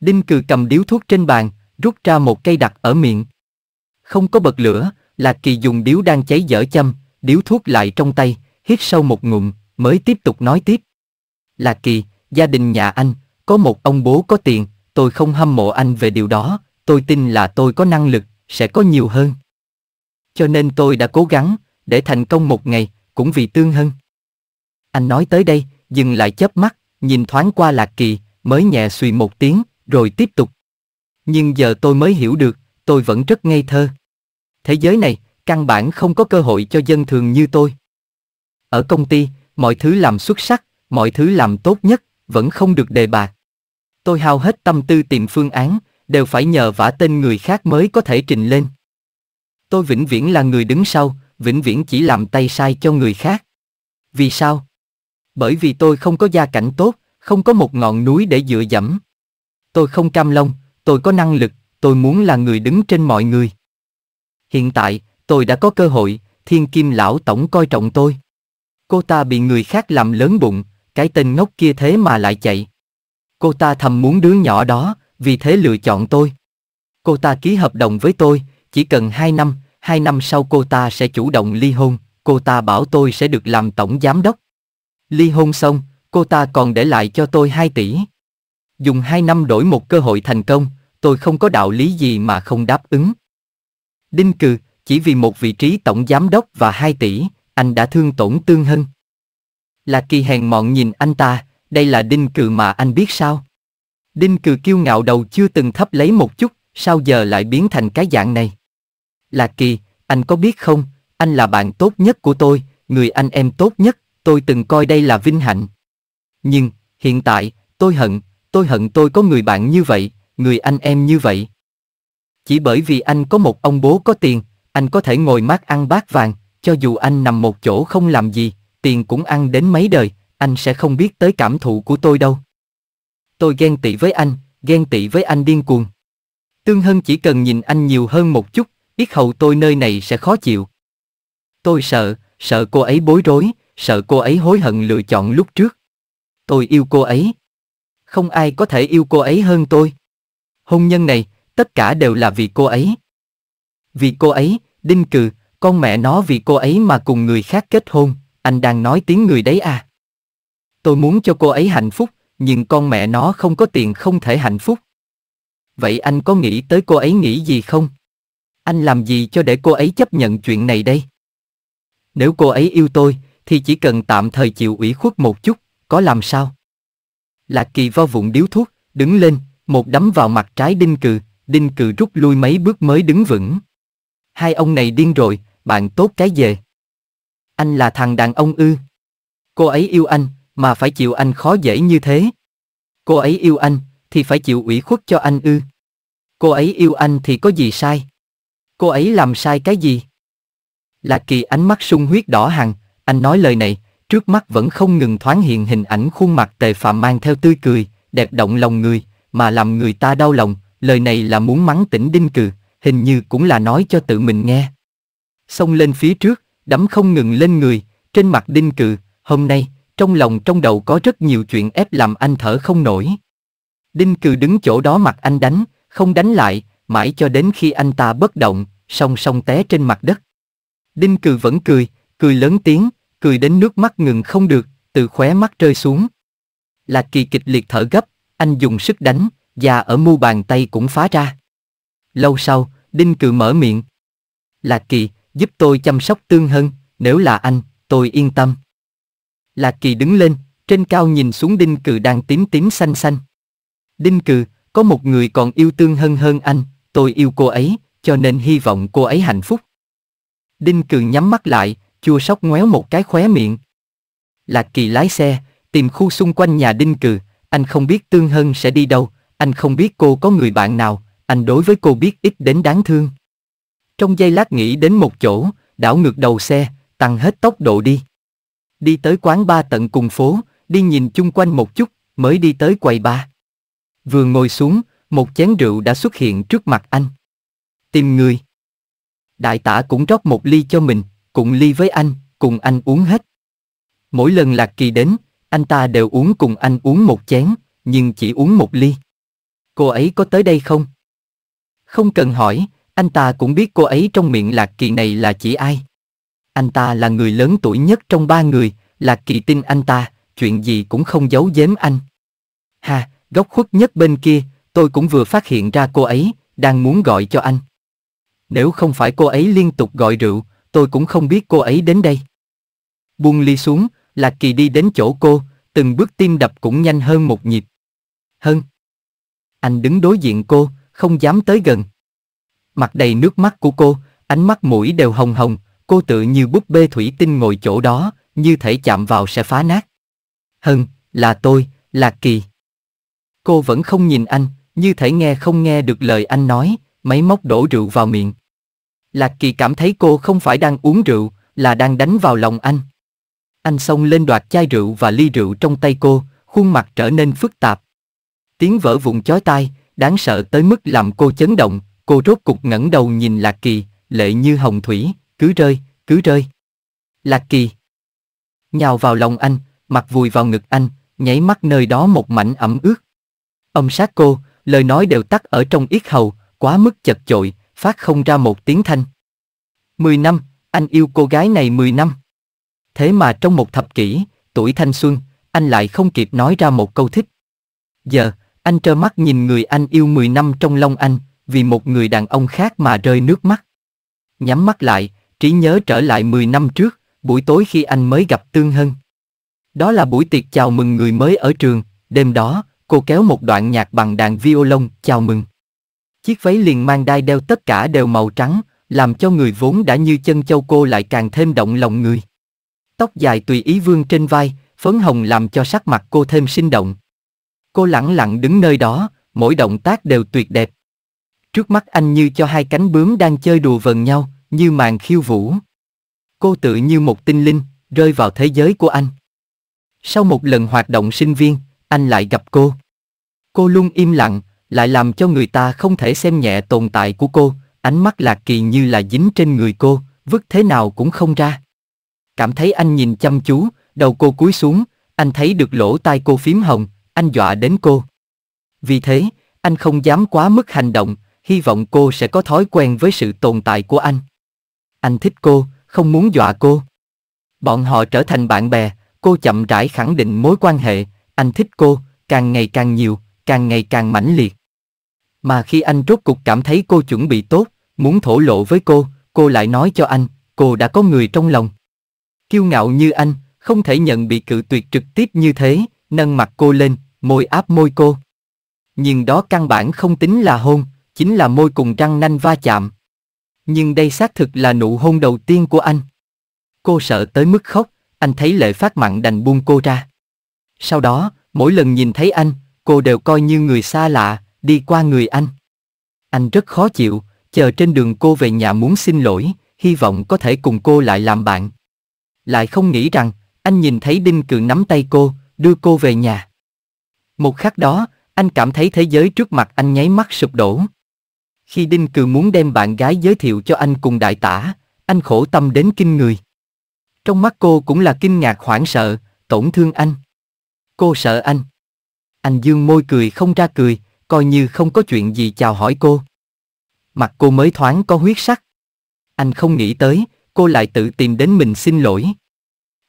Đinh cừ cầm điếu thuốc trên bàn, rút ra một cây đặt ở miệng. Không có bật lửa, Lạc Kỳ dùng điếu đang cháy dở châm, điếu thuốc lại trong tay, hít sâu một ngụm, mới tiếp tục nói tiếp. Lạc Kỳ, gia đình nhà anh, có một ông bố có tiền, tôi không hâm mộ anh về điều đó, tôi tin là tôi có năng lực, sẽ có nhiều hơn. Cho nên tôi đã cố gắng, để thành công một ngày, cũng vì tương hân. Anh nói tới đây, dừng lại chớp mắt, nhìn thoáng qua Lạc Kỳ, mới nhẹ suy một tiếng, rồi tiếp tục. Nhưng giờ tôi mới hiểu được, tôi vẫn rất ngây thơ. Thế giới này, căn bản không có cơ hội cho dân thường như tôi. Ở công ty, mọi thứ làm xuất sắc, mọi thứ làm tốt nhất, vẫn không được đề bạc. Tôi hao hết tâm tư tìm phương án, đều phải nhờ vả tên người khác mới có thể trình lên. Tôi vĩnh viễn là người đứng sau, vĩnh viễn chỉ làm tay sai cho người khác. Vì sao? Bởi vì tôi không có gia cảnh tốt, không có một ngọn núi để dựa dẫm. Tôi không cam lông, tôi có năng lực, tôi muốn là người đứng trên mọi người. Hiện tại, tôi đã có cơ hội, thiên kim lão tổng coi trọng tôi. Cô ta bị người khác làm lớn bụng, cái tên ngốc kia thế mà lại chạy. Cô ta thầm muốn đứa nhỏ đó, vì thế lựa chọn tôi. Cô ta ký hợp đồng với tôi, chỉ cần 2 năm, 2 năm sau cô ta sẽ chủ động ly hôn, cô ta bảo tôi sẽ được làm tổng giám đốc. Ly hôn xong, cô ta còn để lại cho tôi 2 tỷ. Dùng 2 năm đổi một cơ hội thành công, tôi không có đạo lý gì mà không đáp ứng. Đinh Cừ, chỉ vì một vị trí tổng giám đốc và 2 tỷ, anh đã thương tổn Tương Hân. lạc kỳ hèn mọn nhìn anh ta, đây là Đinh Cừ mà anh biết sao? Đinh Cừ kiêu ngạo đầu chưa từng thấp lấy một chút, sao giờ lại biến thành cái dạng này? Là kỳ, anh có biết không, anh là bạn tốt nhất của tôi, người anh em tốt nhất, tôi từng coi đây là vinh hạnh. Nhưng, hiện tại, tôi hận, tôi hận tôi có người bạn như vậy, người anh em như vậy. Chỉ bởi vì anh có một ông bố có tiền, anh có thể ngồi mát ăn bát vàng, cho dù anh nằm một chỗ không làm gì, tiền cũng ăn đến mấy đời, anh sẽ không biết tới cảm thụ của tôi đâu. Tôi ghen tị với anh, ghen tị với anh điên cuồng. Tương Hân chỉ cần nhìn anh nhiều hơn một chút, ít hầu tôi nơi này sẽ khó chịu. Tôi sợ, sợ cô ấy bối rối, sợ cô ấy hối hận lựa chọn lúc trước. Tôi yêu cô ấy. Không ai có thể yêu cô ấy hơn tôi. Hôn nhân này, tất cả đều là vì cô ấy. Vì cô ấy, Đinh Cừ, con mẹ nó vì cô ấy mà cùng người khác kết hôn, anh đang nói tiếng người đấy à. Tôi muốn cho cô ấy hạnh phúc, nhưng con mẹ nó không có tiền không thể hạnh phúc. Vậy anh có nghĩ tới cô ấy nghĩ gì không? Anh làm gì cho để cô ấy chấp nhận chuyện này đây? Nếu cô ấy yêu tôi, thì chỉ cần tạm thời chịu ủy khuất một chút, có làm sao? Lạc Kỳ vo vụng điếu thuốc, đứng lên, một đấm vào mặt trái Đinh Cừ, Đinh Cừ rút lui mấy bước mới đứng vững. Hai ông này điên rồi, bạn tốt cái về. Anh là thằng đàn ông ư. Cô ấy yêu anh, mà phải chịu anh khó dễ như thế. Cô ấy yêu anh, thì phải chịu ủy khuất cho anh ư. Cô ấy yêu anh thì có gì sai? Cô ấy làm sai cái gì? Lạc Kỳ ánh mắt sung huyết đỏ hằng, anh nói lời này, trước mắt vẫn không ngừng thoáng hiện hình ảnh khuôn mặt tề phạm mang theo tươi cười, đẹp động lòng người, mà làm người ta đau lòng, lời này là muốn mắng tỉnh đinh cừ, hình như cũng là nói cho tự mình nghe. Xông lên phía trước, đấm không ngừng lên người, trên mặt đinh cừ, hôm nay, trong lòng trong đầu có rất nhiều chuyện ép làm anh thở không nổi. Đinh cừ đứng chỗ đó mặt anh đánh, không đánh lại, mãi cho đến khi anh ta bất động, song song té trên mặt đất. Đinh Cừ vẫn cười, cười lớn tiếng, cười đến nước mắt ngừng không được, từ khóe mắt rơi xuống. Lạc Kỳ kịch liệt thở gấp, anh dùng sức đánh, da ở mu bàn tay cũng phá ra. Lâu sau, Đinh Cừ mở miệng. Lạc Kỳ, giúp tôi chăm sóc tương hơn, nếu là anh, tôi yên tâm. Lạc Kỳ đứng lên, trên cao nhìn xuống Đinh Cừ đang tím tím xanh xanh. Đinh Cừ, có một người còn yêu tương hơn hơn anh, tôi yêu cô ấy, cho nên hy vọng cô ấy hạnh phúc. Đinh Cường nhắm mắt lại, chua sóc ngoéo một cái khóe miệng. Lạc Kỳ lái xe, tìm khu xung quanh nhà Đinh Cừ, anh không biết Tương Hân sẽ đi đâu, anh không biết cô có người bạn nào, anh đối với cô biết ít đến đáng thương. Trong giây lát nghĩ đến một chỗ, đảo ngược đầu xe, tăng hết tốc độ đi. Đi tới quán ba tận cùng phố, đi nhìn chung quanh một chút, mới đi tới quầy ba. Vừa ngồi xuống, một chén rượu đã xuất hiện trước mặt anh. Tìm người. Đại tả cũng rót một ly cho mình, cùng ly với anh, cùng anh uống hết. Mỗi lần Lạc Kỳ đến, anh ta đều uống cùng anh uống một chén, nhưng chỉ uống một ly. Cô ấy có tới đây không? Không cần hỏi, anh ta cũng biết cô ấy trong miệng Lạc Kỳ này là chỉ ai. Anh ta là người lớn tuổi nhất trong ba người, Lạc Kỳ tin anh ta, chuyện gì cũng không giấu giếm anh. Ha, góc khuất nhất bên kia, tôi cũng vừa phát hiện ra cô ấy, đang muốn gọi cho anh. Nếu không phải cô ấy liên tục gọi rượu, tôi cũng không biết cô ấy đến đây. Buông ly xuống, Lạc Kỳ đi đến chỗ cô, từng bước tim đập cũng nhanh hơn một nhịp. Hơn. Anh đứng đối diện cô, không dám tới gần. Mặt đầy nước mắt của cô, ánh mắt mũi đều hồng hồng, cô tự như búp bê thủy tinh ngồi chỗ đó, như thể chạm vào sẽ phá nát. Hân, là tôi, lạc Kỳ. Cô vẫn không nhìn anh, như thể nghe không nghe được lời anh nói, máy móc đổ rượu vào miệng. Lạc Kỳ cảm thấy cô không phải đang uống rượu, là đang đánh vào lòng anh. Anh xông lên đoạt chai rượu và ly rượu trong tay cô, khuôn mặt trở nên phức tạp. Tiếng vỡ vụn chói tai, đáng sợ tới mức làm cô chấn động, cô rốt cục ngẩng đầu nhìn Lạc Kỳ, lệ như hồng thủy, cứ rơi, cứ rơi. Lạc Kỳ nhào vào lòng anh, mặt vùi vào ngực anh, nháy mắt nơi đó một mảnh ẩm ướt. Ông sát cô, lời nói đều tắt ở trong yết hầu, quá mức chật chội, phát không ra một tiếng thanh. Mười năm, anh yêu cô gái này mười năm. Thế mà trong một thập kỷ, tuổi thanh xuân, anh lại không kịp nói ra một câu thích. Giờ, anh trơ mắt nhìn người anh yêu 10 năm trong lòng anh, vì một người đàn ông khác mà rơi nước mắt. Nhắm mắt lại, trí nhớ trở lại 10 năm trước, buổi tối khi anh mới gặp Tương Hân. Đó là buổi tiệc chào mừng người mới ở trường, đêm đó, Cô kéo một đoạn nhạc bằng đàn violon, chào mừng. Chiếc váy liền mang đai đeo tất cả đều màu trắng, làm cho người vốn đã như chân châu cô lại càng thêm động lòng người. Tóc dài tùy ý vương trên vai, phấn hồng làm cho sắc mặt cô thêm sinh động. Cô lặng lặng đứng nơi đó, mỗi động tác đều tuyệt đẹp. Trước mắt anh như cho hai cánh bướm đang chơi đùa vần nhau, như màn khiêu vũ. Cô tự như một tinh linh, rơi vào thế giới của anh. Sau một lần hoạt động sinh viên, anh lại gặp cô. Cô luôn im lặng, lại làm cho người ta không thể xem nhẹ tồn tại của cô, ánh mắt lạc kỳ như là dính trên người cô, vứt thế nào cũng không ra. Cảm thấy anh nhìn chăm chú, đầu cô cúi xuống, anh thấy được lỗ tai cô phím hồng, anh dọa đến cô. Vì thế, anh không dám quá mức hành động, hy vọng cô sẽ có thói quen với sự tồn tại của anh. Anh thích cô, không muốn dọa cô. Bọn họ trở thành bạn bè, cô chậm rãi khẳng định mối quan hệ, anh thích cô, càng ngày càng nhiều, càng ngày càng mãnh liệt. Mà khi anh rốt cục cảm thấy cô chuẩn bị tốt, muốn thổ lộ với cô, cô lại nói cho anh, cô đã có người trong lòng. Kiêu ngạo như anh, không thể nhận bị cự tuyệt trực tiếp như thế, nâng mặt cô lên, môi áp môi cô. Nhưng đó căn bản không tính là hôn, chính là môi cùng răng nanh va chạm. Nhưng đây xác thực là nụ hôn đầu tiên của anh. Cô sợ tới mức khóc, anh thấy lệ phát mặn đành buông cô ra. Sau đó, mỗi lần nhìn thấy anh, cô đều coi như người xa lạ, đi qua người anh. Anh rất khó chịu, chờ trên đường cô về nhà muốn xin lỗi, hy vọng có thể cùng cô lại làm bạn. Lại không nghĩ rằng, anh nhìn thấy Đinh Cường nắm tay cô, đưa cô về nhà. Một khắc đó, anh cảm thấy thế giới trước mặt anh nháy mắt sụp đổ. Khi Đinh Cường muốn đem bạn gái giới thiệu cho anh cùng đại tả, anh khổ tâm đến kinh người. Trong mắt cô cũng là kinh ngạc hoảng sợ, tổn thương anh. Cô sợ anh. Anh dương môi cười không ra cười, coi như không có chuyện gì chào hỏi cô. Mặt cô mới thoáng có huyết sắc. Anh không nghĩ tới, cô lại tự tìm đến mình xin lỗi.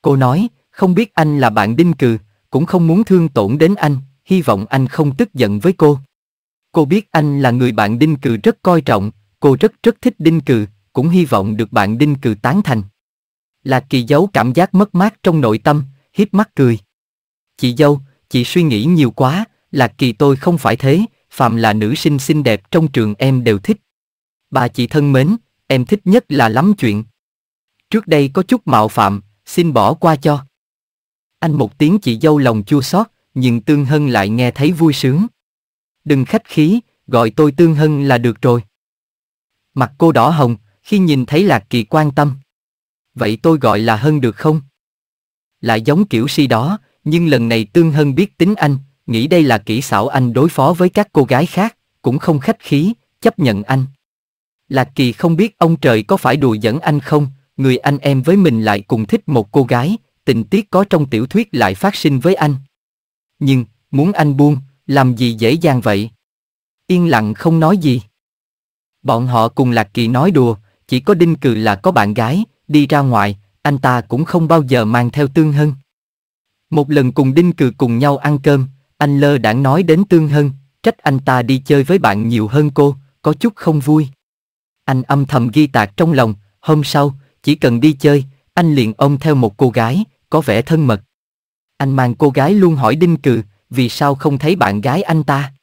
Cô nói, không biết anh là bạn Đinh Cừ, cũng không muốn thương tổn đến anh, hy vọng anh không tức giận với cô. Cô biết anh là người bạn Đinh Cừ rất coi trọng, cô rất rất thích Đinh Cừ, cũng hy vọng được bạn Đinh Cừ tán thành. Lạc Kỳ giấu cảm giác mất mát trong nội tâm, hiếp mắt cười. Chị dâu, chị suy nghĩ nhiều quá, Lạc Kỳ tôi không phải thế, phàm là nữ sinh xinh đẹp trong trường em đều thích. Bà chị thân mến, em thích nhất là lắm chuyện. Trước đây có chút mạo phạm, xin bỏ qua cho. Anh một tiếng chị dâu lòng chua xót, nhưng Tương Hân lại nghe thấy vui sướng. Đừng khách khí, gọi tôi Tương Hân là được rồi. Mặt cô đỏ hồng, khi nhìn thấy Lạc Kỳ quan tâm. Vậy tôi gọi là Hân được không? Lại giống kiểu si đó, nhưng lần này Tương Hân biết tính anh, nghĩ đây là kỹ xảo anh đối phó với các cô gái khác, cũng không khách khí, chấp nhận anh. Lạc Kỳ không biết ông trời có phải đùa dẫn anh không, người anh em với mình lại cùng thích một cô gái, tình tiết có trong tiểu thuyết lại phát sinh với anh. Nhưng, muốn anh buông, làm gì dễ dàng vậy? Yên lặng không nói gì. Bọn họ cùng Lạc Kỳ nói đùa, chỉ có Đinh Cừ là có bạn gái, đi ra ngoài, anh ta cũng không bao giờ mang theo Tương Hân. Một lần cùng Đinh Cừ cùng nhau ăn cơm, anh lơ đãng nói đến Tương Hân, trách anh ta đi chơi với bạn nhiều hơn cô, có chút không vui. Anh âm thầm ghi tạc trong lòng, hôm sau, chỉ cần đi chơi, anh liền ôm theo một cô gái, có vẻ thân mật. Anh mang cô gái luôn hỏi Đinh Cừ, vì sao không thấy bạn gái anh ta?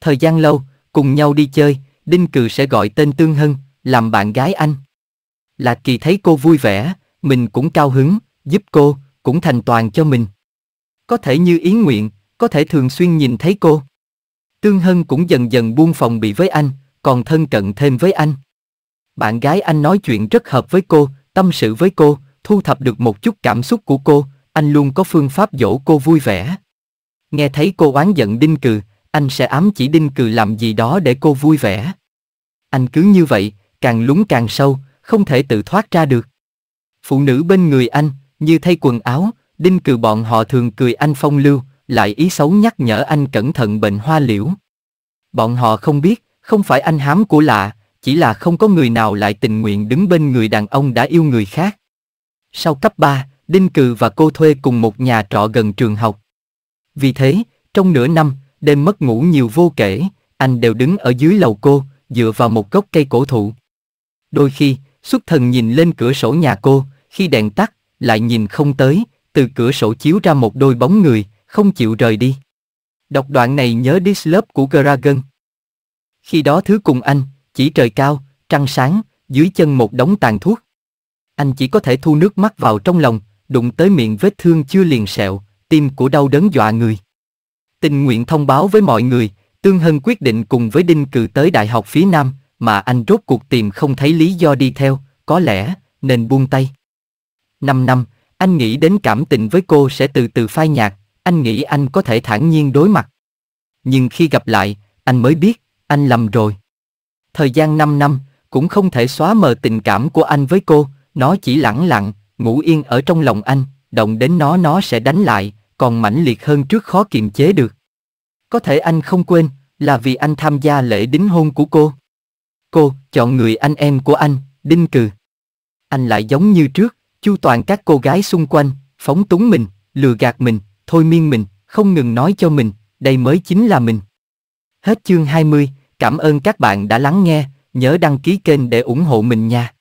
Thời gian lâu, cùng nhau đi chơi, Đinh Cừ sẽ gọi tên Tương Hân, làm bạn gái anh. Lạc Kỳ thấy cô vui vẻ, mình cũng cao hứng, giúp cô, cũng thành toàn cho mình. Có thể như ý nguyện, có thể thường xuyên nhìn thấy cô. Tương Hân cũng dần dần buông phòng bị với anh, còn thân cận thêm với anh. Bạn gái anh nói chuyện rất hợp với cô, tâm sự với cô, thu thập được một chút cảm xúc của cô, anh luôn có phương pháp dỗ cô vui vẻ. Nghe thấy cô oán giận đinh cừ, anh sẽ ám chỉ đinh cừ làm gì đó để cô vui vẻ. Anh cứ như vậy, càng lún càng sâu, không thể tự thoát ra được. Phụ nữ bên người anh, như thay quần áo, đinh cừ bọn họ thường cười anh phong lưu, lại ý xấu nhắc nhở anh cẩn thận bệnh hoa liễu. Bọn họ không biết, không phải anh hám của lạ, chỉ là không có người nào lại tình nguyện đứng bên người đàn ông đã yêu người khác. Sau cấp 3, Đinh Cừ và cô thuê cùng một nhà trọ gần trường học. Vì thế, trong nửa năm, đêm mất ngủ nhiều vô kể, anh đều đứng ở dưới lầu cô, dựa vào một gốc cây cổ thụ. Đôi khi, xuất thần nhìn lên cửa sổ nhà cô, khi đèn tắt, lại nhìn không tới, từ cửa sổ chiếu ra một đôi bóng người, không chịu rời đi. Đọc đoạn này nhớ Dislove của Gragan. Khi đó thứ cùng anh, chỉ trời cao, trăng sáng, dưới chân một đống tàn thuốc. Anh chỉ có thể thu nước mắt vào trong lòng, đụng tới miệng vết thương chưa liền sẹo, tim của đau đớn dọa người. Tình nguyện thông báo với mọi người, Tương Hân quyết định cùng với Đinh Cừ tới Đại học phía Nam, mà anh rốt cuộc tìm không thấy lý do đi theo, có lẽ, nên buông tay. Năm năm, anh nghĩ đến cảm tình với cô sẽ từ từ phai nhạt, anh nghĩ anh có thể thản nhiên đối mặt. Nhưng khi gặp lại, anh mới biết, anh lầm rồi. Thời gian 5 năm cũng không thể xóa mờ tình cảm của anh với cô, nó chỉ lặng lặng, ngủ yên ở trong lòng anh, động đến nó nó sẽ đánh lại, còn mãnh liệt hơn trước khó kiềm chế được. Có thể anh không quên, là vì anh tham gia lễ đính hôn của cô. Cô chọn người anh em của anh, Đinh Cừ. Anh lại giống như trước, Chu toàn các cô gái xung quanh, phóng túng mình, lừa gạt mình, thôi miên mình, không ngừng nói cho mình, đây mới chính là mình. Hết chương 20, cảm ơn các bạn đã lắng nghe, nhớ đăng ký kênh để ủng hộ mình nha.